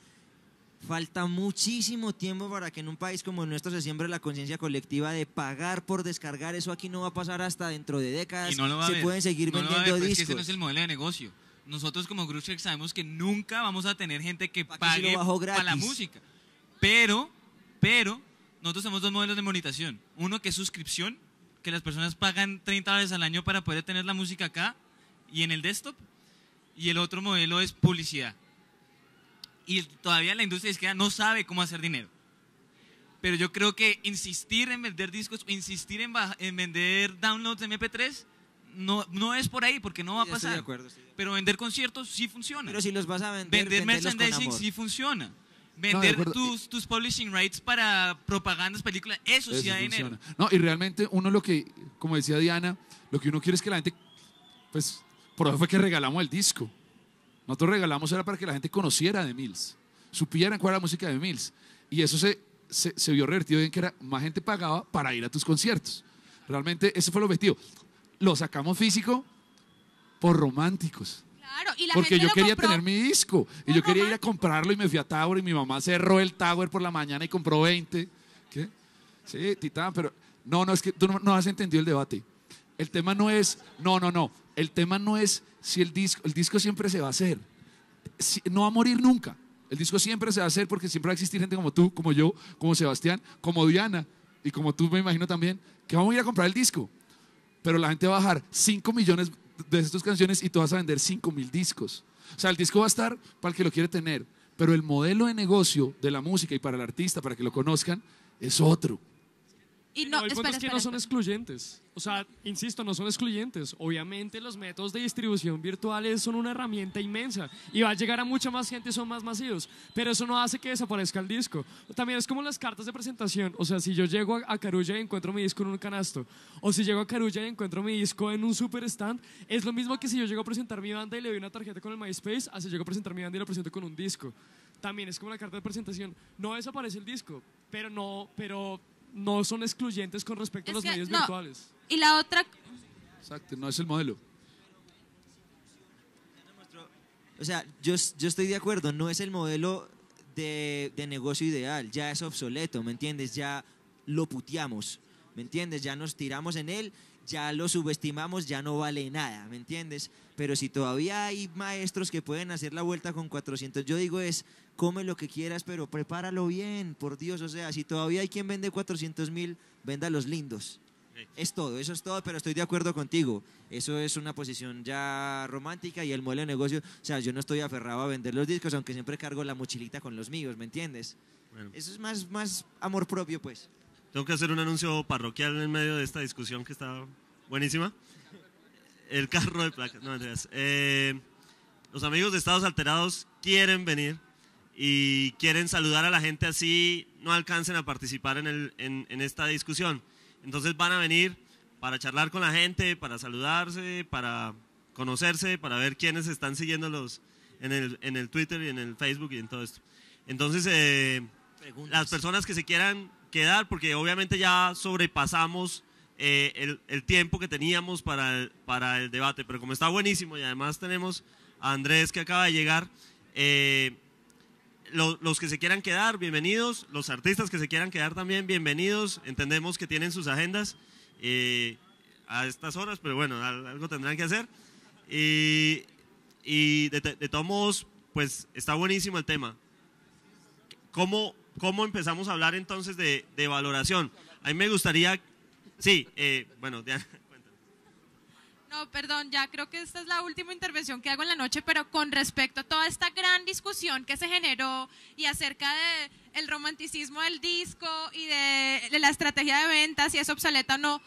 Falta muchísimo tiempo para que en un país como el nuestro se siembre la conciencia colectiva de pagar por descargar. Eso aquí no va a pasar hasta dentro de décadas. Y no lo va se a pueden seguir vendiendo lo ese no es el modelo de negocio. Nosotros como Grushek sabemos que nunca vamos a tener gente que pague la música. Pero, pero, nosotros tenemos dos modelos de monetización. Uno que es suscripción, que las personas pagan 30 dólares al año para poder tener la música acá y en el desktop. Y el otro modelo es publicidad y todavía la industria que no sabe cómo hacer dinero. Pero yo creo que insistir en vender discos, insistir en, vender downloads de MP3, no, no es por ahí, porque no va a pasar. Pero vender conciertos sí funciona. Pero si los vas a vender, vender merchandising sí funciona. Vender tus, publishing rights para propagandas, películas, eso, sí da dinero. No, y realmente uno lo que, como decía Diana, lo que uno quiere es que la gente, pues, por eso fue que regalamos el disco. Nosotros regalamos era para que la gente conociera de Mills, supieran cuál era la música de Mills. Y eso se, se, vio revertido en que era, más gente pagaba para ir a tus conciertos. Realmente ese fue lo vestido Lo sacamos físico por románticos. porque yo quería tener mi disco y yo quería ir a comprarlo y me fui a Tower y mi mamá cerró el Tower por la mañana y compró 20. ¿Qué? Sí, Titán, pero no, no, es que tú no, no has entendido el debate. El tema no es, no, no, no, el tema no es si el disco, el disco siempre se va a hacer, no va a morir nunca. El disco siempre se va a hacer porque siempre va a existir gente como tú, como yo, como Sebastián, como Diana y como tú me imagino también, que vamos a ir a comprar el disco. Pero la gente va a bajar 5 millones de estas canciones y tú vas a vender 5 mil discos. O sea, el disco va a estar para el que lo quiere tener, pero el modelo de negocio de la música y para el artista, para que lo conozcan, es otro. Y no, es que no son excluyentes. O sea, insisto, no son excluyentes. Obviamente los métodos de distribución virtuales son una herramienta inmensa y va a llegar a mucha más gente y son más masivos. Pero eso no hace que desaparezca el disco. También es como las cartas de presentación. O sea, si yo llego a, Carulla y encuentro mi disco en un canasto, o si llego a Carulla y encuentro mi disco en un superstand, es lo mismo que si yo llego a presentar mi banda y le doy una tarjeta con el MySpace, así llego a presentar mi banda y lo presento con un disco. También es como la carta de presentación. No desaparece el disco, pero no, pero no son excluyentes con respecto a los medios virtuales. Y la otra... Exacto, no es el modelo. O sea, yo, yo estoy de acuerdo, no es el modelo de, de, negocio ideal, ya es obsoleto, ¿me entiendes? Ya lo puteamos, ¿me entiendes? Ya nos tiramos en él, ya lo subestimamos, ya no vale nada, ¿me entiendes? Pero si todavía hay maestros que pueden hacer la vuelta con 400, yo digo es, come lo que quieras, pero prepáralo bien, por Dios. O sea, si todavía hay quien vende 400 mil, venda los lindos. Es todo, eso es todo, pero estoy de acuerdo contigo. Eso es una posición ya romántica y el modelo de negocio. O sea, yo no estoy aferrado a vender los discos, aunque siempre cargo la mochilita con los míos, ¿me entiendes? Eso es más, más amor propio, pues. Tengo que hacer un anuncio parroquial en medio de esta discusión que está buenísima. El carro de placas. No, eh, los amigos de Estados Alterados quieren venir y quieren saludar a la gente así no alcancen a participar en, en, esta discusión. Entonces van a venir para charlar con la gente, para saludarse, para conocerse, para ver quiénes están siguiéndolos en, el, Twitter y en el Facebook y en todo esto. Entonces, eh, las personas que se quieran quedar, porque obviamente ya sobrepasamos eh, el, tiempo que teníamos para el, debate, pero como está buenísimo y además tenemos a Andrés que acaba de llegar, eh, los que se quieran quedar, bienvenidos. Los artistas que se quieran quedar también, bienvenidos. Entendemos que tienen sus agendas eh, a estas horas, pero bueno, algo tendrán que hacer. Y, de, todos modos, pues está buenísimo el tema. ¿Cómo, cómo empezamos a hablar entonces de, valoración? A mí me gustaría, sí, eh, bueno, Diana, no, perdón, ya creo que esta es la última intervención que hago en la noche, pero con respecto a toda esta gran discusión que se generó y acerca de el romanticismo del disco y de, la estrategia de ventas, si es obsoleta o no,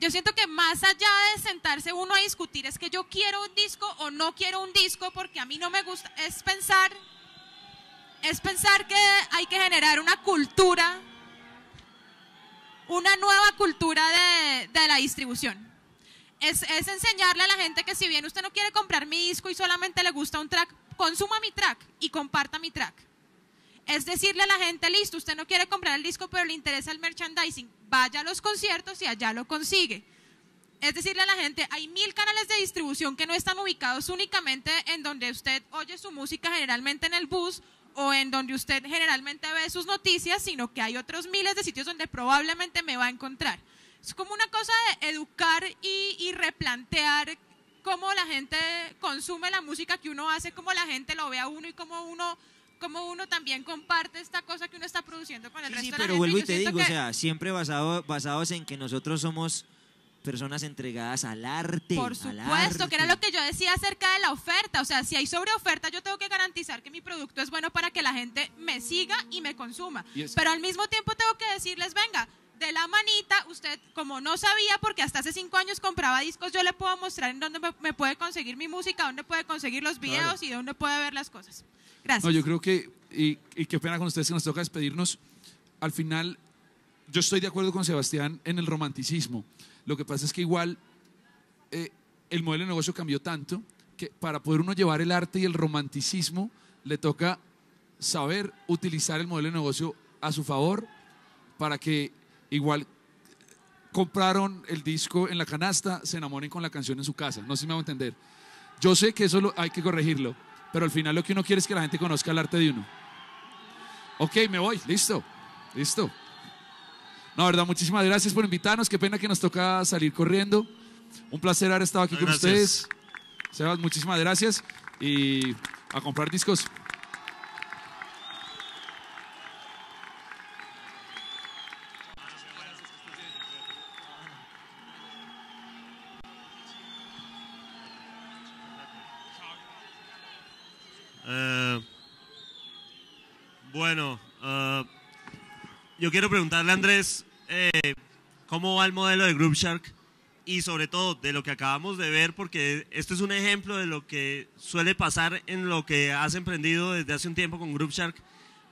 yo siento que más allá de sentarse uno a discutir es que yo quiero un disco o no quiero un disco porque a mí no me gusta, es pensar, es pensar que hay que generar una cultura, una nueva cultura de la distribución es, enseñarle a la gente que si bien usted no quiere comprar mi disco y solamente le gusta un track, consuma mi track y comparta mi track. Es decirle a la gente, listo, usted no quiere comprar el disco, pero le interesa el merchandising, vaya a los conciertos y allá lo consigue. Es decirle a la gente, hay mil canales de distribución que no están ubicados únicamente en donde usted oye su música generalmente en el bus o en donde usted generalmente ve sus noticias, sino que hay otros miles de sitios donde probablemente me va a encontrar es como una cosa de educar y, y replantear cómo la gente consume la música que uno hace, cómo la gente lo ve a uno y cómo uno como uno también comparte esta cosa que uno está produciendo con el resto de la gente. Sí, pero vuelvo y te digo, o sea, siempre basado, basados en que nosotros somos personas entregadas al arte. Por supuesto, que era lo que yo decía acerca de la oferta. O sea, si hay sobreoferta, yo tengo que garantizar que mi producto es bueno para que la gente me siga y me consuma. Pero al mismo tiempo tengo que decirles, venga, de la manita, usted como no sabía, porque hasta hace cinco años compraba discos, yo le puedo mostrar en dónde me, puede conseguir mi música, dónde puede conseguir los videos y dónde puede ver las cosas. Gracias. yo creo que, y, qué pena con ustedes que nos toca despedirnos, al final yo estoy de acuerdo con Sebastián en el romanticismo. Lo que pasa es que igual eh, el modelo de negocio cambió tanto que para poder uno llevar el arte y el romanticismo le toca saber utilizar el modelo de negocio a su favor para que Igual compraron el disco en la canasta, se enamoren con la canción en su casa. No sé si me va a entender. Yo sé que eso hay que corregirlo, pero al final lo que uno quiere es que la gente conozca el arte de uno. Ok, me voy, listo, listo. No, verdad, muchísimas gracias por invitarnos. Qué pena que nos toca salir corriendo. Un placer haber estado aquí con ustedes. Sebas, muchísimas gracias y a comprar discos. Yo quiero preguntarle Andrés eh, cómo va el modelo de Group Shark y sobre todo de lo que acabamos de ver, porque este es un ejemplo de lo que suele pasar en lo que has emprendido desde hace un tiempo con Group Shark,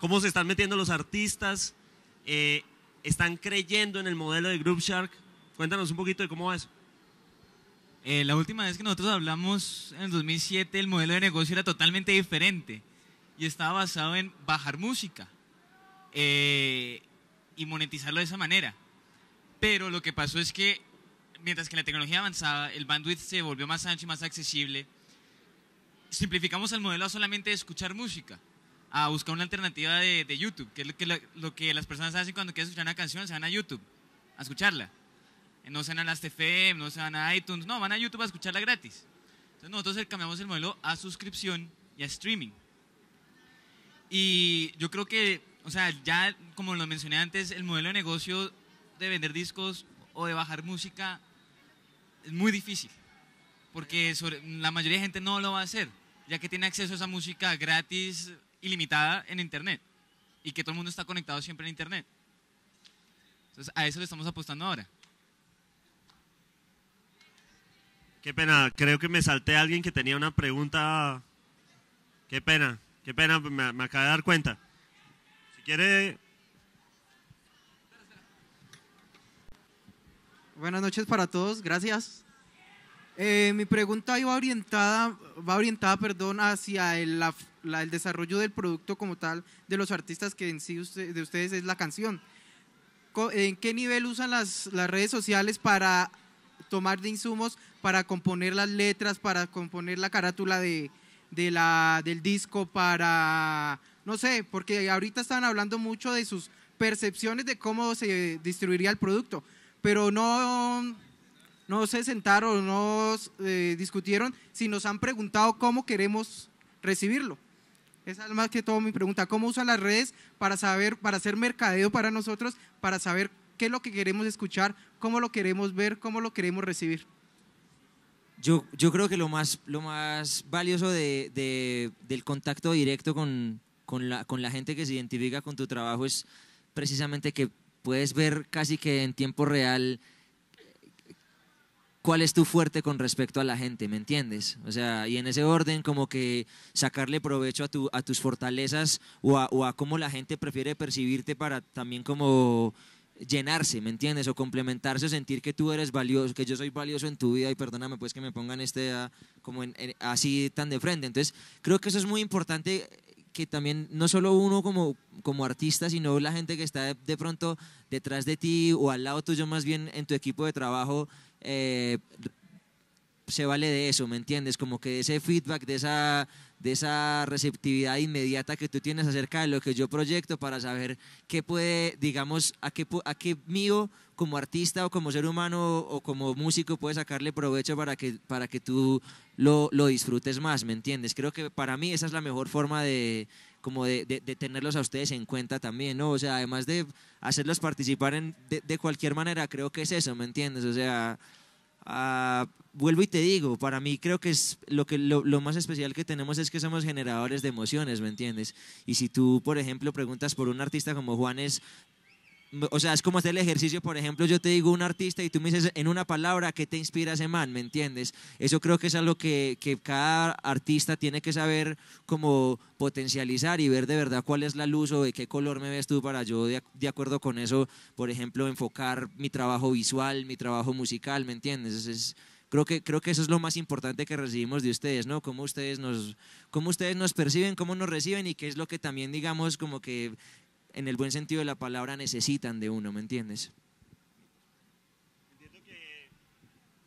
cómo se están metiendo los artistas, eh, están creyendo en el modelo de Group Shark. Cuéntanos un poquito de cómo va eso. Eh, la última vez que nosotros hablamos en 2007, el modelo de negocio era totalmente diferente y estaba basado en bajar música. Eh, y monetizarlo de esa manera. Pero lo que pasó es que mientras que la tecnología avanzaba, el bandwidth se volvió más ancho y más accesible, simplificamos el modelo a solamente escuchar música, a buscar una alternativa de, de YouTube, que es lo que, lo que, las personas hacen cuando quieren escuchar una canción, se van a YouTube a escucharla. Eh, no se van a las TFM, no se van a iTunes, no, van a YouTube a escucharla gratis. Entonces nosotros cambiamos el modelo a suscripción y a streaming. Y yo creo que o sea, ya como lo mencioné antes, el modelo de negocio de vender discos o de bajar música es muy difícil, porque la mayoría de gente no lo va a hacer, ya que tiene acceso a esa música gratis, ilimitada en Internet, y que todo el mundo está conectado siempre en Internet. Entonces, a eso le estamos apostando ahora. Qué pena, creo que me salté a alguien que tenía una pregunta. Qué pena, qué pena, me, me acabo de dar cuenta. Buenas noches para todos, gracias. Eh, mi pregunta iba orientada, va orientada perdón, hacia el, desarrollo del producto como tal de los artistas que en sí de ustedes es la canción. ¿En qué nivel usan las, redes sociales para tomar de insumos, para componer las letras, para componer la carátula del disco, para no sé, porque ahorita estaban hablando mucho de sus percepciones de cómo se distribuiría el producto, pero no, no se sentaron, no eh, discutieron si nos han preguntado cómo queremos recibirlo. Esa es más que todo mi pregunta. ¿Cómo usan las redes para saber, para hacer mercadeo para nosotros, para saber qué es lo que queremos escuchar, cómo lo queremos ver, cómo lo queremos recibir? Yo, creo que lo más, valioso del contacto directo con, con la, gente que se identifica con tu trabajo es precisamente que puedes ver casi que en tiempo real cuál es tu fuerte con respecto a la gente, ¿me entiendes? O sea, y en ese orden como que sacarle provecho a, a tus fortalezas o a, cómo la gente prefiere percibirte para también como llenarse, ¿me entiendes? O complementarse, o sentir que tú eres valioso, que yo soy valioso en tu vida y perdóname pues que me pongan este ah, como así tan de frente. Entonces, creo que eso es muy importante que también no solo uno como, como artista, sino la gente que está de, pronto detrás de ti o al lado tuyo más bien en tu equipo de trabajo, eh, se vale de eso, ¿me entiendes? Como que ese feedback, de esa, de esa receptividad inmediata que tú tienes acerca de lo que yo proyecto para saber qué puede, digamos, a qué, a qué mío como artista o como ser humano o como músico puedes sacarle provecho para que, para que tú lo, disfrutes más, ¿me entiendes? Creo que para mí esa es la mejor forma de, como de, tenerlos a ustedes en cuenta también, ¿no? O sea, además de hacerlos participar en, de, cualquier manera, creo que es eso, ¿me entiendes? O sea, ah, vuelvo y te digo, para mí creo que es lo, que, lo, lo, más especial que tenemos es que somos generadores de emociones, ¿me entiendes? Y si tú, por ejemplo, preguntas por un artista como Juanes, o sea, es como hacer el ejercicio, por ejemplo, yo te digo un artista y tú me dices en una palabra qué te inspira ese man, ¿me entiendes? Eso creo que es algo que, que cada artista tiene que saber como potencializar y ver de verdad cuál es la luz o de qué color me ves tú para yo de, acuerdo con eso, por ejemplo, enfocar mi trabajo visual, mi trabajo musical, ¿me entiendes? creo que, creo que eso es lo más importante que recibimos de ustedes, ¿no? Cómo ustedes nos, cómo ustedes nos perciben, cómo nos reciben y qué es lo que también, digamos, como que en el buen sentido de la palabra, necesitan de uno, ¿me entiendes? Entiendo que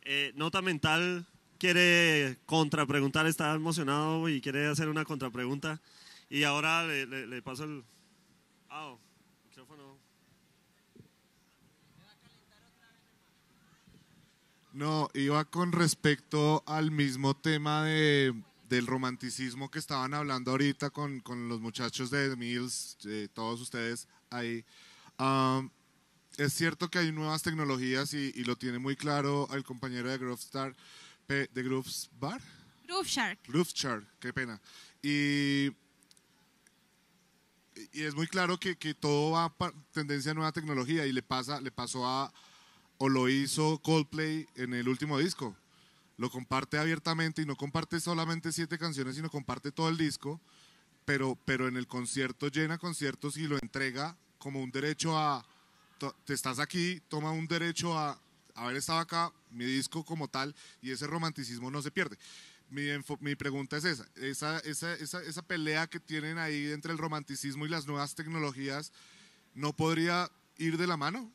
eh, Nota Mental quiere contrapreguntar, está emocionado y quiere hacer una contrapregunta. Y ahora le, paso el... Ah, oh, micrófono. No, iba con respecto al mismo tema de del romanticismo que estaban hablando ahorita con, los muchachos de Mills, eh, todos ustedes ahí. es cierto que hay nuevas tecnologías y, lo tiene muy claro el compañero de Groove Star, de Groove Bar. Groove Shark. Groove Shark, qué pena. Y, es muy claro que, que todo va tendencia a nueva tecnología y le, pasa, le pasó a, o lo hizo Coldplay en el último disco lo comparte abiertamente y no comparte solamente siete canciones, sino comparte todo el disco, pero, pero en el concierto llena conciertos y lo entrega como un derecho a, te estás aquí, toma un derecho a haber estado acá, mi disco como tal, y ese romanticismo no se pierde. Mi, pregunta es esa, esa pelea que tienen ahí entre el romanticismo y las nuevas tecnologías, ¿no podría ir de la mano?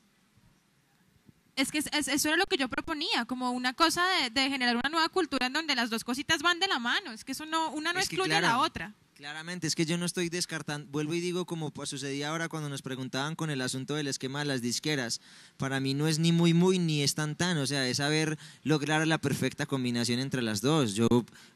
es que eso era lo que yo proponía, como una cosa de, generar una nueva cultura en donde las dos cositas van de la mano, es que eso no, una no excluye a la otra. Claramente, es que yo no estoy descartando, vuelvo y digo como pues sucedía ahora cuando nos preguntaban con el asunto del esquema de las disqueras, para mí no es ni muy muy ni es tan tan, o sea, es saber lograr la perfecta combinación entre las dos. Yo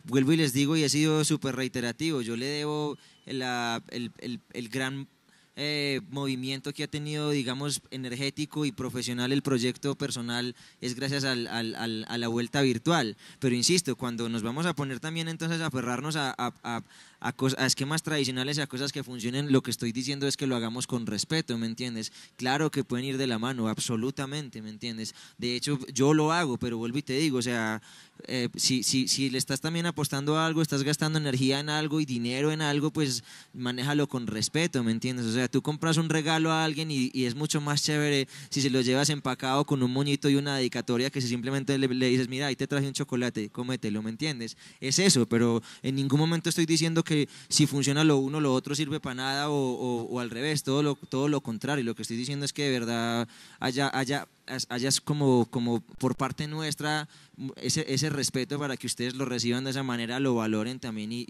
vuelvo y les digo y ha sido súper reiterativo, yo le debo el, el, el gran eh, movimiento que ha tenido, digamos, energético y profesional el proyecto personal es gracias al, a la vuelta virtual. Pero insisto, cuando nos vamos a poner también entonces a aferrarnos a a, esquemas tradicionales, a cosas que funcionen, lo que estoy diciendo es que lo hagamos con respeto, ¿me entiendes? Claro que pueden ir de la mano, absolutamente, ¿me entiendes? De hecho, yo lo hago, pero vuelvo y te digo, o sea, eh, si, si, si le estás también apostando a algo, estás gastando energía en algo y dinero en algo, pues manéjalo con respeto, ¿me entiendes? O sea, tú compras un regalo a alguien y, es mucho más chévere si se lo llevas empacado con un moñito y una dedicatoria que si simplemente le, le dices, mira, ahí te traje un chocolate, cómetelo, ¿me entiendes? Es eso, pero en ningún momento estoy diciendo que si funciona lo uno, lo otro sirve para nada o, al revés, todo lo, todo lo contrario. Lo que estoy diciendo es que de verdad haya, haya, haya como, como por parte nuestra mm, ese, ese, respeto para que ustedes lo reciban de esa manera, lo valoren también y,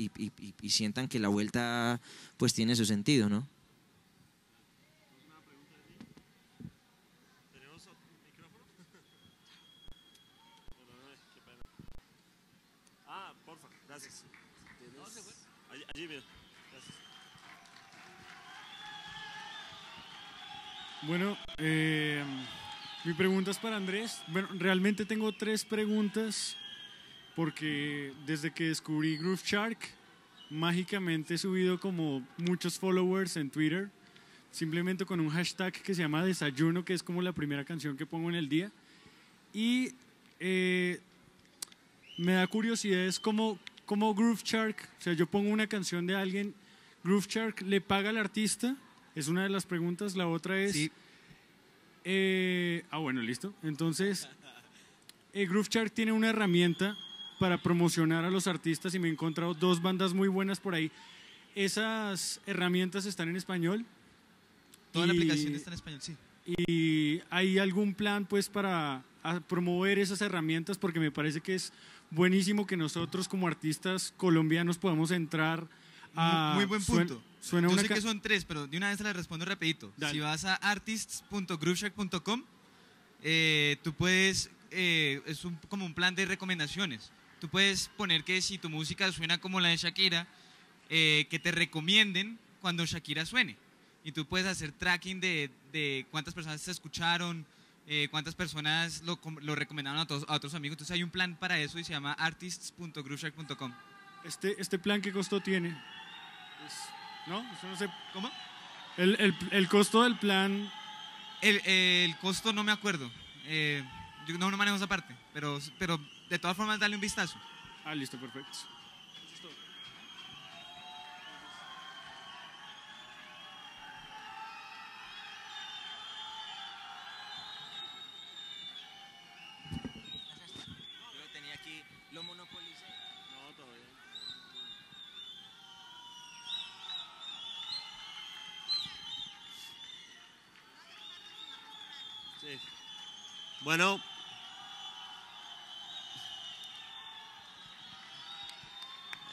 y, sientan que la vuelta pues tiene su sentido, ¿no? Ah, gracias. Bueno, eh, mi pregunta es para Andrés. Bueno, realmente tengo tres preguntas porque desde que descubrí Groove Shark, mágicamente he subido como muchos followers en Twitter, simplemente con un hashtag que se llama Desayuno, que es como la primera canción que pongo en el día. Y eh, me da curiosidad es cómo, como Groove Shark, o sea, yo pongo una canción de alguien, Groove Shark le paga al artista, es una de las preguntas, la otra es... Eh, ah, bueno, listo. Entonces, eh, Groove Shark tiene una herramienta para promocionar a los artistas y me he encontrado dos bandas muy buenas por ahí. Esas herramientas están en español. Toda la aplicación está en español, sí. ¿Y hay algún plan pues para promover esas herramientas? Porque me parece que es buenísimo que nosotros como artistas colombianos podamos entrar a... Muy, buen punto. suena sé que son tres, pero de una vez la respondo rapidito. Si vas a artists.grooveshack.com, eh, tú puedes... Eh, es como un plan de recomendaciones. Tú puedes poner que si tu música suena como la de Shakira, eh, que te recomienden cuando Shakira suene. Y tú puedes hacer tracking de, de cuántas personas se escucharon, eh, cuántas personas lo, lo recomendaron a, otros amigos. Entonces hay un plan para eso y se llama artists.grooveshark.com. Este, ¿Este plan qué costo tiene? Pues, ¿No? Eso no sé. ¿Cómo? El, costo del plan... El, el, costo no me acuerdo. Eh, no, no manejo esa parte, pero, pero de todas formas dale un vistazo. Ah, listo, perfecto. Bueno.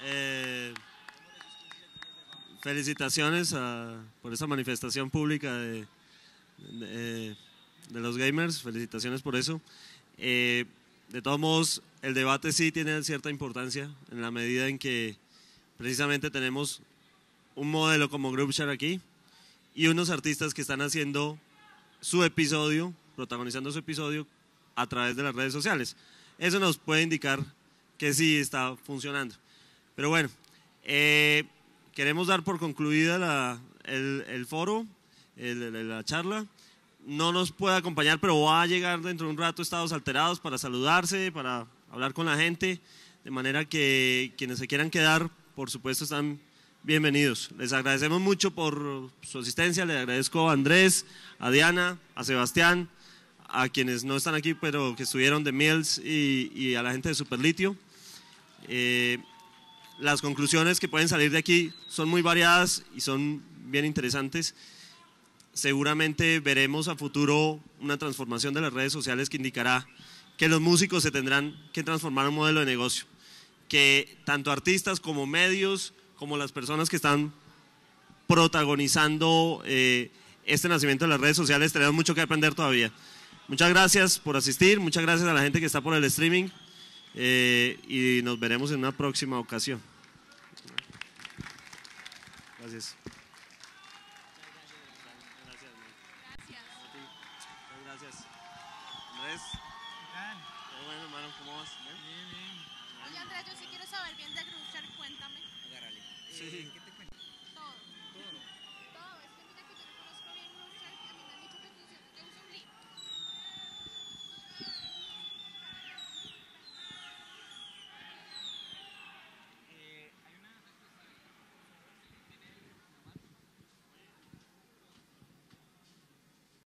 Eh, felicitaciones por esa manifestación pública de, de, los gamers, felicitaciones por eso. Eh, de todos modos, el debate sí tiene cierta importancia en la medida en que precisamente tenemos un modelo como Groupshare aquí y unos artistas que están haciendo su episodio protagonizando su episodio a través de las redes sociales. Eso nos puede indicar que sí está funcionando. Pero bueno, eh, queremos dar por concluida la, el, foro, la charla. No nos puede acompañar, pero va a llegar dentro de un rato estados alterados para saludarse, para hablar con la gente, de manera que quienes se quieran quedar, por supuesto, están bienvenidos. Les agradecemos mucho por su asistencia, le agradezco a Andrés, a Diana, a Sebastián a quienes no están aquí, pero que estuvieron de Mills y, a la gente de Superlitio. Eh, las conclusiones que pueden salir de aquí son muy variadas y son bien interesantes. Seguramente veremos a futuro una transformación de las redes sociales que indicará que los músicos se tendrán que transformar en un modelo de negocio, que tanto artistas como medios, como las personas que están protagonizando eh, este nacimiento de las redes sociales, tenemos mucho que aprender todavía. Muchas gracias por asistir, muchas gracias a la gente que está por el streaming eh, y nos veremos en una próxima ocasión. Gracias.